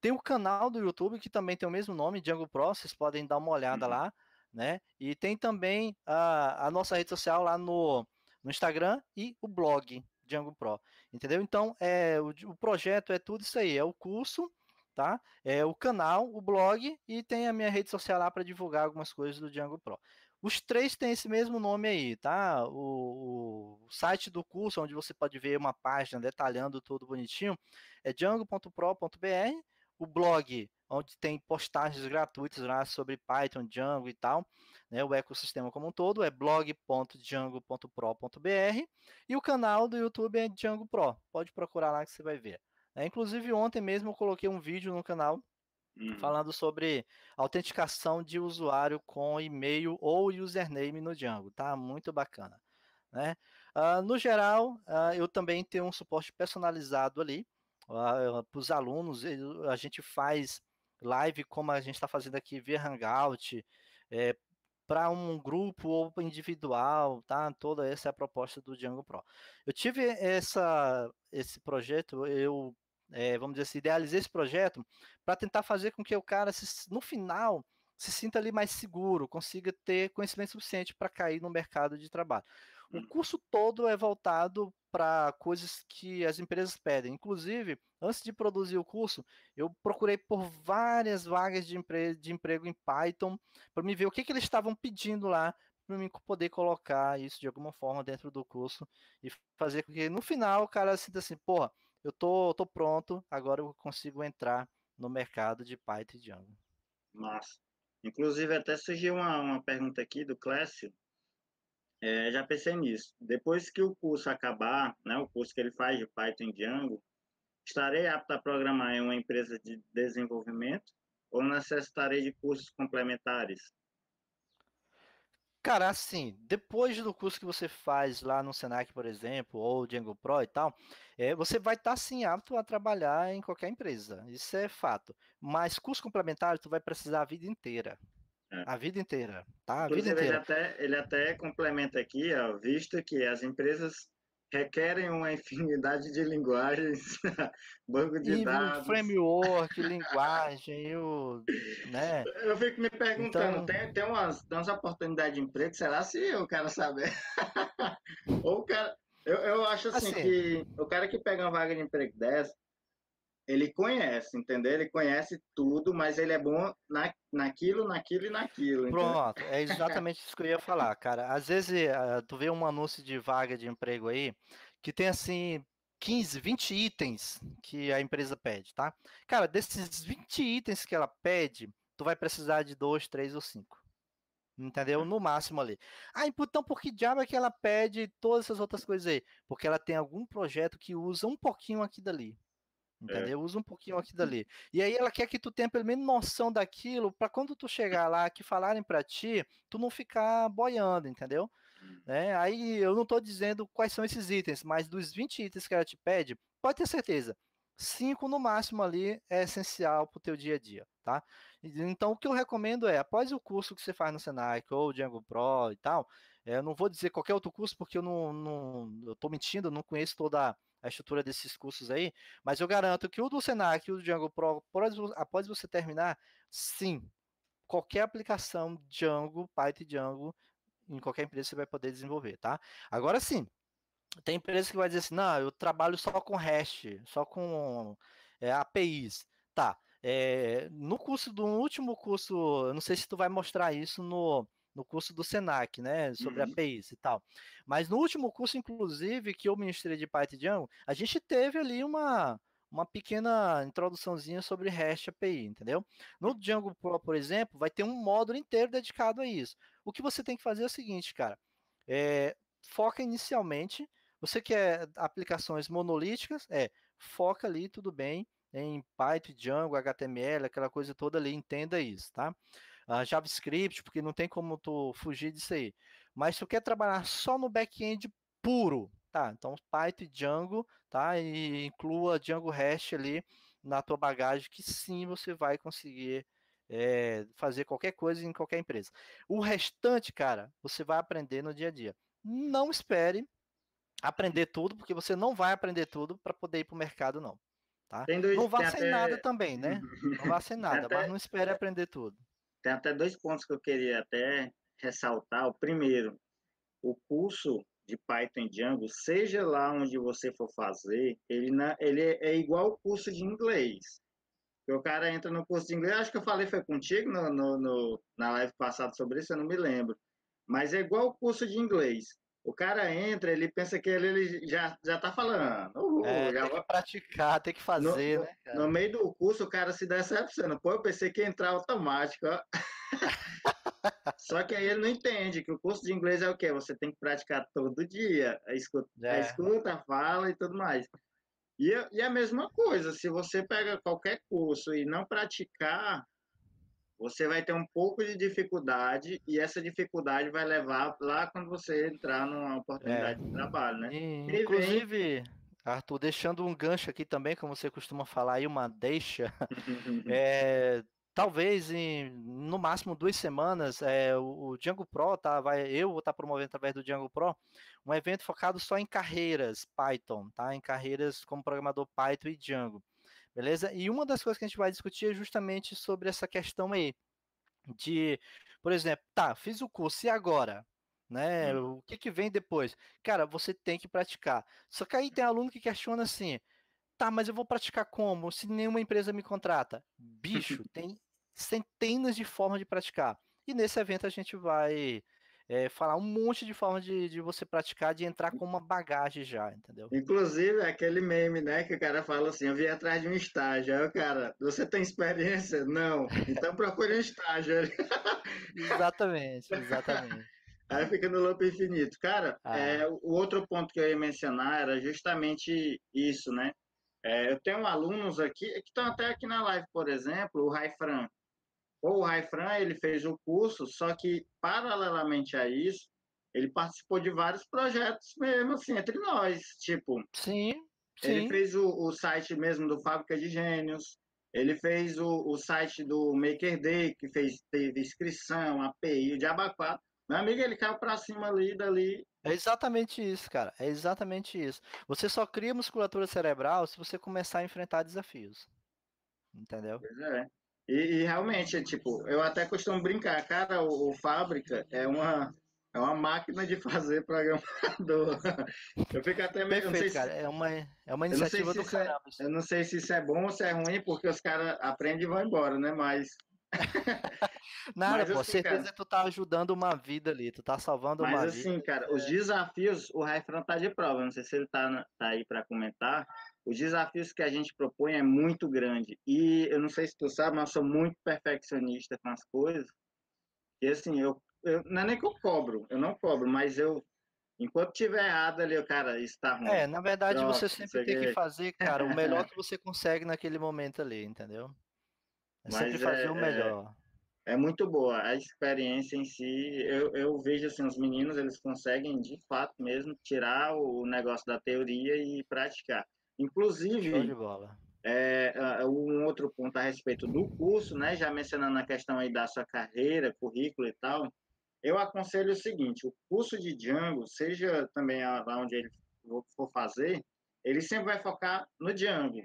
Tem o canal do YouTube, que também tem o mesmo nome, Django Pro, vocês podem dar uma olhada uhum. lá, né? E tem também a, a nossa rede social lá no, no Instagram e o blog Django Pro, entendeu? Então, é, o, o projeto é tudo isso aí, é o curso, tá? É o canal, o blog e tem a minha rede social lá para divulgar algumas coisas do Django Pro. Os três têm esse mesmo nome aí, tá? O, o, site do curso, onde você pode ver uma página detalhando tudo bonitinho, é django.pro.br. O blog, onde tem postagens gratuitas lá sobre Python, Django e tal, né? O ecossistema como um todo é blog.django.pro.br. E o canal do YouTube é Django Pro. Pode procurar lá que você vai ver. É, inclusive, ontem mesmo eu coloquei um vídeo no canal Uhum. Falando sobre autenticação de usuário com e-mail ou username no Django, tá? Muito bacana. Né? Uh, no geral, uh, eu também tenho um suporte personalizado ali uh, para os alunos. A gente faz live como a gente está fazendo aqui via Hangout, é, eh, para um grupo ou individual, tá? Toda essa é a proposta do Django Pro. Eu tive essa, esse projeto, eu é, vamos dizer assim, idealizei esse projeto para tentar fazer com que o cara, se, no final, se sinta ali mais seguro, consiga ter conhecimento suficiente para cair no mercado de trabalho. O uhum. curso todo é voltado para coisas que as empresas pedem. Inclusive, antes de produzir o curso, eu procurei por várias vagas de, empre de emprego em Python para me ver o que, que eles estavam pedindo lá para mim poder colocar isso de alguma forma dentro do curso e fazer com que no final o cara sinta assim, porra, eu tô, tô pronto, agora eu consigo entrar no mercado de Python e Django. Massa. Inclusive, até surgiu uma, uma pergunta aqui do Clécio, é, já pensei nisso. Depois que o curso acabar, né, o curso que ele faz de Python e Django, estarei apto a programar em uma empresa de desenvolvimento ou necessitarei de cursos complementares? Cara, assim, depois do curso que você faz lá no Senac, por exemplo, ou Django Pro e tal, é, você vai estar tá, sim apto a trabalhar em qualquer empresa. Isso é fato. Mas curso complementar, tu vai precisar a vida inteira. É. A vida inteira, tá? A vida é, inteira. Ele até, ele até complementa aqui, ó, visto que as empresas requerem uma infinidade de linguagens, <laughs> banco de e dados. Um framework, linguagem, eu, né? Eu fico me perguntando, então... tem, tem umas, umas oportunidades de emprego, será se eu quero saber? <laughs> Ou o cara. Eu, eu acho assim, assim, que o cara que pega uma vaga de emprego dessa, ele conhece, entendeu? Ele conhece tudo, mas ele é bom na, naquilo, naquilo e naquilo. Pronto, entendeu? é <laughs> exatamente isso que eu ia falar, cara. Às vezes ah, tu vê um anúncio de vaga de emprego aí que tem assim 15, 20 itens que a empresa pede, tá? Cara, desses 20 itens que ela pede, tu vai precisar de dois, três ou cinco. Entendeu? No máximo ali. Ah, então, então por que diabo é que ela pede todas essas outras coisas aí? Porque ela tem algum projeto que usa um pouquinho aqui dali é. Entendeu? É. Usa um pouquinho aqui uhum. dali. E aí ela quer que tu tenha pelo menos noção daquilo para quando tu chegar lá, que falarem para ti, tu não ficar boiando, entendeu? Uhum. Né? Aí eu não tô dizendo quais são esses itens, mas dos 20 itens que ela te pede, pode ter certeza, cinco no máximo ali é essencial para o teu dia a dia, tá? Então o que eu recomendo é, após o curso que você faz no Senai ou Django Pro e tal, é, eu não vou dizer qualquer outro curso porque eu não, não eu tô mentindo, não conheço toda a estrutura desses cursos aí, mas eu garanto que o do Senac e o do Django Pro, após você terminar, sim, qualquer aplicação Django, Python Django, em qualquer empresa você vai poder desenvolver, tá? Agora sim, tem empresa que vai dizer assim, não, eu trabalho só com REST, só com é, eh, APIs, tá? É, no curso do último curso, não sei se tu vai mostrar isso no no curso do SENAC, né, sobre uhum. APIs e tal. Mas no último curso, inclusive, que eu ministrei de Python Django, a gente teve ali uma uma pequena introduçãozinha sobre REST API, entendeu? No uhum. Django Pro, por exemplo, vai ter um módulo inteiro dedicado a isso. O que você tem que fazer é o seguinte, cara, é, foca inicialmente, você quer aplicações monolíticas, é, foca ali, tudo bem, em Python, Django, HTML, aquela coisa toda ali, entenda isso, tá? JavaScript, porque não tem como tu fugir disso aí. Mas se tu quer trabalhar só no back-end puro, tá? Então Python e Django, tá? E inclua Django REST ali na tua bagagem, que sim você vai conseguir é, fazer qualquer coisa em qualquer empresa. O restante, cara, você vai aprender no dia a dia. Não espere aprender tudo, porque você não vai aprender tudo para poder ir para o mercado, não. Tá? Dois, não vá sem até... nada também, né? Uhum. Não vá sem nada, até... mas não espere aprender tudo. Tem até dois pontos que eu queria até ressaltar. O primeiro, o curso de Python Django, seja lá onde você for fazer, ele, na, ele é, é igual o curso de inglês. O cara entra no curso de inglês, acho que eu falei foi contigo no, no, no, na live passada sobre isso, eu não me lembro. Mas é igual o curso de inglês. O cara entra, ele pensa que ele, ele já, já tá falando. Uhul, é, já tem vai... que praticar, tem que fazer, no, né? Cara? No meio do curso, o cara se decepciona. Pô, eu pensei que ia entrar automático, ó. <laughs> Só que aí ele não entende que o curso de inglês é o quê? Você tem que praticar todo dia, a escuta, é. a é é. escuta fala e tudo mais. E, e a mesma coisa, se você pega qualquer curso e não praticar, você vai ter um pouco de dificuldade e essa dificuldade vai levar lá quando você entrar numa oportunidade é. de trabalho, né? inclusive, Arthur, deixando um gancho aqui também, como você costuma falar aí, uma deixa, <laughs> é, talvez em, no máximo duas semanas, é, o, o Django Pro, tá, vai, eu vou estar tá promovendo através do Django Pro, um evento focado só em carreiras Python, tá? Em carreiras como programador Python e Django. Beleza? E uma das coisas que a gente vai discutir é justamente sobre essa questão aí de, por exemplo, tá, fiz o curso e agora? Né? Hum. O que, que vem depois? Cara, você tem que praticar. Só que aí tem aluno que questiona assim: tá, mas eu vou praticar como? Se nenhuma empresa me contrata. Bicho, <laughs> tem centenas de formas de praticar. E nesse evento a gente vai é, falar um monte de formas de, de você praticar, de entrar com uma bagagem já, entendeu? Inclusive, aquele meme, né, que o cara fala assim, eu vim atrás de um estágio, aí o cara, você tem experiência? Não, então procure um estágio. <laughs> exatamente, exatamente. Aí fica no loop infinito. Cara, ah. é, o outro ponto que eu ia mencionar era justamente isso, né? É, eu tenho alunos aqui que estão até aqui na live, por exemplo, o Raifran. O Raifran, ele fez o curso, só que, paralelamente a isso, ele participou de vários projetos mesmo, assim, entre nós, tipo... Sim, sim. Ele fez o, o site mesmo do Fábrica de Gênios, ele fez o, o site do Maker Day, que fez, teve inscrição, API, o Diabaquá. Meu amigo, ele caiu para cima ali, dali. É exatamente isso, cara. É exatamente isso. Você só cria musculatura cerebral se você começar a enfrentar desafios. Entendeu? Pois é. E, e realmente, é tipo, eu até costumo brincar, cara, o, o Fábrica é uma, é uma máquina de fazer programador. <laughs> Eu fico até meio. Perfeito, não cara. É uma, é uma iniciativa do canal. É, eu não sei se isso é bom ou se é ruim, porque os caras aprendem e vão embora, né? Mas. <laughs> Nada, Mas, pô, assim, certeza cara, tu tá ajudando uma vida ali, tu tá salvando uma assim, vida. Mas assim, cara, os é. desafios, o Refrão tá de prova. Não sei se ele tá, tá aí para comentar, os desafios que a gente propõe é muito grande. E eu não sei se tu sabe, mas eu sou muito perfeccionista com as coisas. E assim, eu, eu não é nem que eu cobro, eu não cobro, mas eu Enquanto tiver errado ali, o cara está ruim. É, na verdade, você sempre tem que fazer, cara, o melhor <laughs> que você consegue naquele momento ali, entendeu? É Mas sempre fazer é, o é, melhor. É, é, muito boa. A experiência em si, eu, eu vejo assim, os meninos, eles conseguem de fato mesmo tirar o negócio da teoria e praticar. Inclusive, é, é, é, um outro ponto a respeito do curso, né, já mencionando a questão aí da sua carreira, currículo e tal, eu aconselho o seguinte, o curso de Django, seja também lá onde ele for fazer, ele sempre vai focar no Django.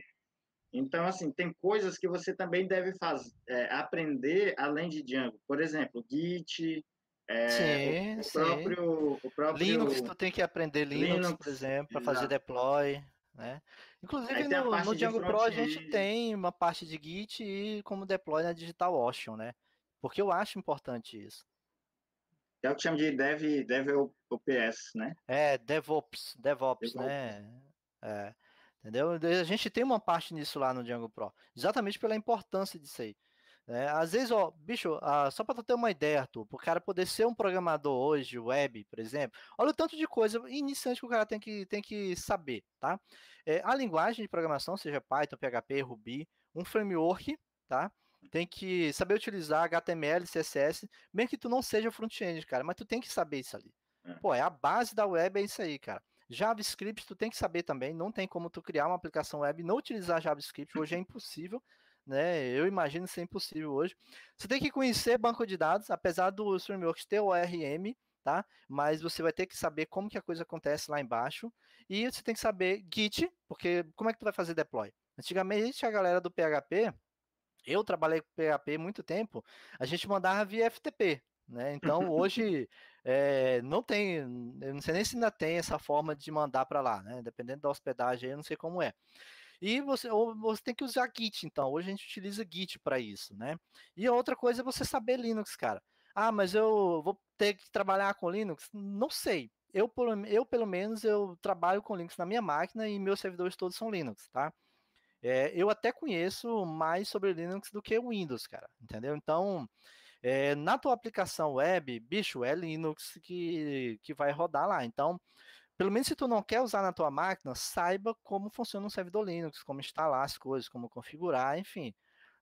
Então, assim, tem coisas que você também deve fazer, é, aprender além de Django. Por exemplo, Git, é, sim, o, o próprio, o próprio... Linux, tu tem que aprender Linux, Linux por exemplo, para fazer deploy né? É, Inclusive no, no Django Pro a gente tem uma parte de Git e como deploy na DigitalOcean, né? Porque eu acho importante isso. É o que chama de Dev, Dev OPS, né? É, DevOps, DevOps, né. DevOps. né? É, entendeu? A gente tem uma parte nisso lá no Django Pro, exatamente pela importância disso aí. É, às vezes, ó, bicho, ah, só para tu ter uma ideia, Arthur, pro cara poder ser um programador hoje, web, por exemplo, olha o tanto de coisa iniciante que o cara tem que, tem que saber, tá? É, a linguagem de programação, seja Python, PHP, Ruby, um framework, tá? Tem que saber utilizar HTML, CSS, mesmo que tu não seja front-end, cara, mas tu tem que saber isso ali. É. Pô, é a base da web, é isso aí, cara. JavaScript, tu tem que saber também, não tem como tu criar uma aplicação web e não utilizar JavaScript, hoje é impossível, né? Eu imagino ser impossível hoje. Você tem que conhecer banco de dados, apesar do framework ter ORM, tá? Mas você vai ter que saber como que a coisa acontece lá embaixo e você tem que saber Git, porque como é que tu vai fazer deploy? Antigamente a galera do PHP, eu trabalhei com PHP muito tempo, a gente mandava via FTP, né? Então <laughs> hoje é, não tem, eu não sei nem se ainda tem essa forma de mandar para lá, né? Dependendo da hospedagem, eu não sei como é. E você, ou você tem que usar Git, então. Hoje a gente utiliza Git para isso, né? E outra coisa é você saber Linux, cara. Ah, mas eu vou ter que trabalhar com Linux? Não sei. Eu, pelo, eu, pelo menos, eu trabalho com Linux na minha máquina e meus servidores todos são Linux, tá? É, eu até conheço mais sobre Linux do que Windows, cara, entendeu? Então, é, na tua aplicação web, bicho, é Linux que, que vai rodar lá. Então, pelo menos se tu não quer usar na tua máquina, saiba como funciona um servidor Linux, como instalar as coisas, como configurar, enfim.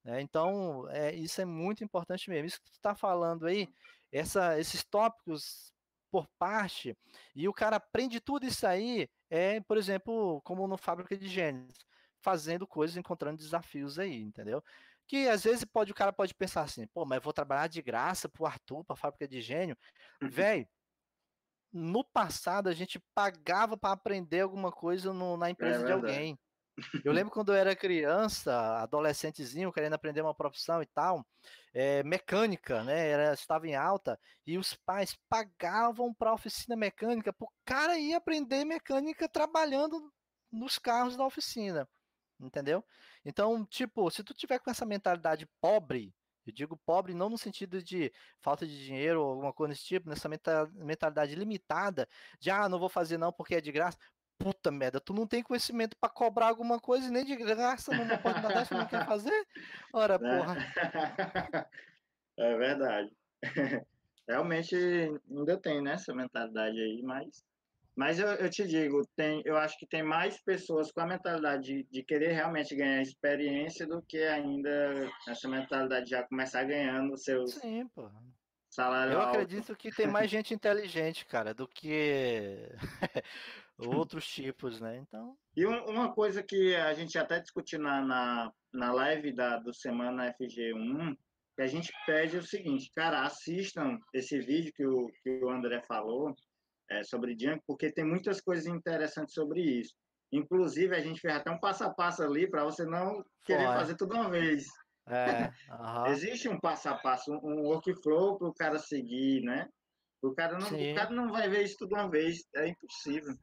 Né. então, é, isso é muito importante mesmo. Isso que tu está falando aí, essa, esses tópicos por parte, e o cara aprende tudo isso aí, é, por exemplo, como no Fábrica de Gênios, fazendo coisas, encontrando desafios aí, entendeu? Que às vezes pode o cara pode pensar assim, pô, mas eu vou trabalhar de graça pro Arthur, pra Fábrica de Gênio. Uhum. Velho, no passado a gente pagava para aprender alguma coisa no, na é empresa é de alguém. Eu <laughs> lembro quando eu era criança, adolescentezinho, querendo aprender uma profissão e tal, é, mecânica, né? Era, estava em alta, e os pais pagavam para oficina mecânica para o cara ir aprender mecânica trabalhando nos carros da oficina. Entendeu? Então, tipo, se tu tiver com essa mentalidade pobre, eu digo pobre não no sentido de falta de dinheiro ou alguma coisa desse tipo, nessa mentalidade limitada de ah, não vou fazer não porque é de graça. Puta merda, tu não tem conhecimento para cobrar alguma coisa e nem de graça numa oportunidade que não quer fazer? Ora, <laughs> né? porra. <laughs> É verdade. <laughs> Realmente ainda tem, né, essa mentalidade aí, mas mas eu, eu te digo, tem, eu acho que tem mais pessoas com a mentalidade de, de, querer realmente ganhar experiência do que ainda essa mentalidade de já começar ganhando seus Sim, pô. salário. Eu alto. acredito que tem mais gente inteligente, cara, do que <laughs> outros tipos, né? Então. E uma coisa que a gente até discutiu na, na, na live da, do Semana FG1, que a gente pede é o seguinte, cara, assistam esse vídeo que o, que o André falou é, sobre Django, porque tem muitas coisas interessantes sobre isso. Inclusive, a gente fez até um passo a passo ali para você não querer fazer tudo uma vez. É, <laughs> Existe um passo a passo, um workflow para o cara seguir, né? O cara, não, o cara não vai ver isso tudo uma vez, é impossível.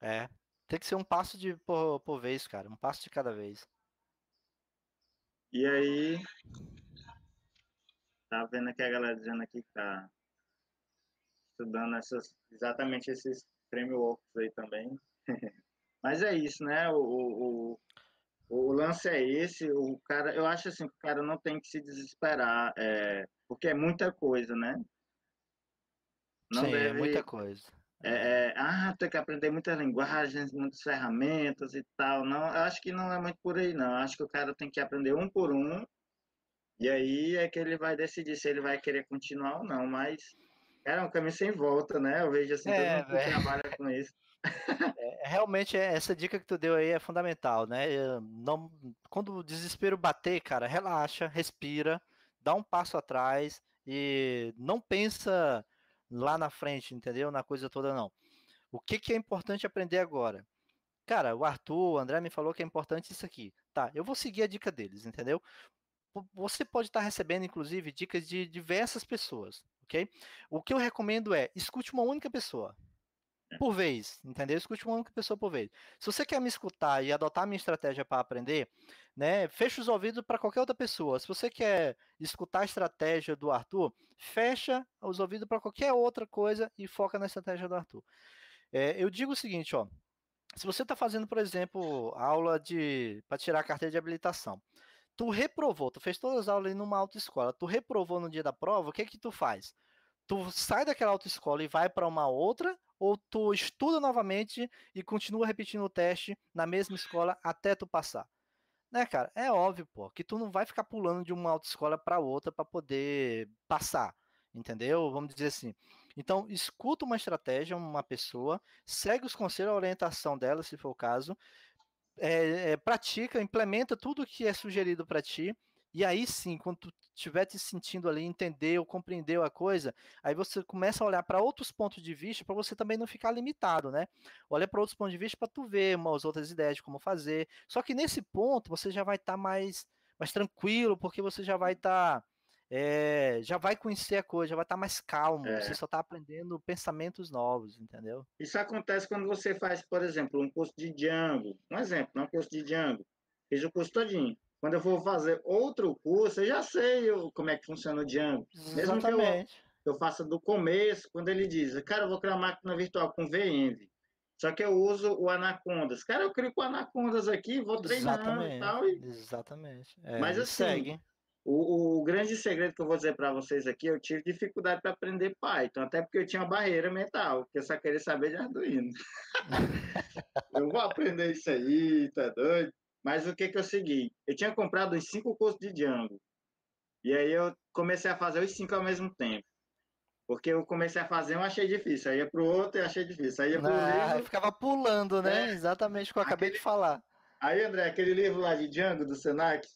É, tem que ser um passo de por, por vez, cara, um passo de cada vez. E aí, tá vendo aqui a galera dizendo aqui que tá estudando essas, exatamente esses frameworks aí também. <laughs> Mas é isso, né? O, o, o, o, lance é esse. O cara, eu acho assim, o cara não tem que se desesperar, é, porque é muita coisa, né? Não Sim, é deve, é muita coisa. É, é, ah, tem que aprender muitas linguagens, muitas ferramentas e tal. Não, eu acho que não é muito por aí, não. Acho que o cara tem que aprender um por um. E aí é que ele vai decidir se ele vai querer continuar ou não. Mas era um caminho sem volta, né? Eu vejo assim, é, todo mundo que trabalha com isso. <laughs> É, realmente, é, essa dica que tu deu aí é fundamental, né? Não, quando o desespero bater, cara, relaxa, respira, dá um passo atrás e não pensa lá na frente, entendeu? Na coisa toda, não. O que, que é importante aprender agora? Cara, o Arthur, o André me falou que é importante isso aqui. Tá, eu vou seguir a dica deles, entendeu? você pode estar recebendo, inclusive, dicas de diversas pessoas, ok? O que eu recomendo é escute uma única pessoa é. por vez, entendeu? Escute uma única pessoa por vez. Se você quer me escutar e adotar a minha estratégia para aprender, né, fecha os ouvidos para qualquer outra pessoa. Se você quer escutar a estratégia do Arthur, fecha os ouvidos para qualquer outra coisa e foca na estratégia do Arthur. É, eu digo o seguinte, ó. Se você está fazendo, por exemplo, aula de para tirar a carteira de habilitação, tu reprovou, tu fez todas as aulas numa autoescola, tu reprovou no dia da prova, o que é que tu faz? Tu sai daquela autoescola e vai para uma outra, ou tu estuda novamente e continua repetindo o teste na mesma escola até tu passar? Né, cara? É óbvio, pô, que tu não vai ficar pulando de uma autoescola para outra para poder passar, entendeu? Vamos dizer assim. Então, escuta uma estratégia, uma pessoa, segue os conselhos, a orientação dela, se for o caso, é, é, pratica, implementa tudo que é sugerido para ti. E aí sim, quando tu estiver te sentindo ali, entendeu, compreendeu a coisa, aí você começa a olhar para outros pontos de vista para você também não ficar limitado, né? Olha para outros pontos de vista para tu ver umas outras ideias de como fazer. Só que nesse ponto você já vai estar tá mais, mais tranquilo, porque você já vai estar. Tá é, já vai conhecer a coisa, já vai estar tá mais calmo, é. você só está aprendendo pensamentos novos, entendeu? Isso acontece quando você faz, por exemplo, um curso de Django, um exemplo, né, um curso de Django, fiz o curso todinho. Quando eu for fazer outro curso, eu já sei eu, como é que funciona o Django. Mesmo Exatamente. que eu, eu faça do começo, quando ele diz, cara, eu vou criar uma máquina virtual com VENV, só que eu uso o Anacondas. Cara, eu crio com Anacondas aqui, vou treinar exatamente, e tal. E... Exatamente. É, Mas assim, segue. O, o, grande segredo que eu vou dizer para vocês aqui, eu tive dificuldade para aprender Python, até porque eu tinha uma barreira mental, que eu só queria saber de Arduino. <laughs> eu vou aprender isso aí, tá doido? Mas o que que eu é segui? Eu tinha comprado os cinco cursos de Django, e aí eu comecei a fazer os cinco ao mesmo tempo. Porque eu comecei a fazer um, achei difícil. Aí ia pro outro e achei difícil. Aí ia pro ah, livro. ficava pulando, né? É. Exatamente o que eu acabei aquele... de falar. Aí, André, aquele livro lá de Django, do Senac,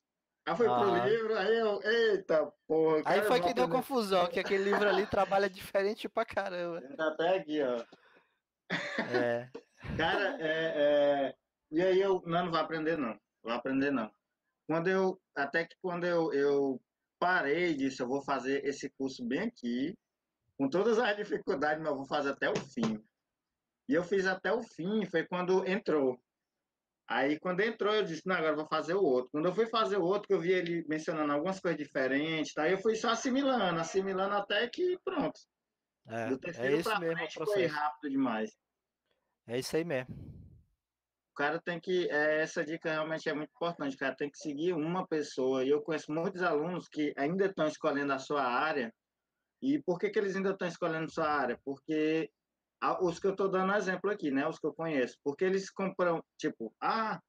Aí ah, foi ah. pro livro, aí eu, eita porra. Aí é foi que deu confusão, que aquele livro ali trabalha diferente pra caramba. Tá até aqui, ó. É. Cara, é, é, e aí eu, não, não vai aprender não, vai aprender não. Quando eu, até que quando eu, eu parei disso, eu vou fazer esse curso bem aqui, com todas as dificuldades, mas eu vou fazer até o fim. E eu fiz até o fim, foi quando entrou. Aí quando entrou, eu disse, não, agora vou fazer o outro. Quando eu fui fazer o outro, que eu vi ele mencionando algumas coisas diferentes, tá? eu fui só assimilando, assimilando até que pronto. É, é isso mesmo, frente, foi rápido demais. É isso aí mesmo. O cara tem que. É, essa dica realmente é muito importante, o cara. Tem que seguir uma pessoa. E eu conheço muitos alunos que ainda estão escolhendo a sua área. E por que, que eles ainda estão escolhendo a sua área? Porque os que eu estou dando exemplo aqui, né? Os que eu conheço. Porque eles compram, tipo, ah,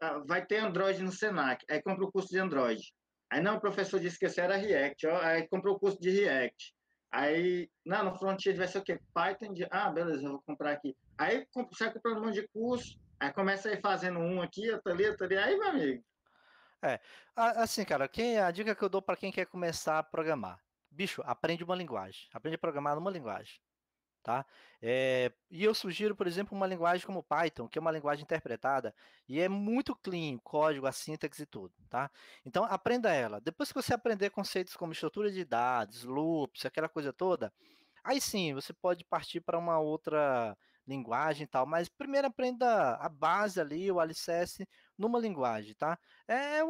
ah, vai ter Android no Senac. Aí compra o curso de Android. Aí, não, o professor disse que esse era React. Ó, aí compra o curso de React. Aí, não, no front-end vai ser o quê? Python. De, ah, beleza, eu vou comprar aqui. Aí sai comprando um monte de curso. Aí começa a ir fazendo um aqui, outro ali, outro ali. Aí, meu amigo. É, assim, cara, quem, a dica que eu dou para quem quer começar a programar. Bicho, aprende uma linguagem. Aprende a programar numa linguagem tá? É, e eu sugiro, por exemplo, uma linguagem como Python, que é uma linguagem interpretada e é muito clean, o código, a síntese e tudo, tá? Então aprenda ela. Depois que você aprender conceitos como estrutura de dados, loops, aquela coisa toda, aí sim você pode partir para uma outra linguagem e tal, mas primeiro aprenda a base ali, o alicerce, numa linguagem, tá? É, é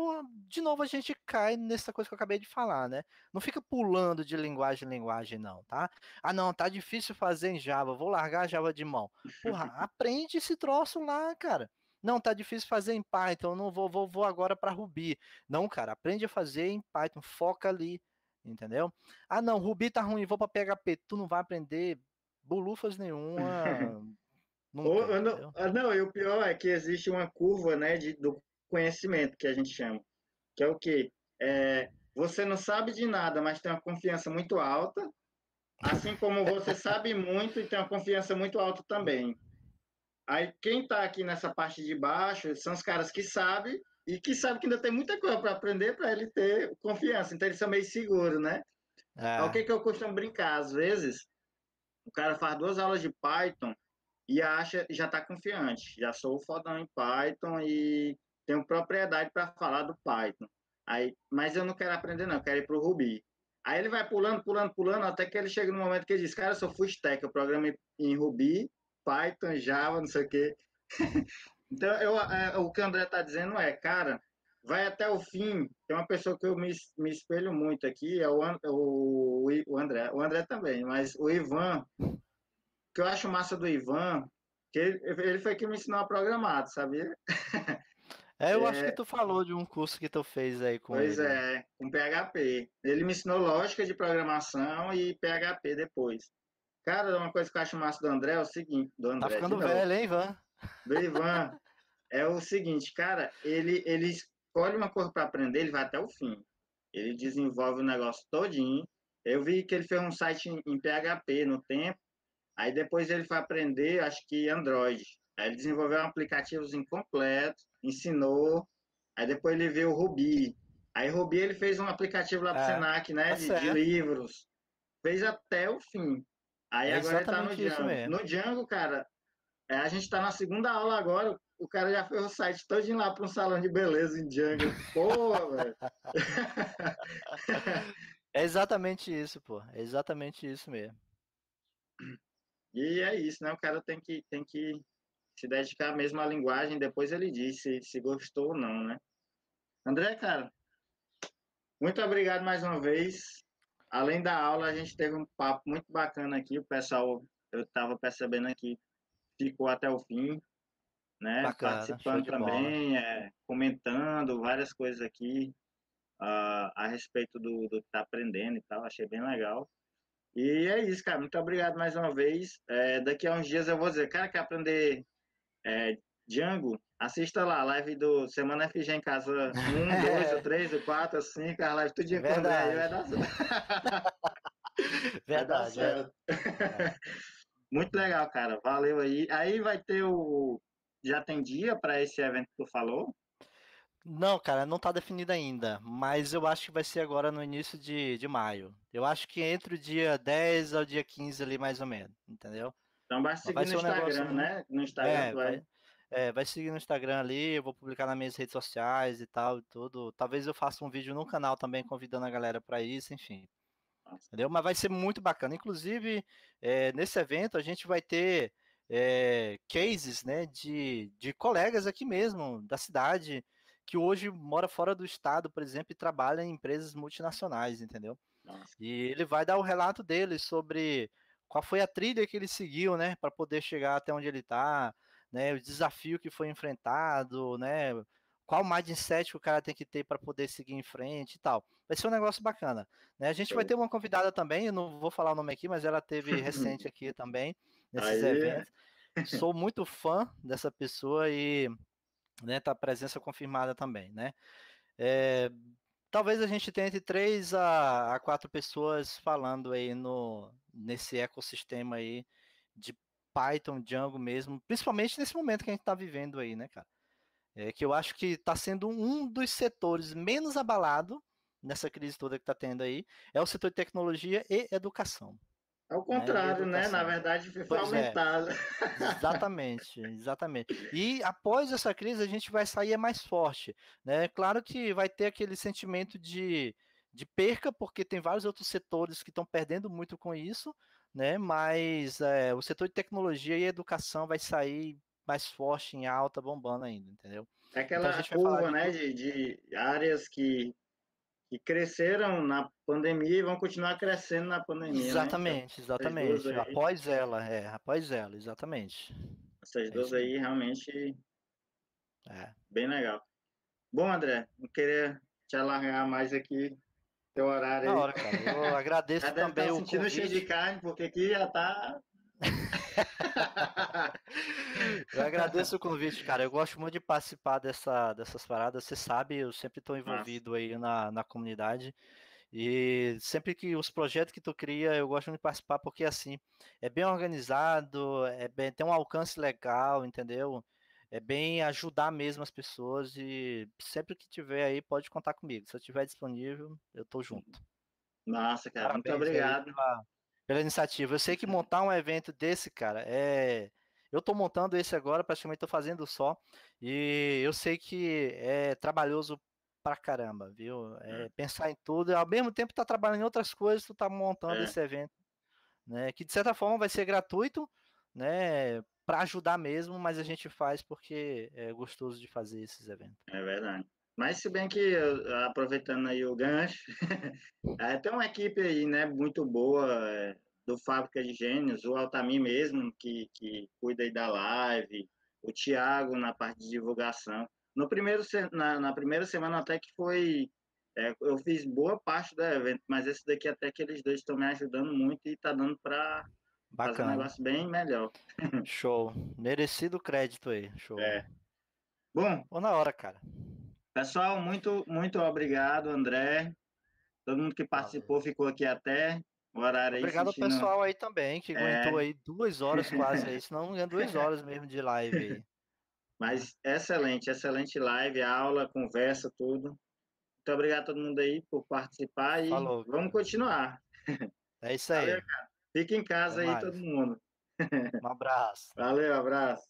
de novo a gente cai nessa coisa que eu acabei de falar, né? Não fica pulando de linguagem em linguagem, não, tá? Ah, não, tá difícil fazer em Java, vou largar Java de mão. Porra, <laughs> aprende esse troço lá, cara. Não, tá difícil fazer em Python, não vou, vou, vou agora para Ruby. Não, cara, aprende a fazer em Python, foca ali, entendeu? Ah, não, Ruby tá ruim, vou para PHP. Tu não vai aprender bolufas nenhuma, <laughs> hum, Nunca, ou, não, ah, não, e o pior é que existe uma curva né, de, do conhecimento que a gente chama. Que é o quê? É, você não sabe de nada, mas tem uma confiança muito alta, assim como você <laughs> sabe muito e tem uma confiança muito alta também. Aí quem está aqui nessa parte de baixo são os caras que sabem e que sabem que ainda tem muita coisa para aprender para ele ter confiança. Então eles são meio seguros, né? É. O que, que eu costumo brincar? Às vezes, o cara faz duas aulas de Python e acha já está confiante, já sou fodão em Python e tenho propriedade para falar do Python. Aí, mas eu não quero aprender não, quero ir para o Ruby. Aí ele vai pulando, pulando, pulando, até que ele chega no momento que ele diz, cara, eu sou full stack, eu programo em Ruby, Python, Java, não sei o quê. <laughs> então, eu, é, o que o André está dizendo é, cara, vai até o fim. Tem uma pessoa que eu me, me espelho muito aqui, é o, o, o André, o André também, mas o Ivan, que eu acho massa do Ivan, que ele, ele foi que me ensinou a programar, sabia? É, eu é, acho que tu falou de um curso que tu fez aí com pois ele. Pois é, com PHP. Ele me ensinou lógica de programação e PHP depois. Cara, uma coisa que eu acho massa do André é o seguinte. Do tá André, tá ficando velho, hein, Ivan? Do Ivan. é o seguinte, cara, ele, ele escolhe uma coisa para aprender, ele vai até o fim. Ele desenvolve o negócio todinho. Eu vi que ele fez um site em, em PHP no tempo, Aí depois ele foi aprender, acho que Android. Aí ele desenvolveu um aplicativo incompleto, ensinou. Aí depois ele veio o Ruby. Aí Ruby ele fez um aplicativo lá pro é, Senac, né? Tá de, de, livros. Fez até o fim. Aí é agora ele tá no Django. No Django, cara, é, a gente tá na segunda aula agora o cara já foi o site todinho lá para um salão de beleza em Django. Pô, velho. <laughs> é exatamente isso, pô. É exatamente isso mesmo. E é isso, né? O cara tem que, tem que se dedicar mesmo à linguagem, depois ele diz se, se gostou ou não, né? André, cara, muito obrigado mais uma vez. Além da aula, a gente teve um papo muito bacana aqui. O pessoal, eu estava percebendo aqui, ficou até o fim, né? Bacana, Participando também, é, comentando várias coisas aqui uh, a respeito do, do que está aprendendo e tal. Achei bem legal. E é isso, cara. Muito obrigado mais uma vez. É, daqui a uns dias eu vou dizer, cara, quer aprender é, Django? Assista lá, a live do Semana FG em Casa Um, <laughs> dois, três, quatro, cinco, a live todo dia. o André. Vai dar certo. Verdade. <laughs> Vai dar é. certo. <laughs> Muito legal, cara. Valeu aí. Aí vai ter o. Já tem dia para esse evento que tu falou? Não, cara, não tá definido ainda, mas eu acho que vai ser agora no início de, de maio. Eu acho que entre o dia 10 ao dia 15 ali, mais ou menos, entendeu? Então vai seguir vai no um Instagram, negócio... né? No Instagram é, vai... vai... É, vai seguir no Instagram ali, eu vou publicar nas minhas redes sociais e tal e tudo. Talvez eu faça um vídeo no canal também convidando a galera para isso, enfim. Nossa. Entendeu? Mas vai ser muito bacana. Inclusive, é, nesse evento a gente vai ter é, cases né, de, de colegas aqui mesmo, da cidade, que hoje mora fora do estado, por exemplo, e trabalha em empresas multinacionais, entendeu? Nossa. E ele vai dar o relato dele sobre qual foi a trilha que ele seguiu, né, para poder chegar até onde ele está, né, o desafio que foi enfrentado, né, qual mindset que o cara tem que ter para poder seguir em frente e tal. Vai ser um negócio bacana. Né? A gente vai ter uma convidada também, eu não vou falar o nome aqui, mas ela teve recente <laughs> aqui também, nesses Aê. eventos. Sou muito fã dessa pessoa e né? Tá presença confirmada também, né? É, talvez a gente tenha entre três a, a quatro pessoas falando aí no nesse ecossistema aí de Python, Django mesmo, principalmente nesse momento que a gente está vivendo aí, né, cara? É que eu acho que está sendo um dos setores menos abalado nessa crise toda que está tendo aí, é o setor de tecnologia e educação. É o contrário, né? Na verdade, foi pois aumentado. É. Né? Exatamente, exatamente. E após essa crise, a gente vai sair mais forte. Né? Claro que vai ter aquele sentimento de, de perca, porque tem vários outros setores que estão perdendo muito com isso, né? mas é, o setor de tecnologia e educação vai sair mais forte, em alta, bombando ainda, entendeu? É então, aquela então, curva, de... né, de, de áreas que que cresceram na pandemia e vão continuar crescendo na pandemia. Exatamente, né? exatamente. Então, após ela, é, após ela, exatamente. Essas é duas aí realmente é. bem legal. Bom, André, não queria te alargar mais aqui teu horário. Na aí. hora, cara. Eu agradeço <laughs> também tá o convite. sentindo cheio de carne, porque aqui já tá <laughs> eu agradeço o convite, cara. Eu gosto muito de participar dessa, dessas paradas. Você sabe, eu sempre estou envolvido aí na, na comunidade. E sempre que os projetos que tu cria, eu gosto muito de participar, porque assim, é bem organizado, é bem, tem um alcance legal, entendeu? É bem ajudar mesmo as pessoas e sempre que tiver aí, pode contar comigo. Se eu estiver disponível, eu tô junto. Nossa, cara, Parabéns muito obrigado. Aí, pela iniciativa. Eu sei que montar um evento desse, cara, é. Eu tô montando esse agora, praticamente estou fazendo só. E eu sei que é trabalhoso pra caramba, viu? É, é. Pensar em tudo, ao mesmo tempo tá trabalhando em outras coisas, tu tá montando é. esse evento, né? Que de certa forma vai ser gratuito, né? Para ajudar mesmo, mas a gente faz porque é gostoso de fazer esses eventos. É verdade. Mas se bem que, eh, aproveitando aí o gancho, <laughs> é, tem uma equipe aí, né, muito boa, é, do Fábrica de Gênios, o Altami mesmo, que, que cuida aí da live, o Thiago na parte de divulgação. No primeiro, na, na primeira semana até que foi, é, eu fiz boa parte do evento, mas esse daqui até que eles dois estão me ajudando muito e tá dando para fazer um negócio bem melhor. <laughs> Show. Merecido crédito aí, show. É. Bom. Ou na hora, cara. Pessoal, muito, muito obrigado, André. Todo mundo que participou ficou aqui até o horário aí. Obrigado ao pessoal aí também, que é... aguentou aí duas horas quase aí, senão é duas <laughs> horas mesmo de live aí. Mas excelente, excelente live, aula, conversa, tudo. Muito obrigado a todo mundo aí por participar e Falou, vamos continuar. É isso aí. Valeu, Fica em casa Até aí mais. todo mundo. Um abraço. Valeu, abraço.